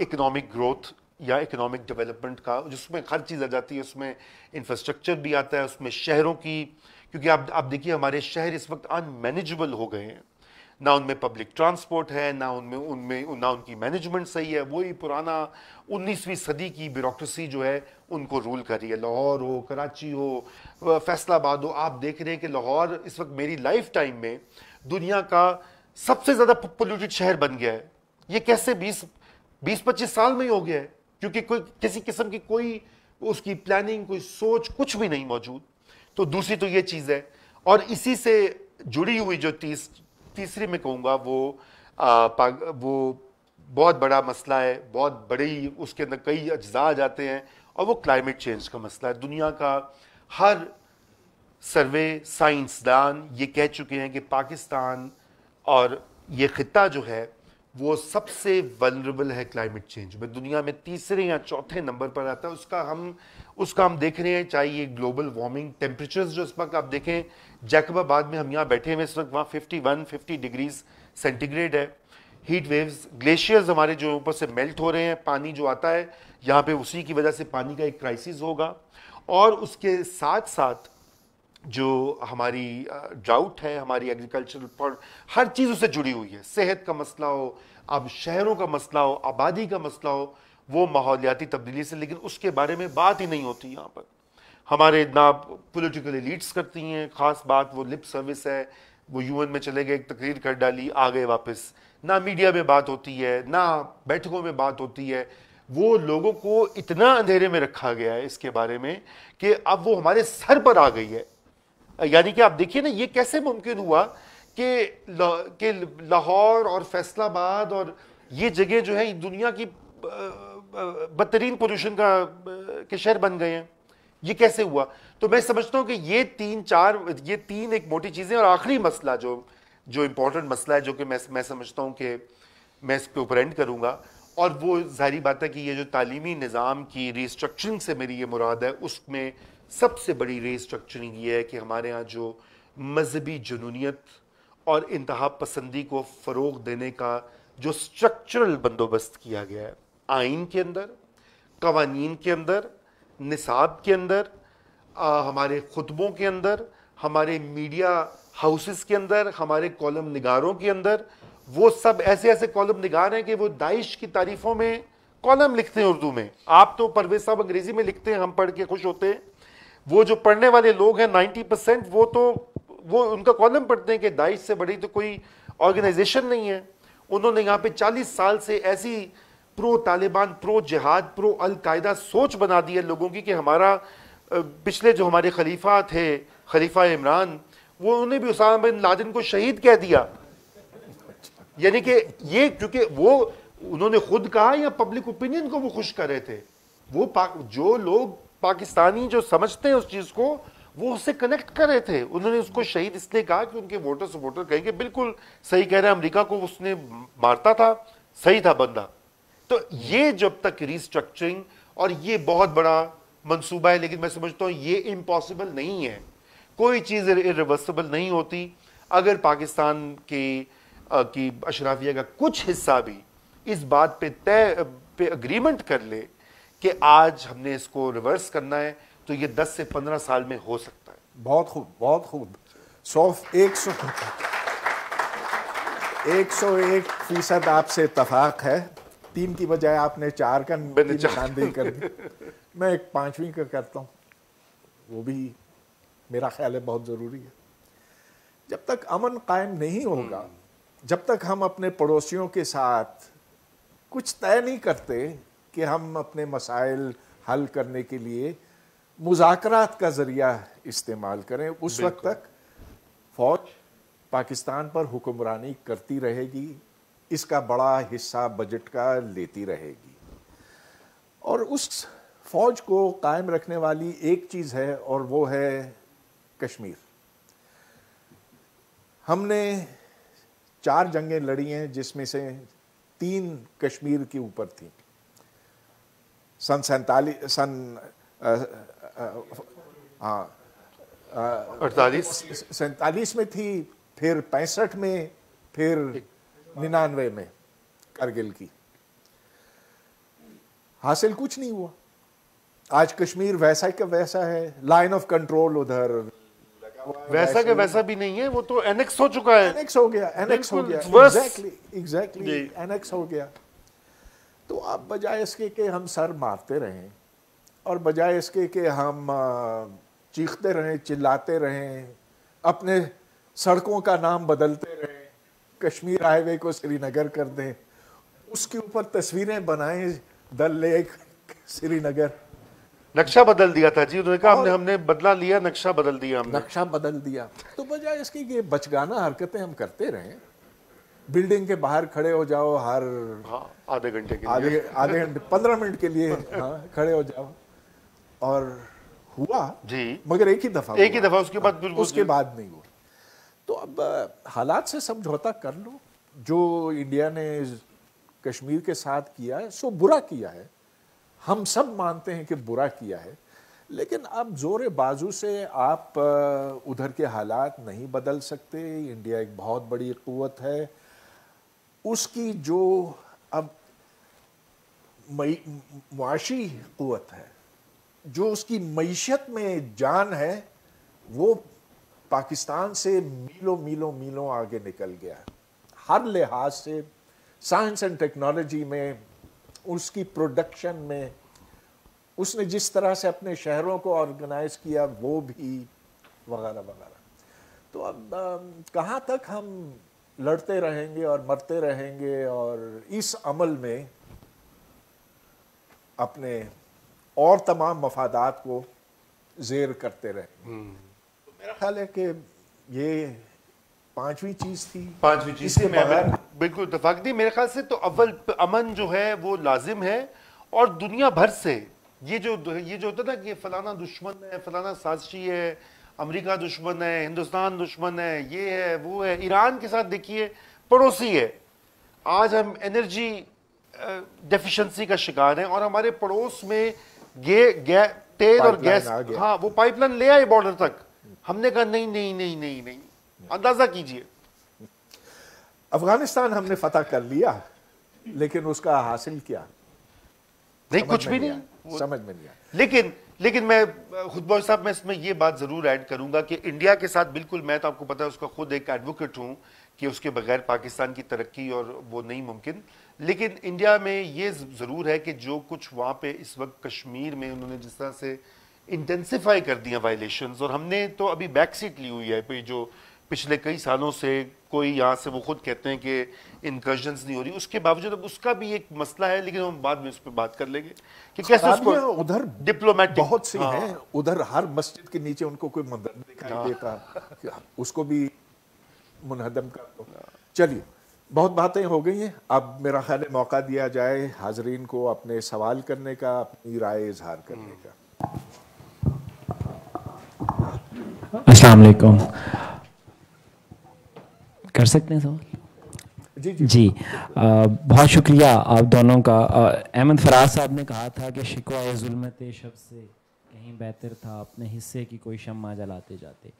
Speaker 2: इकनॉमिक ग्रोथ या इकोनॉमिक डेवलपमेंट का जिसमें हर चीज़ आ जाती है उसमें इंफ्रास्ट्रक्चर भी आता है उसमें शहरों की क्योंकि आप आप देखिए हमारे शहर इस वक्त अनमैनेजेबल हो गए हैं ना उनमें पब्लिक ट्रांसपोर्ट है ना उनमें उनमें ना उनकी मैनेजमेंट सही है वही पुराना 19वीं सदी की ब्यूरोक्रेसी जो है उनको रूल कर रही है लाहौर हो कराची हो फैसलाबाद हो आप देख रहे हैं कि लाहौर इस वक्त मेरी लाइफ टाइम में दुनिया का सबसे ज़्यादा पोल्यूटेड शहर बन गया है ये कैसे बीस बीस पच्चीस साल में ही हो गया है क्योंकि कोई किसी किस्म की कोई उसकी प्लानिंग कोई सोच कुछ भी नहीं मौजूद तो दूसरी तो ये चीज़ है और इसी से जुड़ी हुई जो तीस तीसरी मैं कहूँगा वो आ, वो बहुत बड़ा मसला है बहुत बड़ी उसके अंदर कई अज्जा आ जाते हैं और वो क्लाइमेट चेंज का मसला है दुनिया का हर सर्वे साइंसदान ये कह चुके हैं कि पाकिस्तान और ये खत्ता जो है वो सबसे वनरेबल है क्लाइमेट चेंज में दुनिया में तीसरे या चौथे नंबर पर आता है उसका हम उसका हम देख रहे हैं चाहे ये ग्लोबल वार्मिंग टेम्परेचर्स जो इस वक्त आप देखें जैकबाबाद में हम यहाँ बैठे हुए इस वक्त वहाँ fifty one fifty degrees centigrade है हीट वेव्स ग्लेशियर्स हमारे जो ऊपर से मेल्ट हो रहे हैं पानी जो आता है यहाँ पे उसी की वजह से पानी का एक क्राइसिस होगा और उसके साथ साथ जो हमारी ड्राउट है हमारी एग्रीकल्चरल प्रॉब्लम हर चीज़ उससे जुड़ी हुई है सेहत का मसला हो अब शहरों का मसला हो आबादी का मसला हो वो माहौलियाती तब्दीली से लेकिन उसके बारे में बात ही नहीं होती यहाँ पर हमारे ना पोलिटिकल एलिट्स करती हैं ख़ास बात वो लिप सर्विस है वो यूएन में चले गए एक तकरीर कर डाली आ गए वापस ना मीडिया में बात होती है ना बैठकों में बात होती है वो लोगों को इतना अंधेरे में रखा गया है इसके बारे में कि अब वो हमारे सर पर आ गई है यानी कि आप देखिए ना ये कैसे मुमकिन हुआ कि के लाहौर और फैसलाबाद और ये जगह जो है दुनिया की बदतरीन पोल्यूशन का के शहर बन गए हैं ये कैसे हुआ तो मैं समझता हूँ कि ये तीन चार ये तीन एक मोटी चीज़ें और आखिरी मसला जो जो इम्पोर्टेंट मसला है जो कि मैं मैं समझता हूँ कि मैं इसके ऊपर एंड करूँगा और वो जारी बात है कि ये जो तालीमी निज़ाम की रिस्ट्रक्चरिंग से मेरी ये मुराद है उसमें सबसे बड़ी रीस्ट्रक्चरिंग ये है कि हमारे यहाँ जो मजहबी जुनूनीत और इंतहा पसंदी को फ़रोग देने का जो स्ट्रक्चरल बंदोबस्त किया गया है आइन के अंदर कवानीन के अंदर निसाब के अंदर आ, हमारे खुतबों के अंदर हमारे मीडिया हाउसेस के अंदर हमारे कॉलम निगारों के अंदर वो सब ऐसे ऐसे कॉलम निगार हैं कि वो दाइश की तारीफ़ों में कॉलम लिखते हैं उर्दू में आप तो परवेज साहब अंग्रेज़ी में लिखते हैं हम पढ़ के खुश होते हैं वो जो पढ़ने वाले लोग हैं नाइन्टी परसेंट वो तो वो उनका कॉलम पढ़ते हैं कि दाइश से बड़ी तो कोई ऑर्गेनाइजेशन नहीं है उन्होंने यहाँ पे चालीस साल से ऐसी प्रो तालिबान प्रो जहाद प्रो अलकायदा सोच बना दी है लोगों की कि हमारा पिछले जो हमारे खलीफा थे खलीफा इमरान वो उन्हें भी उसाम बिन लादिन को शहीद कह दिया यानी कि ये क्योंकि वो उन्होंने खुद कहा या पब्लिक ओपिनियन को वो खुश कर रहे थे वो जो लोग पाकिस्तानी जो समझते हैं उस चीज़ को वो उससे कनेक्ट कर रहे थे उन्होंने उसको शहीद इसलिए कहा कि उनके वोटर सपोर्टर कहेंगे बिल्कुल सही कह रहे हैं अमरीका को उसने मारता था सही था बंदा तो ये जब तक रिस्ट्रक्चरिंग और ये बहुत बड़ा मंसूबा है लेकिन मैं समझता हूँ ये इम्पॉसिबल नहीं है कोई चीज़ रिवर्सिबल नहीं होती अगर पाकिस्तान की आ, की अशराफिया का कुछ हिस्सा भी इस बात पे तय पे अग्रीमेंट कर ले कि आज हमने इसको रिवर्स करना है तो ये 10 से 15 साल में हो सकता है बहुत खूब बहुत खूब सौ एक सौ एक सौ
Speaker 1: एक फीसद आपसे इतफाक है तीन की बजाय आपने चार का निशानदेही कर दी मैं एक पांचवी का करता हूँ वो भी मेरा ख्याल है बहुत ज़रूरी है जब तक अमन कायम नहीं होगा हम्म। जब तक हम अपने पड़ोसियों के साथ कुछ तय नहीं करते कि हम अपने मसाइल हल करने के लिए मुजाकरात का ज़रिया इस्तेमाल करें उस वक्त तक फ़ौज पाकिस्तान पर हुक्मरानी करती रहेगी इसका बड़ा हिस्सा बजट का लेती रहेगी और उस फौज को कायम रखने वाली एक चीज़ है और वो है कश्मीर हमने चार जंगें लड़ी हैं जिसमें से तीन कश्मीर के ऊपर थी सन सैतालीस सन अड़तालीस सैतालीस में थी फिर पैंसठ में फिर निन्यानवे में करगिल की हासिल कुछ नहीं हुआ आज कश्मीर वैसा का वैसा है लाइन ऑफ कंट्रोल उधर वैसा के वैसा
Speaker 2: भी नहीं है वो तो एनेक्स हो चुका है एनेक्स हो गया एनेक्स हो गया एग्जैक्टली
Speaker 1: एग्जैक्टली एनेक्स हो गया तो आप बजाय इसके कि हम सर मारते रहें और बजाय इसके कि हम चीखते रहें चिल्लाते रहें अपने सड़कों का नाम बदलते रहें कश्मीर हाईवे को श्रीनगर कर दें उसके ऊपर तस्वीरें बनाएं दल लेक श्रीनगर नक्शा बदल दिया था जी उन्होंने कहा हमने हमने बदला लिया नक्शा बदल दिया हमने नक्शा बदल दिया तो बजाय इसकी ये बचगाना हरकतें हम करते रहें बिल्डिंग के बाहर खड़े हो जाओ हर
Speaker 2: हाँ, आधे घंटे के आधे आधे घंटे
Speaker 1: पंद्रह मिनट के लिए हाँ, खड़े हो जाओ और हुआ जी मगर एक ही दफा एक ही दफा उसके बाद उसके बाद नहीं हुआ तो अब हालात से समझौता कर लो जो इंडिया ने कश्मीर के साथ किया है सो बुरा किया है हम सब मानते हैं कि बुरा किया है लेकिन अब जोर बाजू से आप उधर के हालात नहीं बदल सकते इंडिया एक बहुत बड़ी क़वत है उसकी जो अब मुआशी क़वत है जो उसकी मीशत में जान है वो पाकिस्तान से मीलों मीलों मीलों आगे निकल गया है हर लिहाज से साइंस एंड टेक्नोलॉजी में उसकी प्रोडक्शन में उसने जिस तरह से अपने शहरों को ऑर्गेनाइज किया वो भी वगैरह वगैरह तो अब कहाँ तक हम लड़ते रहेंगे और मरते रहेंगे और इस अमल में अपने और तमाम मफादात को जेर करते रहेंगे हम्म। तो मेरा ख्याल है कि ये पांचवी चीज थी पांचवी चीज थी मैं
Speaker 2: बिल्कुल इतफाक दी मेरे ख्याल से तो अव्वल अमन जो है वो लाजिम है और दुनिया भर से ये जो ये जो होता ना कि फलाना दुश्मन है फलाना साजिशी है अमेरिका दुश्मन है हिंदुस्तान दुश्मन है ये है वो है ईरान के साथ देखिए पड़ोसी है आज हम एनर्जी डेफिशिएंसी का शिकार हैं और हमारे पड़ोस में गे, गे तेल और गैस हाँ वो पाइपलाइन ले आए बॉर्डर तक हमने कहा नहीं नहीं नहीं नहीं नहीं अंदाजा कीजिए
Speaker 1: अफगानिस्तान हमने फतह कर लिया लेकिन उसका हासिल किया नहीं कुछ भी नहीं
Speaker 2: समझ में नहीं आया लेकिन लेकिन मैं खुद खुदबौर साहब मैं इसमें ये बात ज़रूर ऐड करूंगा कि इंडिया के साथ बिल्कुल मैं तो आपको पता है उसका खुद एक एडवोकेट हूँ कि उसके बगैर पाकिस्तान की तरक्की और वो नहीं मुमकिन लेकिन इंडिया में ये ज़रूर है कि जो कुछ वहाँ पे इस वक्त कश्मीर में उन्होंने जिस तरह से इंटेंसिफाई कर दिया वायलेशन और हमने तो अभी बैक सीट ली हुई है जो पिछले कई सालों से कोई यहाँ से वो खुद कहते हैं कि इनकर्जन नहीं हो रही उसके बावजूद अब उसका भी एक मसला है लेकिन हम बाद में उस पर बात कर लेंगे कि कैसे उसको उधर डिप्लोमेटिक बहुत सी हाँ। हैं
Speaker 1: उधर हर मस्जिद के नीचे उनको कोई मंदिर दिखाई हाँ। देता उसको भी मुनहदम कर दो चलिए बहुत बातें हो गई हैं अब मेरा ख्याल मौका दिया जाए हाजरीन को अपने सवाल करने का अपनी राय इजहार करने हम्म। का
Speaker 3: अस्सलाम कर सकते हैं सवाल जी जी, जी आ, बहुत शुक्रिया आप दोनों का अहमद फराज साहब ने कहा था कि शिकवा जुलमत शब से कहीं बेहतर था अपने हिस्से की कोई शमा जलाते जाते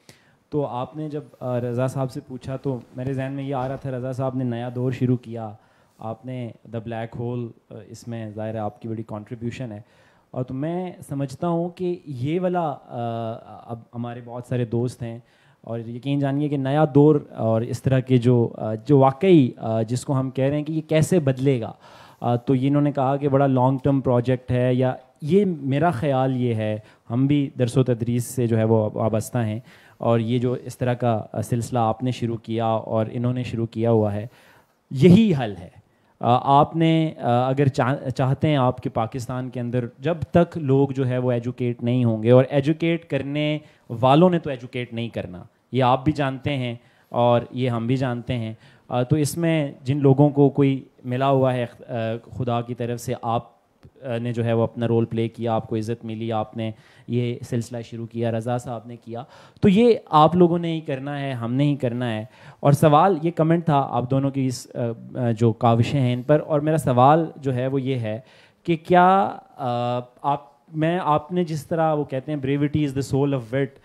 Speaker 3: तो आपने जब रज़ा साहब से पूछा तो मेरे जहन में ये आ रहा था रज़ा साहब ने नया दौर शुरू किया आपने द ब्लैक होल इसमें ज़ाहिर आपकी बड़ी कंट्रीब्यूशन है और तो मैं समझता हूँ कि ये वाला अब हमारे बहुत सारे दोस्त हैं और यकीन जानिए कि नया दौर और इस तरह के जो जो वाकई जिसको हम कह रहे हैं कि ये कैसे बदलेगा तो इन्होंने कहा कि बड़ा लॉन्ग टर्म प्रोजेक्ट है या ये मेरा ख्याल ये है हम भी दरसो तदरीस से जो है वो वाबस्ता हैं और ये जो इस तरह का सिलसिला आपने शुरू किया और इन्होंने शुरू किया हुआ है यही हल है आपने अगर चाहते हैं आपके पाकिस्तान के अंदर जब तक लोग जो है वो एजुकेट नहीं होंगे और एजुकेट करने वालों ने तो एजुकेट नहीं करना ये आप भी जानते हैं और ये हम भी जानते हैं तो इसमें जिन लोगों को कोई मिला हुआ है खुदा की तरफ से आप ने जो है वो अपना रोल प्ले किया आपको इज़्ज़त मिली आपने ये सिलसिला शुरू किया रज़ा साहब ने किया तो ये आप लोगों ने ही करना है हमने ही करना है और सवाल ये कमेंट था आप दोनों की इस जो काविशें हैं इन पर और मेरा सवाल जो है वो ये है कि क्या आप मैं आपने जिस तरह वो कहते हैं brevity is the soul of wit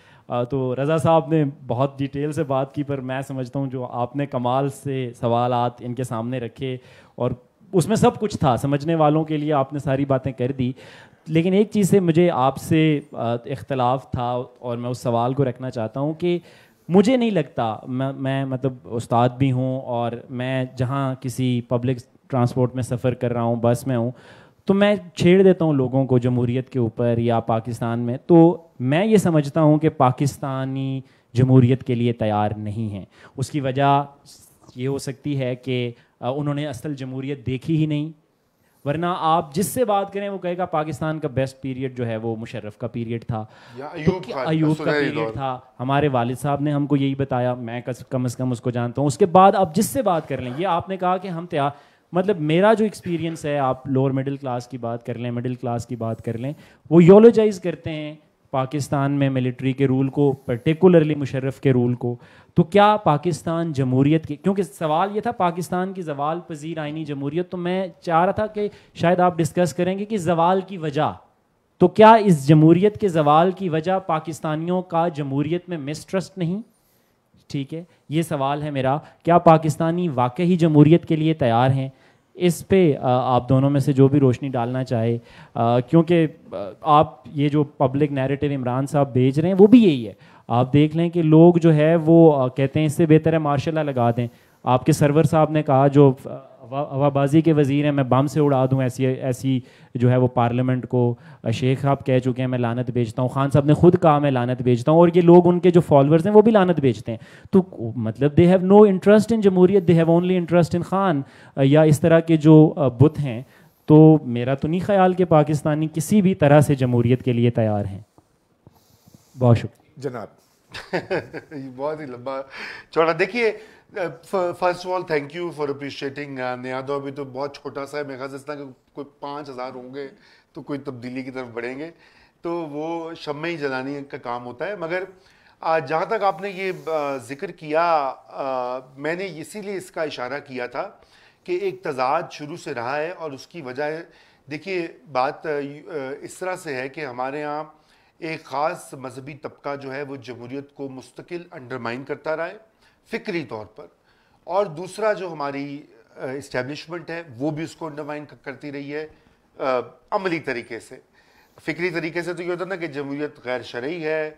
Speaker 3: तो रज़ा साहब ने बहुत डिटेल से बात की पर मैं समझता हूँ जो आपने कमाल से सवाल इनके सामने रखे और उसमें सब कुछ था समझने वालों के लिए आपने सारी बातें कर दी लेकिन एक चीज़ से मुझे आपसे इख्तलाफ था और मैं उस सवाल को रखना चाहता हूँ कि मुझे नहीं लगता मैं, मैं मतलब उस्ताद भी हूँ और मैं जहाँ किसी पब्लिक ट्रांसपोर्ट में सफ़र कर रहा हूँ बस में हूँ तो मैं छेड़ देता हूँ लोगों को जमहूरीत के ऊपर या पाकिस्तान में तो मैं ये समझता हूँ कि पाकिस्तानी जमहूरीत के लिए तैयार नहीं है उसकी वजह ये हो सकती है कि उन्होंने असल जमहूरीत देखी ही नहीं वरना आप जिससे बात करें वो कहेगा पाकिस्तान का बेस्ट पीरियड जो है वो मुशर्रफ का पीरियड था तो अयूब तो का, पीरियड था हमारे वालिद साहब ने हमको यही बताया मैं कम अज़ कम उसको जानता हूँ उसके बाद आप जिससे बात कर लें ये आपने कहा कि हम तैयार मतलब मेरा जो एक्सपीरियंस है आप लोअर मिडिल क्लास की बात कर लें मिडिल क्लास की बात कर लें वो योलोजाइज करते हैं पाकिस्तान में मिलिट्री के रूल को पर्टिकुलरली मुशर्रफ के रूल को तो क्या पाकिस्तान जमहूरीत के क्योंकि सवाल ये था पाकिस्तान की जवाल पजीर आइनी जमहूरीत तो मैं चाह रहा था कि शायद आप डिस्कस करेंगे कि जवाल की वजह तो क्या इस जमहूरीत के जवाल की वजह पाकिस्तानियों का जमहूरीत में मिसट्रस्ट नहीं ठीक है ये सवाल है मेरा क्या पाकिस्तानी वाकई जमहूरीत के लिए तैयार हैं इस पे आप दोनों में से जो भी रोशनी डालना चाहे क्योंकि आप ये जो पब्लिक नैरेटिव इमरान साहब भेज रहे हैं वो भी यही है आप देख लें कि लोग जो है वो कहते हैं इससे बेहतर है मार्शल लगा दें आपके सरवर साहब ने कहा जो हवा हवाबाजी के वजीर हैं मैं बम से उड़ा दूं ऐसी ऐसी जो है वो पार्लियामेंट को शेख साहब कह चुके हैं मैं लानत बेचता हूँ खान साहब ने खुद कहा मैं लानत बेचता हूँ और ये लोग उनके जो फॉलोअर्स हैं वो भी लानत बेचते हैं तो मतलब they have no interest in जमहूरियत they have only interest in Khan या इस तरह के जो बुत हैं तो मेरा तो नहीं ख्याल कि पाकिस्तानी किसी भी तरह से जमहूरीत के लिए तैयार हैं बहुत
Speaker 2: शुक्रिया जनाब बहुत ही लंबा चौड़ा देखिए first of all thank you for appreciating नया दौर भी तो बहुत छोटा सा है मेरे ख्याल से कोई पाँच हज़ार होंगे तो कोई तब्दीली की तरफ बढ़ेंगे तो वो शम ही जलाने का काम होता है मगर जहाँ तक आपने ये जिक्र किया आ, मैंने इसीलिए इसका इशारा किया था कि एक तजाद शुरू से रहा है और उसकी वजह देखिए बात इस तरह से है कि हमारे यहाँ एक ख़ास मजहबी तबका जो है वो जमहूरीत को मुस्तकिल अंडरमाइन करता रहा है फ़िक्री तौर पर और दूसरा जो हमारी इस्टेब्लिशमेंट है वो भी उसको अंडरमाइन करती रही है आ, अमली तरीके से फ़िक्री तरीके से तो ये होता ना कि जमहूरीत गैर शर्य है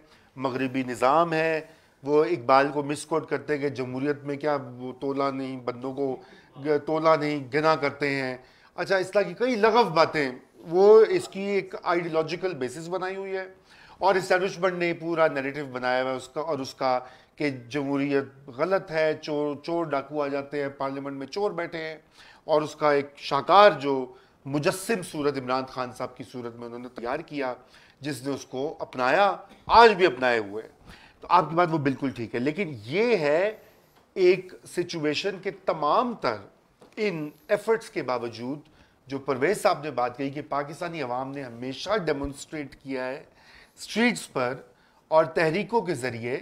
Speaker 2: मगरबी निज़ाम है वो इकबाल को मिसकोट करते हैं कि जमहूरियत में क्या वो तोला नहीं बंदों को तोला नहीं गिना करते हैं अच्छा इस तरह की कई लगव बातें वो इसकी एक आइडियोलॉजिकल बेसिस बनाई हुई है और इस्टेब्लिशमेंट ने पूरा नेरेटिव बनाया हुआ है उसका और उसका कि जमहूरीत गलत है चोर चोर डाकू आ जाते हैं पार्लियामेंट में चोर बैठे हैं और उसका एक शाकार जो मुजस्म सूरत इमरान खान साहब की सूरत में उन्होंने तैयार किया जिसने उसको अपनाया आज भी अपनाए हुए तो आपकी बात वो बिल्कुल ठीक है लेकिन ये है एक सिचुएशन के तमाम तर इन एफर्ट्स के बावजूद जो परवेज साहब ने बात कही कि पाकिस्तानी अवाम ने हमेशा डेमोन्स्ट्रेट किया है स्ट्रीट्स पर और तहरीकों के ज़रिए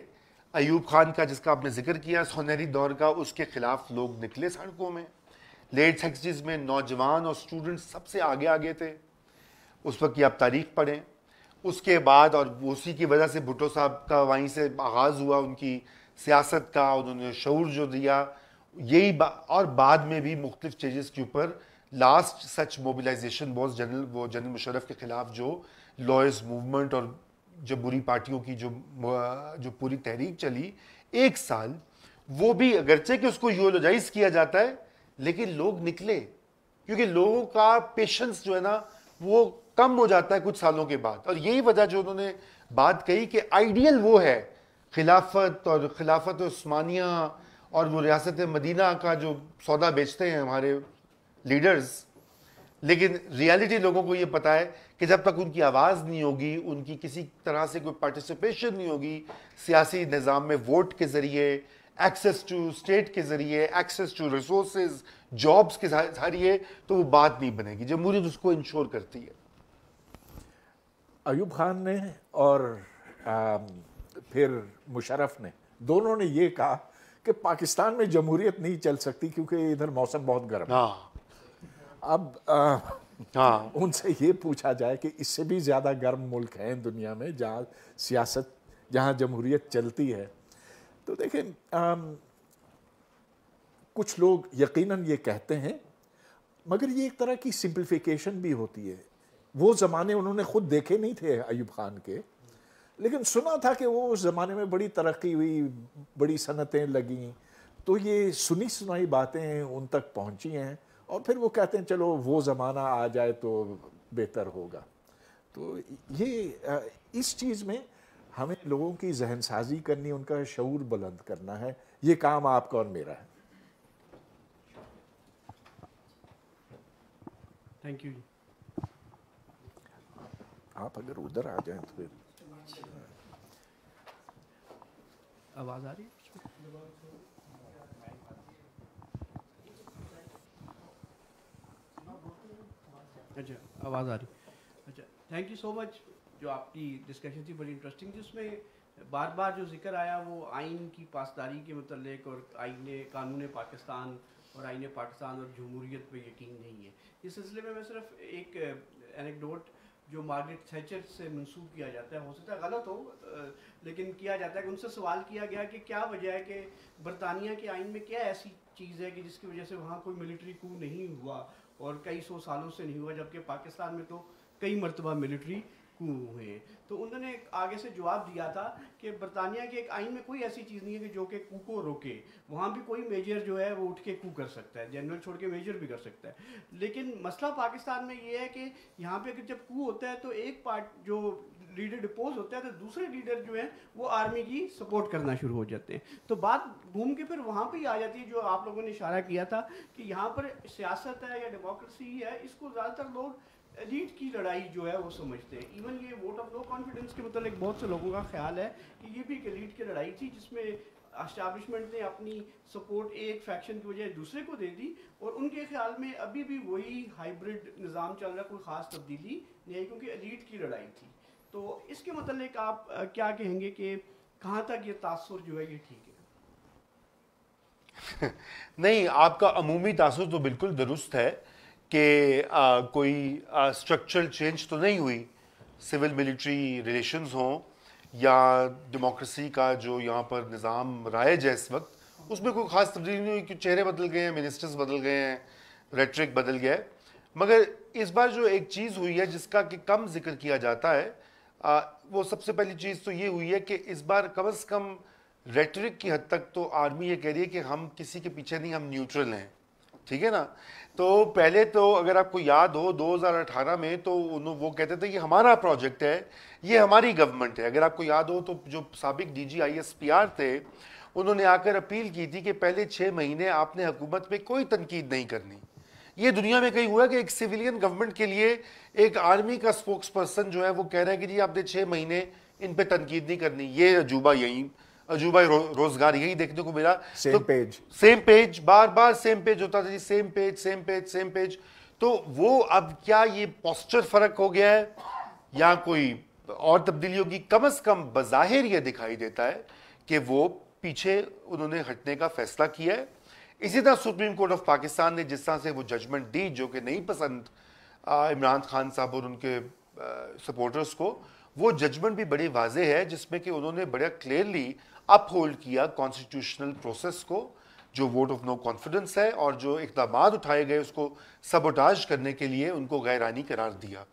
Speaker 2: अयूब खान का जिसका आपने जिक्र किया सोनहरी दौर का उसके खिलाफ लोग निकले सड़कों में लेट सेक्सटीज में नौजवान और स्टूडेंट सबसे आगे आगे थे उस वक्त की आप तारीख पढ़ें उसके बाद और उसी की वजह से भुट्टो साहब का वहीं से आगाज़ हुआ उनकी सियासत का उन्होंने शूर जो दिया यही बा, और बाद में भी मुख्तलिफ चेजेस के ऊपर लास्ट सच मोबिलाइजेशन बहुत जनरल वो जनरल मुशरफ के ख़िलाफ़ जो लॉयस मूवमेंट और जो बुरी पार्टियों की जो जो पूरी तहरीक चली एक साल वो भी अगरचे कि उसको यूलोजाइज किया जाता है लेकिन लोग निकले क्योंकि लोगों का पेशेंस जो है ना वो कम हो जाता है कुछ सालों के बाद और यही वजह जो उन्होंने बात कही कि आइडियल वो है खिलाफत और खिलाफत उस्मानिया और वो रियासत मदीना का जो सौदा बेचते हैं हमारे लीडर्स लेकिन रियलिटी लोगों को ये पता है कि जब तक उनकी आवाज़ नहीं होगी उनकी किसी तरह से कोई पार्टिसिपेशन नहीं होगी सियासी निज़ाम में वोट के ज़रिए एक्सेस टू स्टेट के ज़रिए एक्सेस टू रिसोर्स जॉब्स के ज़रिए तो वो बात नहीं बनेगी जमहूरीत उसको इंश्योर करती है अयूब खान ने और आ, फिर मुशरफ
Speaker 1: ने दोनों ने ये कहा कि पाकिस्तान में जमहूरियत नहीं चल सकती क्योंकि इधर मौसम बहुत गर्म है हाँ। अब आ, हाँ उनसे ये पूछा जाए कि इससे भी ज़्यादा गर्म मुल्क हैं दुनिया में जहाँ सियासत जहाँ जमहूरियत चलती है तो देखें कुछ लोग यकीनन ये कहते हैं मगर ये एक तरह की सिंप्लीफिकेशन भी होती है वो ज़माने उन्होंने ख़ुद देखे नहीं थे अयूब खान के लेकिन सुना था कि वो उस ज़माने में बड़ी तरक्की हुई बड़ी सनतें लगी तो ये सुनी सुनाई बातें उन तक पहुँची हैं और फिर वो कहते हैं चलो वो ज़माना आ जाए तो बेहतर होगा तो ये इस चीज़ में हमें लोगों की जहन साजी करनी उनका शूर बुलंद करना है ये काम आपका और मेरा है थैंक यू आप अगर उधर आ जाए तो फिर आवाज़ आ रही है
Speaker 4: अच्छा आवाज़ आ रही अच्छा थैंक यू सो मच जो आपकी डिस्कशन थी बड़ी इंटरेस्टिंग थी उसमें बार बार जो जिक्र आया वो आइन की पासदारी के मतलब और आइन कानून पाकिस्तान और आइन पाकिस्तान और जमहूरीत पर यकीन नहीं है इस सिलसिले में मैं सिर्फ एक एनेकडोट जो मार्गरेट थैचर से मंसूब किया जाता है हो सकता है गलत हो लेकिन किया जाता है कि उनसे सवाल किया गया कि क्या वजह है कि बरतानिया के आइन में क्या ऐसी चीज़ है कि जिसकी वजह से वहाँ कोई मिलिट्री कू नहीं हुआ और कई सौ सालों से नहीं हुआ जबकि पाकिस्तान में तो कई मरतबा मिलिट्री हुए हैं तो उन्होंने आगे से जवाब दिया था कि बरतानिया के एक आइन में कोई ऐसी चीज़ नहीं है कि जो कि कू को रोके वहाँ भी कोई मेजर जो है वो उठ के कू कर सकता है जनरल छोड़ के मेजर भी कर सकता है लेकिन मसला पाकिस्तान में ये है कि यहाँ पे जब कू होता है तो एक पार्ट जो लीडर डिपोज होता है तो दूसरे लीडर जो हैं वो आर्मी की सपोर्ट करना शुरू हो जाते हैं तो बात घूम के फिर वहाँ पर ही आ जाती है जो आप लोगों ने इशारा किया था कि यहाँ पर सियासत है या डेमोक्रेसी है इसको ज़्यादातर लोग एलिट की लड़ाई जो है वो समझते हैं इवन ये वोट ऑफ नो कॉन्फिडेंस के मतलब बहुत से लोगों का ख्याल है कि ये भी एक एलिट की लड़ाई थी जिसमें इस्टाब्लिशमेंट ने अपनी सपोर्ट एक फैक्शन की वजह दूसरे को दे दी और उनके ख्याल में अभी भी वही हाइब्रिड निज़ाम चल रहा कोई ख़ास तब्दीली नहीं क्योंकि एलिट की लड़ाई थी तो इसके मतलब आप क्या कहेंगे कि कहाँ तक ये तासुर जो है ये ठीक
Speaker 2: है नहीं आपका अमूमी तासुर तो बिल्कुल दुरुस्त है कि कोई स्ट्रक्चरल चेंज तो नहीं हुई सिविल मिलिट्री रिलेशंस हों या डेमोक्रेसी का जो यहाँ पर निज़ाम राइज है इस वक्त उसमें कोई ख़ास तब्दीली नहीं हुई कि चेहरे बदल गए हैं मिनिस्टर्स बदल गए हैं रेट्रिक बदल गया है मगर इस बार जो एक चीज़ हुई है जिसका कि कम जिक्र किया जाता है आ, वो सबसे पहली चीज़ तो ये हुई है कि इस बार कम अज़ कम रेटरिक की हद तक तो आर्मी ये कह रही है कि हम किसी के पीछे नहीं हम न्यूट्रल हैं ठीक है ना तो पहले तो अगर आपको याद हो 2018 में तो वो कहते थे कि हमारा प्रोजेक्ट है ये हमारी गवर्नमेंट है अगर आपको याद हो तो जो सबक D G I S P R थे उन्होंने आकर अपील की थी कि पहले छः महीने आपने हुकूमत पे कोई तनकीद नहीं करनी ये दुनिया में कहीं हुआ कि एक सिविलियन गवर्नमेंट के लिए एक आर्मी का स्पोक्स पर्सन जो है वो कह रहा है कि जी आपने छः महीने इन पर तनकीद नहीं करनी ये अजूबा यही अजूबा रो, रोजगार यही देखने को मिला सेम तो, पेज सेम पेज बार बार सेम पेज होता था जी same page same page same page तो वो अब क्या ये पॉस्चर फर्क हो गया है या कोई और तब्दीली होगी कम अज कम बज़ाहिर यह दिखाई देता है कि वो पीछे उन्होंने हटने का फैसला किया है इसी तरह सुप्रीम कोर्ट ऑफ पाकिस्तान ने जिस तरह से वो जजमेंट दी जो कि नहीं पसंद इमरान खान साहब और उनके सपोर्टर्स को वो जजमेंट भी बड़ी वाजे है जिसमें कि उन्होंने बड़ा क्लियरली अपहोल्ड किया कॉन्स्टिट्यूशनल प्रोसेस को जो वोट ऑफ नो कॉन्फिडेंस है और जो इकदाम उठाए गए उसको सबोटाज करने के लिए उनको गैरानी करार दिया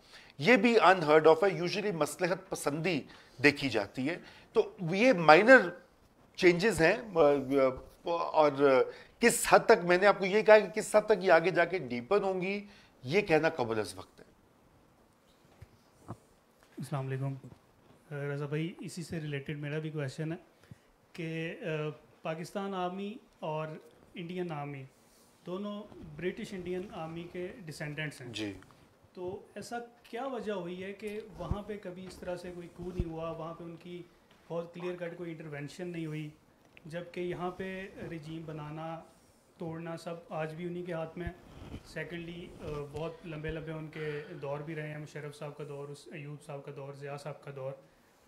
Speaker 2: ये भी अनहर्ड ऑफ है यूजली मसलहत पसंदी देखी जाती है तो ये माइनर चेंजेस हैं और किस हद तक मैंने आपको ये कहा कि किस हद तक ये आगे जाके डीपन होंगी ये कहना कबल इस वक्त है
Speaker 5: अलैक्म रज़ा भाई इसी से रिलेटेड मेरा भी क्वेश्चन है कि पाकिस्तान आर्मी और इंडियन आर्मी दोनों ब्रिटिश इंडियन आर्मी के डिसेंडेंट्स हैं जी तो ऐसा क्या वजह हुई है कि वहाँ पे कभी इस तरह से कोई कू नहीं हुआ वहाँ पे उनकी बहुत क्लियर कट कोई इंटरवेंशन नहीं हुई जबकि यहाँ पे रिजीम बनाना तोड़ना सब आज भी उन्हीं के हाथ में है सेकेंडली बहुत लंबे लंबे उनके दौर भी रहे हैं मुशरफ साहब का दौर उस अयूब साहब का दौर ज़िया साहब का दौर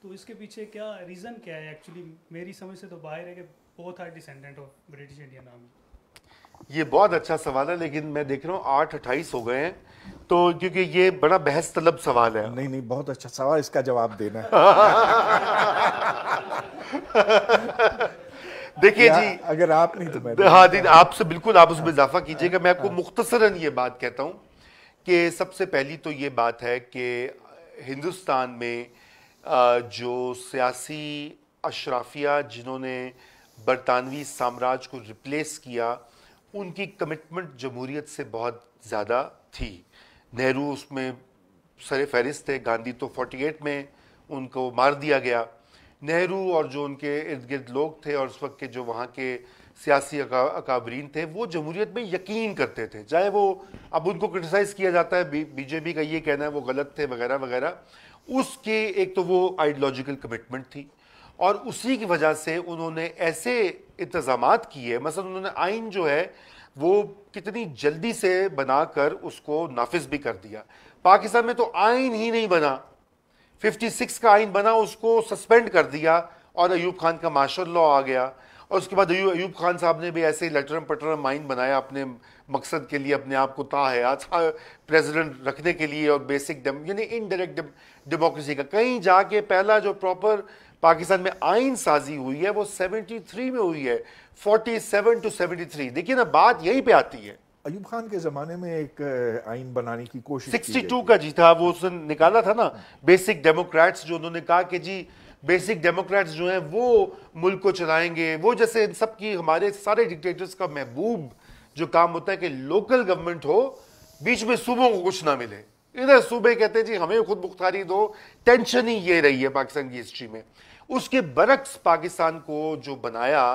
Speaker 5: तो इसके पीछे क्या रीज़न क्या है एक्चुअली मेरी समझ से तो बाहर है कि बहुत are descendant of British Indian army
Speaker 2: ये बहुत अच्छा सवाल है लेकिन मैं देख रहा हूँ आठ अट्ठाईस हो गए हैं तो क्योंकि ये बड़ा बहस तलब सवाल है नहीं नहीं बहुत अच्छा सवाल इसका जवाब देना है देखिए जी अगर आप नहीं तो हाँ जी आपसे बिल्कुल आप उसमें इजाफा कीजिएगा मैं आपको हाँ। मुख्तसरन ये बात कहता हूँ कि सबसे पहली तो ये बात है कि हिंदुस्तान में जो सियासी अशराफिया जिन्होंने बरतानवी साम्राज्य को रिप्लेस किया उनकी कमिटमेंट जमहूरीत से बहुत ज़्यादा थी नेहरू उसमें सर फहरिस्त थे गांधी तो 48 में उनको मार दिया गया नेहरू और जो उनके इर्द गिर्द लोग थे और उस वक्त के जो वहाँ के सियासी अकाबरीन थे वो जमहूरीत में यकीन करते थे चाहे वो अब उनको क्रिटिसाइज़ किया जाता है बी, बीजेपी का ये कहना है वो गलत थे वगैरह वगैरह उसके एक तो वो आइडियोलॉजिकल कमिटमेंट थी और उसी की वजह से उन्होंने ऐसे इंतजाम किए मसल उन्होंने आइन जो है वो कितनी जल्दी से बनाकर उसको नाफिज भी कर दिया पाकिस्तान में तो आइन ही नहीं बना 56 का आइन बना उसको सस्पेंड कर दिया और अयूब खान का मार्शल लॉ आ गया और उसके बाद अयूब खान साहब ने भी ऐसे ही लटरम पटरम आइन बनाया अपने मकसद के लिए अपने आप को ता है अच्छा हाँ, प्रेसिडेंट रखने के लिए और बेसिक डेम यानी इनडायरेक्ट डेमोक्रेसी का कहीं जाके पहला जो प्रॉपर पाकिस्तान में आइन साजी हुई है वो 73 में हुई है 47 टू 73 देखिए ना बात यहीं पे आती है अयूब खान के ज़माने में एक आइन बनाने की कोशिश 62 का जी था वो उसने निकाला था ना बेसिक डेमोक्रेट्स जो उन्होंने कहा कि जी बेसिक डेमोक्रेट्स जो हैं वो मुल्क को चलाएंगे वो जैसे इन सब की हमारे सारे डिक्टेटर्स का महबूब जो काम होता है कि लोकल गवर्नमेंट हो बीच में सूबों को कुछ ना मिले इधर सूबे कहते हैं जी हमें खुद मुख्तारी दो टेंशन ही ये रही है पाकिस्तान की हिस्ट्री में उसके बरक्स पाकिस्तान को जो बनाया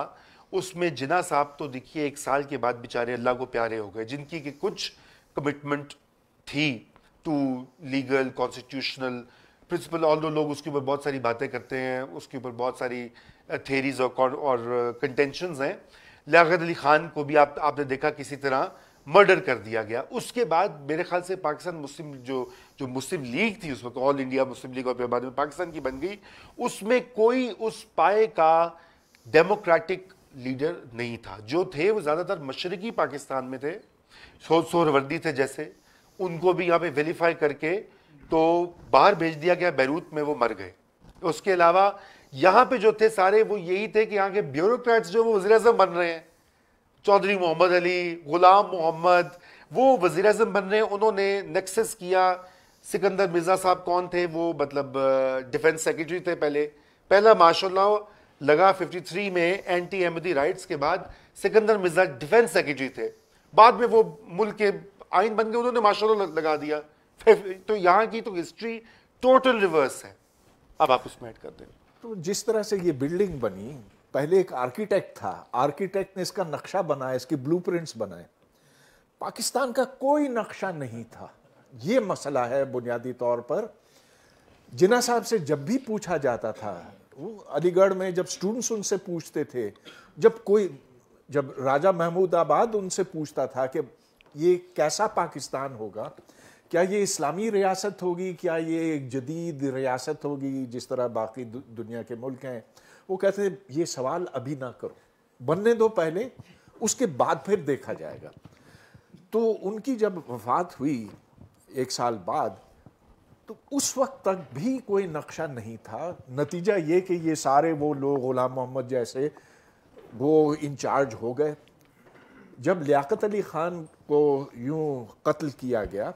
Speaker 2: उसमें जिना साहब तो देखिए एक साल के बाद बेचारे अल्लाह को प्यारे हो गए जिनकी कि कुछ कमिटमेंट थी to legal constitutional principle all दो लोग उसके ऊपर बहुत सारी बातें करते हैं उसके ऊपर बहुत सारी थेरीज और कंटेंशन हैं लियात अली ख़ान को भी आप आपने देखा किसी तरह मर्डर कर दिया गया उसके बाद मेरे ख्याल से पाकिस्तान मुस्लिम जो जो मुस्लिम लीग थी उस वक्त ऑल इंडिया मुस्लिम लीग और बाद में पाकिस्तान की बन गई उसमें कोई उस पाए का डेमोक्रेटिक लीडर नहीं था जो थे वो ज़्यादातर मशरकी पाकिस्तान में थे शोर वर्दी थे जैसे उनको भी यहाँ पे वेरीफाई करके तो बाहर भेज दिया गया बैरूत में वो मर गए उसके अलावा यहाँ पे जो थे सारे वो यही थे कि यहाँ के ब्यूरोक्रेट्स जो वो वजी अजम बन रहे हैं चौधरी मोहम्मद अली गुलाम मोहम्मद वो वजी अजम बन रहे हैं उन्होंने नेक्सेस किया सिकंदर मिर्ज़ा साहब कौन थे वो मतलब डिफेंस सेक्रेटरी थे पहले पहला माशा लगा 53 में एंटी अहमदी राइट्स के बाद सिकंदर मिर्जा डिफेंस सेक्रेटरी थे बाद में वो मुल्क के आइन बन गए उन्होंने माशा लगा दिया तो यहाँ की तो हिस्ट्री टोटल रिवर्स है अब आप उसमें ऐड कर दें
Speaker 1: तो जिस तरह से ये बिल्डिंग बनी पहले एक आर्किटेक्ट था आर्किटेक्ट ने इसका नक्शा बनाया इसके ब्लू बनाए पाकिस्तान का कोई नक्शा नहीं था ये मसला है बुनियादी तौर पर जिना साहब से जब भी पूछा जाता था वो अलीगढ़ में जब स्टूडेंट्स उनसे पूछते थे जब कोई जब राजा महमूद आबाद उनसे पूछता था कि ये कैसा पाकिस्तान होगा क्या ये इस्लामी रियासत होगी क्या ये एक जदीद रियासत होगी जिस तरह बाकी दु, दुनिया के मुल्क हैं वो कहते हैं ये सवाल अभी ना करो बनने दो पहले उसके बाद फिर देखा जाएगा तो उनकी जब वफात हुई एक साल बाद तो उस वक्त तक भी कोई नक्शा नहीं था नतीजा ये कि ये सारे वो लोग गुलाम मोहम्मद जैसे वो इंचार्ज हो गए जब लियाकत अली ख़ान को यूँ कत्ल किया गया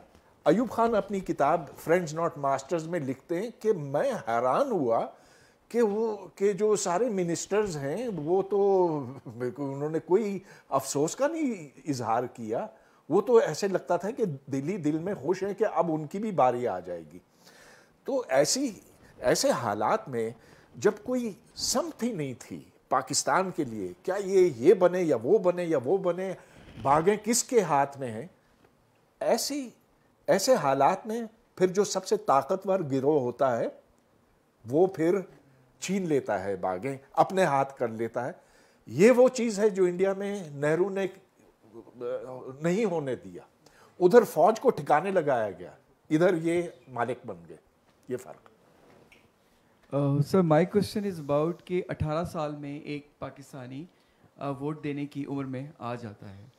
Speaker 1: अयूब खान अपनी किताब फ्रेंड्स नॉट मास्टर्स में लिखते हैं कि मैं हैरान हुआ कि वो के जो सारे मिनिस्टर्स हैं वो तो उन्होंने कोई अफसोस का नहीं इजहार किया वो तो ऐसे लगता था कि दिल्ली दिल में खुश है कि अब उनकी भी बारी आ जाएगी तो ऐसी ऐसे हालात में जब कोई समथ ही नहीं थी पाकिस्तान के लिए क्या ये ये बने या वो बने या वो बने भागें किसके हाथ में हैं ऐसी ऐसे हालात में फिर जो सबसे ताकतवर गिरोह होता है वो फिर छीन लेता है बागें अपने हाथ कर लेता है ये वो चीज़ है जो इंडिया में नेहरू ने नहीं होने दिया उधर फौज को ठिकाने लगाया गया इधर ये मालिक बन गए ये फर्क
Speaker 6: sir my question is about कि 18 साल में एक पाकिस्तानी वोट uh, देने की उम्र में आ जाता है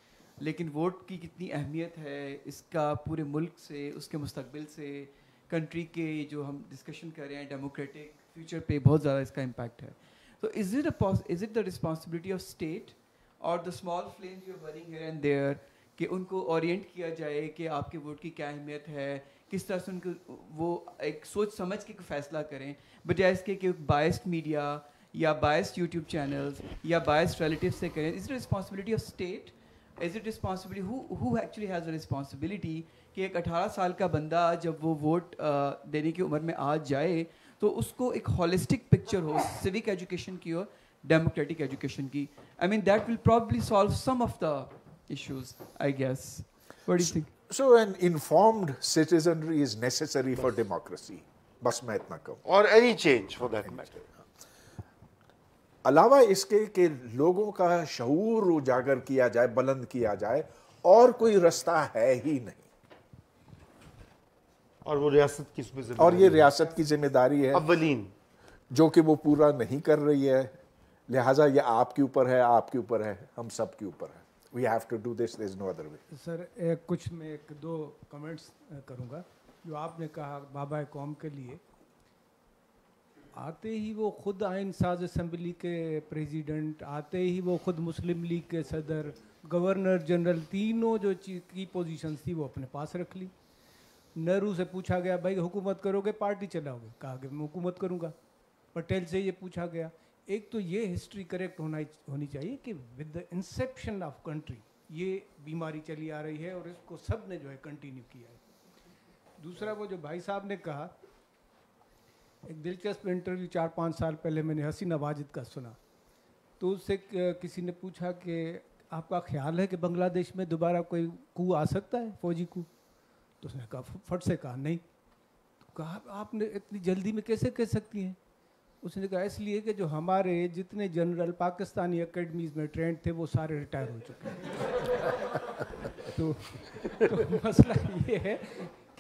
Speaker 6: लेकिन वोट की कितनी अहमियत है इसका पूरे मुल्क से उसके मुस्तबिल से कंट्री के जो हम डिस्कशन कर रहे हैं डेमोक्रेटिक फ्यूचर पे बहुत ज़्यादा इसका इम्पैक्ट है तो is it is it the responsibility of state और the small flames you bring here and there कि उनको ओरिएंट किया जाए कि आपके वोट की क्या अहमियत है किस तरह से उनको वो एक सोच समझ के फैसला करें बजाय इसके कि बायस्ड मीडिया या बायस्ड यूट्यूब चैनल्स या बायस्ड रिलेटिव से करें is responsibility of state is it responsibility who actually has a responsibility कि एक 18 साल का बंदा जब वो वोट देने की उम्र में आ जाए तो उसको एक हॉलिस्टिक पिक्चर हो सिविक एजुकेशन की ओर democratic education ki. I mean, that will probably solve some of the issues, I guess.
Speaker 1: What do you so, think? So an informed citizenry is necessary for democracy. बस
Speaker 2: मैं इतना कहूँ और any change for that matter
Speaker 1: अलावा इसके के लोगों का शूर उजागर किया जाए बुलंद किया जाए और कोई रास्ता है ही नहीं
Speaker 2: और वो रियासत की और ये
Speaker 1: रियासत की जिम्मेदारी है अवलीन जो कि वो पूरा नहीं कर रही है लिहाजा ये आपके ऊपर है आपके ऊपर है हम सब के ऊपर है we have to do this is no other way
Speaker 5: sir एक कुछ मैं एक दो कमेंट्स करूँगा जो आपने कहा बाबा कौम के लिए आते ही वो खुद आयन साज असम्बली के प्रेसिडेंट आते ही वो खुद मुस्लिम लीग के सदर गवर्नर जनरल तीनों जो चीज़ की पोजीशन थी वो अपने पास रख ली नेहरू से पूछा गया भाई हुकूमत करोगे पार्टी चलाओगे कहा कि मैं हुकूमत करूँगा पटेल से ये पूछा गया एक तो ये हिस्ट्री करेक्ट होना होनी चाहिए कि with the inception of country ये बीमारी चली आ रही है और इसको सब ने जो है कंटिन्यू किया है दूसरा वो जो भाई साहब ने कहा एक दिलचस्प इंटरव्यू चार पाँच साल पहले मैंने हसीना वाजिद का सुना तो उससे किसी ने पूछा कि आपका ख्याल है कि बांग्लादेश में दोबारा कोई कु आ सकता है फौजी कु तो उसने कहा फट से कहा नहीं तो कहा आपने इतनी जल्दी में कैसे कह सकती हैं उसने कहा इसलिए कि जो हमारे जितने जनरल पाकिस्तानी अकेडमीज में ट्रेंड थे वो सारे रिटायर हो चुके हैं तो, तो मसला ये है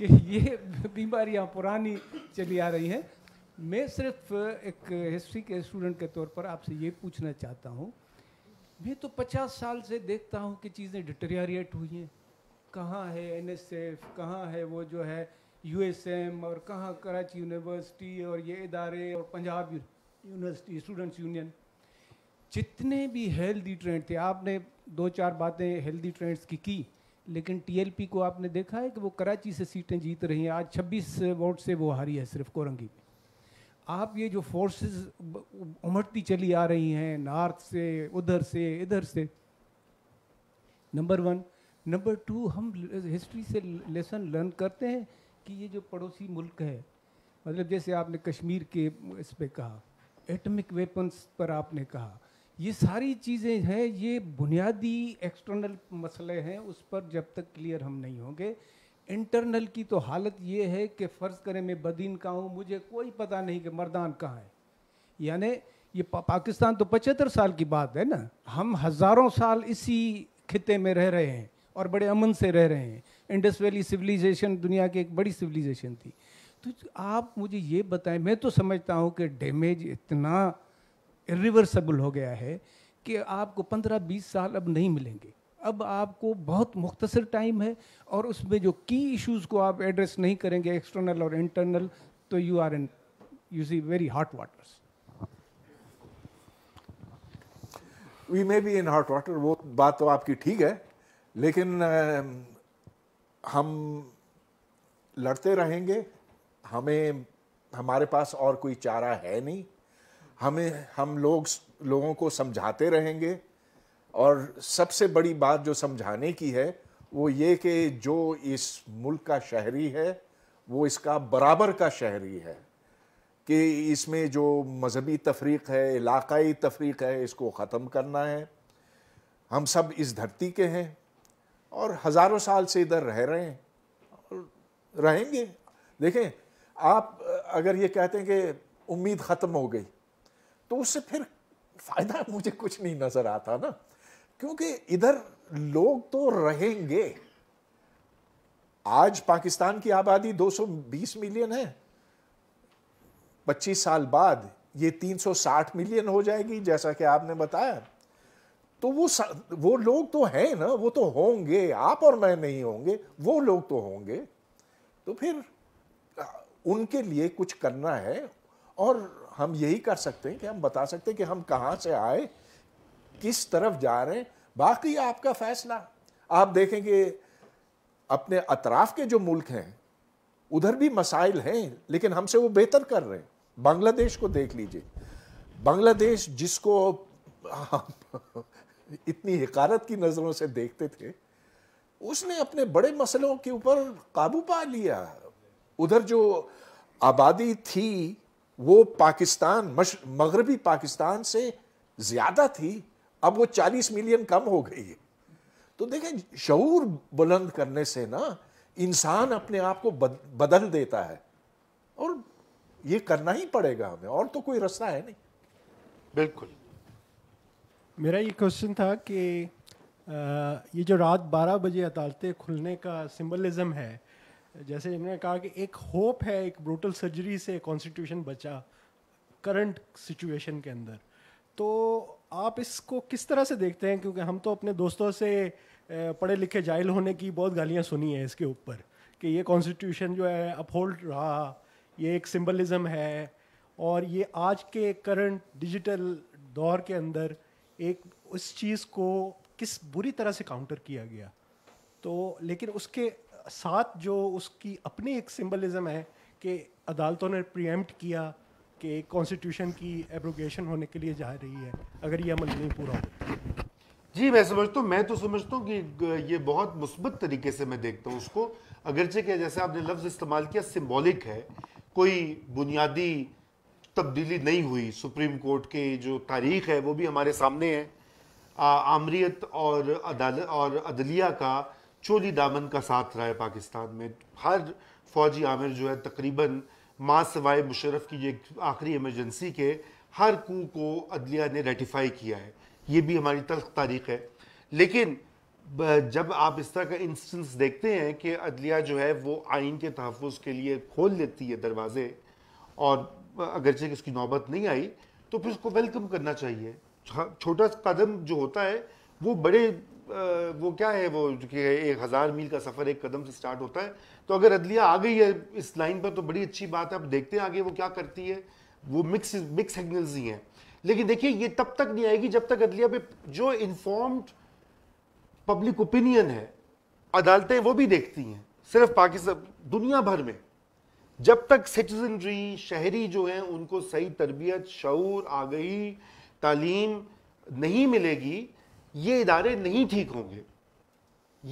Speaker 5: कि ये बीमारियां पुरानी चली आ रही हैं मैं सिर्फ एक हिस्ट्री के स्टूडेंट के तौर पर आपसे ये पूछना चाहता हूँ मैं तो 50 साल से देखता हूँ कि चीज़ें डिटेरियरेट हुई हैं कहाँ है एन एस एफ कहाँ है वो जो है यू एस एम और कहाँ कराची यूनिवर्सिटी और ये इदारे और पंजाब यूनिवर्सिटी स्टूडेंट्स यूनियन जितने भी हेल्दी ट्रेंड थे आपने दो चार बातें हेल्दी ट्रेंड्स की की लेकिन टीएलपी को आपने देखा है कि वो कराची से सीटें जीत रही हैं आज 26 वोट से वो हारी है सिर्फ कोरंगी में आप ये जो फोर्सेस उमटती चली आ रही हैं नॉर्थ से उधर से इधर से नंबर वन नंबर टू हम हिस्ट्री से लेसन लर्न करते हैं कि ये जो पड़ोसी मुल्क है मतलब जैसे आपने कश्मीर के इस पर कहा एटमिक वेपन्स पर आपने कहा ये सारी चीज़ें हैं ये बुनियादी एक्सटर्नल मसले हैं उस पर जब तक क्लियर हम नहीं होंगे इंटरनल की तो हालत ये है कि फ़र्ज़ करें मैं बदीन का हूँ मुझे कोई पता नहीं कि मर्दान कहाँ है यानी ये पा, पाकिस्तान तो पचहत्तर साल की बात है ना हम हज़ारों साल इसी खिते में रह रहे हैं और बड़े अमन से रह रहे हैं इंडस वैली सिविलाइजेशन दुनिया की एक बड़ी सिविलाइजेशन थी तो आप मुझे ये बताएं मैं तो समझता हूँ कि डैमेज इतना रिवर्सबल हो गया है कि आपको पंद्रह बीस साल अब नहीं मिलेंगे अब आपको बहुत मुख्तसर टाइम है और उसमें जो की इश्यूज़ को आप एड्रेस नहीं करेंगे एक्सटर्नल और इंटरनल तो you are in you see very hot waters
Speaker 1: we may be in hot water वो बात तो आपकी ठीक है लेकिन हम लड़ते रहेंगे हमें हमारे पास और कोई चारा है नहीं हमें हम लोग लोगों को समझाते रहेंगे और सबसे बड़ी बात जो समझाने की है वो ये कि जो इस मुल्क का शहरी है वो इसका बराबर का शहरी है कि इसमें जो मजहबी तफरीक है इलाक़ाई तफरीक है इसको ख़त्म करना है हम सब इस धरती के हैं और हज़ारों साल से इधर रह रहे हैं रहेंगे देखें आप अगर ये कहते हैं कि उम्मीद ख़त्म हो गई तो उससे फिर फ़ायदा मुझे कुछ नहीं नज़र आता ना क्योंकि इधर लोग तो रहेंगे आज पाकिस्तान की आबादी 220 मिलियन है 25 साल बाद ये 360 मिलियन हो जाएगी जैसा कि आपने बताया तो वो वो लोग तो हैं ना वो तो होंगे आप और मैं नहीं होंगे वो लोग तो होंगे तो फिर उनके लिए कुछ करना है और हम यही कर सकते हैं कि हम बता सकते हैं कि हम कहाँ से आए किस तरफ जा रहे हैं बाकी आपका फैसला आप देखें कि अपने अतराफ के जो मुल्क हैं उधर भी मसाइल हैं लेकिन हमसे वो बेहतर कर रहे हैं बांग्लादेश को देख लीजिए बांग्लादेश जिसको इतनी हकारत की नज़रों से देखते थे उसने अपने बड़े मसलों के ऊपर काबू पा लिया उधर जो आबादी थी वो पाकिस्तान मगरबी पाकिस्तान से ज़्यादा थी अब वो 40 मिलियन कम हो गई है तो देखें शूर बुलंद करने से ना इंसान अपने आप को बदल देता है और ये करना ही पड़ेगा हमें और तो कोई रास्ता है नहीं बिल्कुल
Speaker 4: मेरा ये क्वेश्चन था कि ये जो रात 12 बजे अदालतें खुलने का सिंबलिज्म है जैसे इन्होंने कहा कि एक होप है एक ब्रूटल सर्जरी से कॉन्स्टिट्यूशन बचा करंट सिचुएशन के अंदर तो आप इसको किस तरह से देखते हैं क्योंकि हम तो अपने दोस्तों से पढ़े लिखे जाहिल होने की बहुत गालियाँ सुनी हैं इसके ऊपर कि ये कॉन्स्टिट्यूशन जो है अपहोल्ड रहा ये एक सिम्बलिज़म है और ये आज के करंट डिजिटल दौर के अंदर एक उस चीज़ को किस बुरी तरह से काउंटर किया गया तो लेकिन उसके साथ जो उसकी अपनी एक सिंबलिज्म है कि अदालतों ने प्रियम्प्ट किया कि कॉन्स्टिट्यूशन की एब्रोगेशन होने के लिए जा रही है अगर ये अमल नहीं
Speaker 2: पूरा हो जी मैं समझता हूँ मैं तो समझता हूँ कि ये बहुत मुस्बत तरीके से मैं देखता हूँ उसको अगरचे के जैसे आपने लफ्ज़ इस्तेमाल किया सिम्बॉलिक है कोई बुनियादी तब्दीली नहीं हुई सुप्रीम कोर्ट के जो तारीख है वो भी हमारे सामने है आमरीत और अदालत और अदलिया का चोली दामन का साथ रहा है पाकिस्तान में हर फौजी आमिर जो है तकरीबन माँ सवाए मुशरफ की एक आखिरी एमरजेंसी के हर कू को अदलिया ने रेटिफाई किया है ये भी हमारी तल्ख तारीख है लेकिन जब आप इस तरह का इंस्टेंस देखते हैं कि अदलिया जो है वो आइन के तहफ़ के लिए खोल लेती है दरवाज़े और अगरचे इसकी नौबत नहीं आई तो फिर उसको वेलकम करना चाहिए हाँ, छोटा कदम जो होता है वो बड़े वो क्या है वो कि एक हज़ार मील का सफ़र एक कदम से स्टार्ट होता है तो अगर अदलिया आ गई है इस लाइन पर तो बड़ी अच्छी बात है अब देखते हैं आगे वो क्या करती है वो मिक्स मिक्स सिग्नल्स ही हैं लेकिन देखिए ये तब तक नहीं आएगी जब तक अदलिया पे जो इन्फॉर्म्ड पब्लिक ओपिनियन है अदालतें वो भी देखती हैं सिर्फ पाकिस्तान दुनिया भर में जब तक सिटीजनरी शहरी जो हैं उनको सही तरबियत शूर आगही तालीम नहीं मिलेगी ये इदारे नहीं ठीक होंगे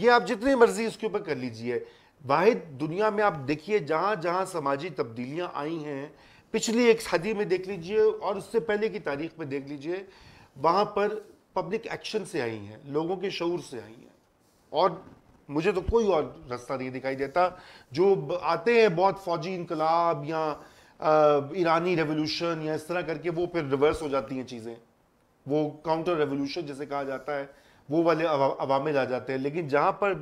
Speaker 2: ये आप जितनी मर्जी इसके ऊपर कर लीजिए वाहिद दुनिया में आप देखिए जहाँ जहाँ समाजी तब्दीलियाँ आई हैं पिछली एक सदी में देख लीजिए और उससे पहले की तारीख में देख लीजिए वहाँ पर पब्लिक एक्शन से आई हैं लोगों के शूर से आई हैं और मुझे तो कोई और रास्ता नहीं दिखाई देता जो आते हैं बहुत फौजी इनकलाब या ईरानी रेवोल्यूशन या इस तरह करके वो फिर रिवर्स हो जाती हैं चीज़ें वो काउंटर रेवोल्यूशन जैसे कहा जाता है वो वाले अवामिल आ जाते हैं लेकिन जहाँ पर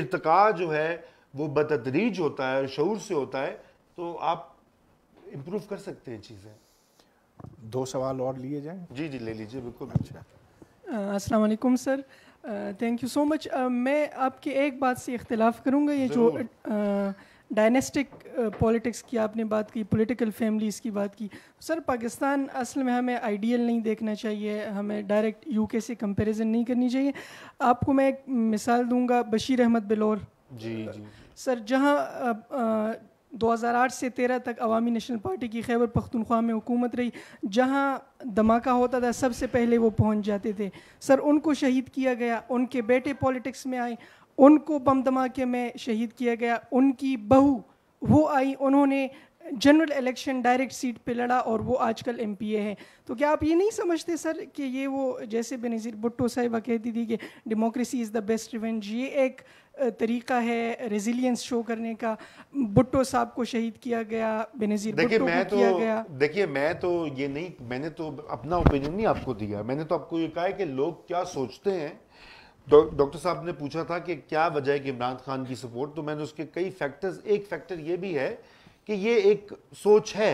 Speaker 2: इरतका जो है वो बदतरीज होता है शूर से होता है तो आप इम्प्रूव कर सकते हैं चीज़ें दो सवाल और लिए जाएं जी जी ले लीजिए बिल्कुल
Speaker 7: अच्छा असलकुम sir thank you so much मैं आपके एक बात से इख्तलाफ करूँगा ये जो डायनेस्टिक पॉलिटिक्स uh, uh, की आपने बात की पॉलिटिकल फैमिलीज़ की बात की सर पाकिस्तान असल में हमें आइडियल नहीं देखना चाहिए हमें डायरेक्ट यूके से कंपैरिजन नहीं करनी चाहिए आपको मैं एक मिसाल दूंगा बशीर अहमद बिलोर जी जी सर जहाँ uh, 2008 से 13 तक अवामी नेशनल पार्टी की खैबर पख्तनख्वा में हुकूमत रही जहां धमाका होता था सबसे पहले वो पहुंच जाते थे सर उनको शहीद किया गया उनके बेटे पॉलिटिक्स में आए उनको बम धमाके में शहीद किया गया उनकी बहू वो आई उन्होंने जनरल इलेक्शन डायरेक्ट सीट पे लड़ा और वो आजकल एम पी ए हैं तो क्या आप ये नहीं समझते सर कि ये वो जैसे बेनज़ीर भुट्टो साहिबा कहती थी कि democracy is the best revenge ये एक तरीका है रेजिलियंस शो करने का भुट्टो साहब को शहीद किया गया बेनजीर देखिए मैं तो
Speaker 2: देखिए मैं तो ये नहीं मैंने तो अपना ओपिनियन नहीं आपको दिया मैंने तो आपको ये कहा है कि लोग क्या सोचते हैं डॉक्टर साहब ने पूछा था कि क्या वजह है कि इमरान खान की सपोर्ट तो मैंने उसके कई फैक्टर्स एक फैक्टर ये भी है कि ये एक सोच है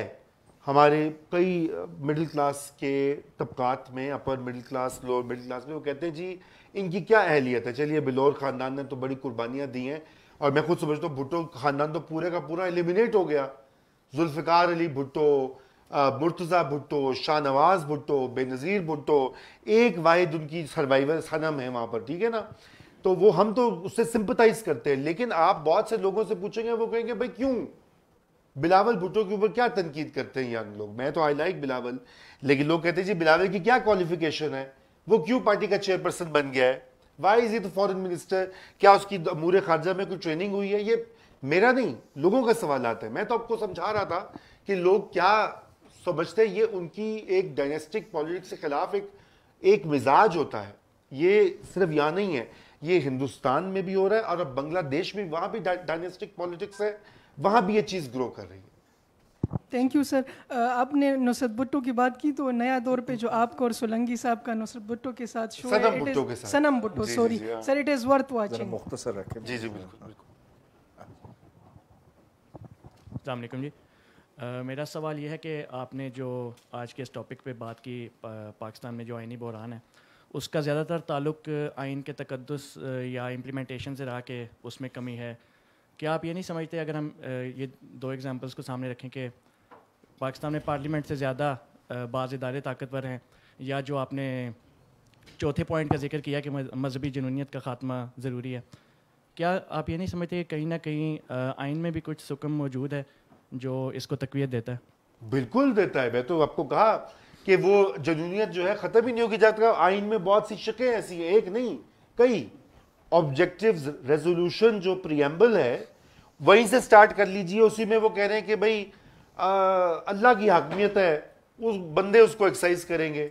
Speaker 2: हमारे कई मिडिल क्लास के तबकात में upper middle class lower middle class में वो कहते हैं जी इनकी क्या अहलियत है चलिए बिलौर ख़ानदान ने तो बड़ी कुर्बानियाँ दी हैं और मैं खुद समझता हूँ भुट्टो ख़ानदान तो पूरे का पूरा एलिमिनेट हो गया जुल्फ़िकार अली भुट्टो मुर्तज़ा भुट्टो शाहनवाज नवाज भुट्टो बेनज़ीर भुट्टो एक वाहिद उनकी सर्वाइवल सनम है वहाँ पर ठीक है ना तो वो हम तो उससे सिंपथाइज करते हैं लेकिन आप बहुत से लोगों से पूछेंगे वो कहेंगे भाई क्यों बिलावल भुट्टो के ऊपर क्या तनकीद करते हैं यंग लोग मैं तो आई लाइक बिलावल लेकिन लोग कहते हैं जी बिलावल की क्या क्वालिफिकेशन है वो क्यों पार्टी का चेयरपर्सन बन गया है वाई इज ये तो फॉरन मिनिस्टर क्या उसकी अमूर खारजा में कोई ट्रेनिंग हुई है ये मेरा नहीं लोगों का सवाल आता है मैं तो आपको समझा रहा था कि लोग क्या समझते हैं ये उनकी एक डायनेस्टिक पॉलिटिक्स के खिलाफ एक एक मिजाज होता है ये सिर्फ यहाँ नहीं है ये हिंदुस्तान में भी हो रहा है और अब बांग्लादेश में वहाँ भी डायनेस्टिक पॉलिटिक्स है वहाँ भी ये चीज़ ग्रो कर रही है थैंक यू
Speaker 7: सर आपने नुसरत भुट्टो की बात की तो नया दौर पे जो आपको और सोलंकी साहब का नुसरत भुट्टो के साथ शो सनम है के साथ Sanam Bhutto sorry sir it is worth watching
Speaker 2: मुख्तसर रखें जी जी बिल्कुल
Speaker 4: अस्सलाम वालेकुम जी Uh, मेरा सवाल यह है कि आपने जो आज के इस टॉपिक पे बात की पा, पाकिस्तान में जो आइनी बहरान है उसका ज़्यादातर ताल्लुक आइन के तकदस uh, या इम्प्लीमेंटेशन से रहा कि उसमें कमी है क्या आप ये नहीं समझते अगर हम ये दो एग्जांपल्स को सामने रखें कि पाकिस्तान में पार्लियामेंट से ज़्यादा बाज़ इदारे ताकतवर हैं या जो आपने चौथे पॉइंट का जिक्र किया कि मजहबी जनूनीत का खात्मा ज़रूरी है क्या आप ये नहीं समझते कहीं ना कहीं आइन में भी कुछ सुकम मौजूद है जो इसको तकवीत देता है
Speaker 2: बिल्कुल देता है मैं तो आपको कहा कि वो जनूनीत जो है ख़त्म ही नहीं होगी जाता आइन में बहुत सी शकें ऐसी हैं एक नहीं कई ऑब्जेक्टिव्स रेजोल्यूशन जो प्रियम्बल है वहीं से स्टार्ट कर लीजिए उसी में वो कह रहे हैं कि भाई अल्लाह की हकमियत है उस बंदे उसको एक्सरसाइज करेंगे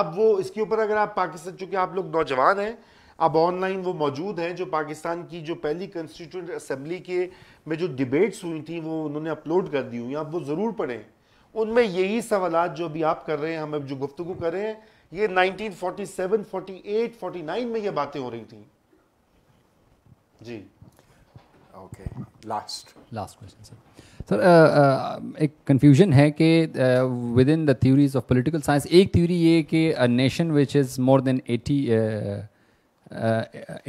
Speaker 2: अब वो इसके ऊपर अगर आप पाकिस्तान चूंकि आप लोग नौजवान हैं अब ऑनलाइन वो मौजूद हैं जो पाकिस्तान की जो पहली कंस्टिट्यूंट असम्बली के में जो डिबेट्स हुई थी वो उन्होंने अपलोड कर दी हुई आप वो ज़रूर पढ़ें उनमें यही सवाल जो अभी आप कर रहे हैं हम अब जो गुफ्तु कर रहे हैं ये 1947, 48, 49 में ये बातें हो रही थी जी okay last last question sir
Speaker 3: sir एक कन्फ्यूजन है कि within the theories of political science एक थ्योरी ये कि a nation which is more than eighty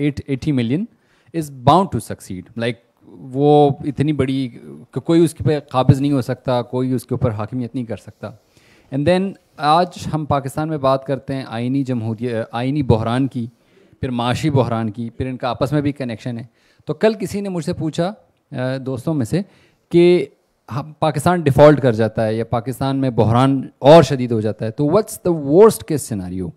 Speaker 3: eight eighty million is bound to succeed like वो इतनी बड़ी को, कोई उसके पे काबिज़ नहीं हो सकता कोई उसके ऊपर हाकमियत नहीं कर सकता एंड देन आज हम पाकिस्तान में बात करते हैं आइनी जमहूरी आइनी बहरान की फिर माशी बहरान की फिर इनका आपस में भी कनेक्शन है तो कल किसी ने मुझसे पूछा दोस्तों में से कि हम पाकिस्तान डिफ़ॉल्ट कर जाता है या पाकिस्तान में बहरान और शदीद हो जाता है तो what's the worst case scenario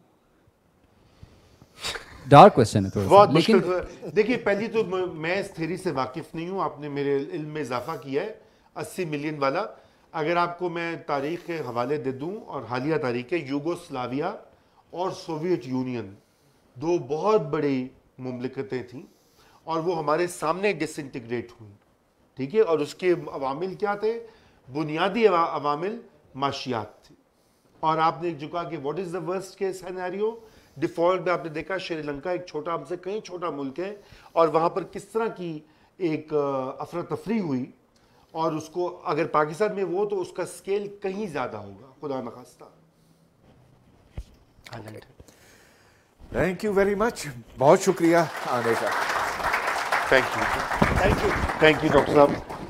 Speaker 3: dark question है थोड़ा बहुत लेकिन
Speaker 2: तो देखिए पहली तो मैं इस थेरी से वाकिफ नहीं हूँ आपने मेरे इल्म में इजाफा किया है अस्सी मिलियन वाला अगर आपको मैं तारीख के हवाले दे दूँ और हालिया तारीख है यूगोस्लाविया और सोवियत यूनियन दो बहुत बड़ी ममलिकतें थीं और वो हमारे सामने डिसइंटीग्रेट हुई ठीक है और उसके अवामिल क्या थे बुनियादी अवामिल माशियात थी और आपने जो कहा कि व्हाट इज़ द वर्स्ट के सैनारियो डिफ़ॉल्ट में आपने देखा श्रीलंका एक छोटा हमसे कहीं छोटा मुल्क है और वहाँ पर किस तरह की एक अफरा तफरी हुई और उसको अगर पाकिस्तान में वो तो उसका स्केल कहीं ज़्यादा होगा खुदा नखास्ता
Speaker 1: थैंक यू वेरी मच बहुत शुक्रिया
Speaker 2: आने का thank you thank you thank you doctor साहब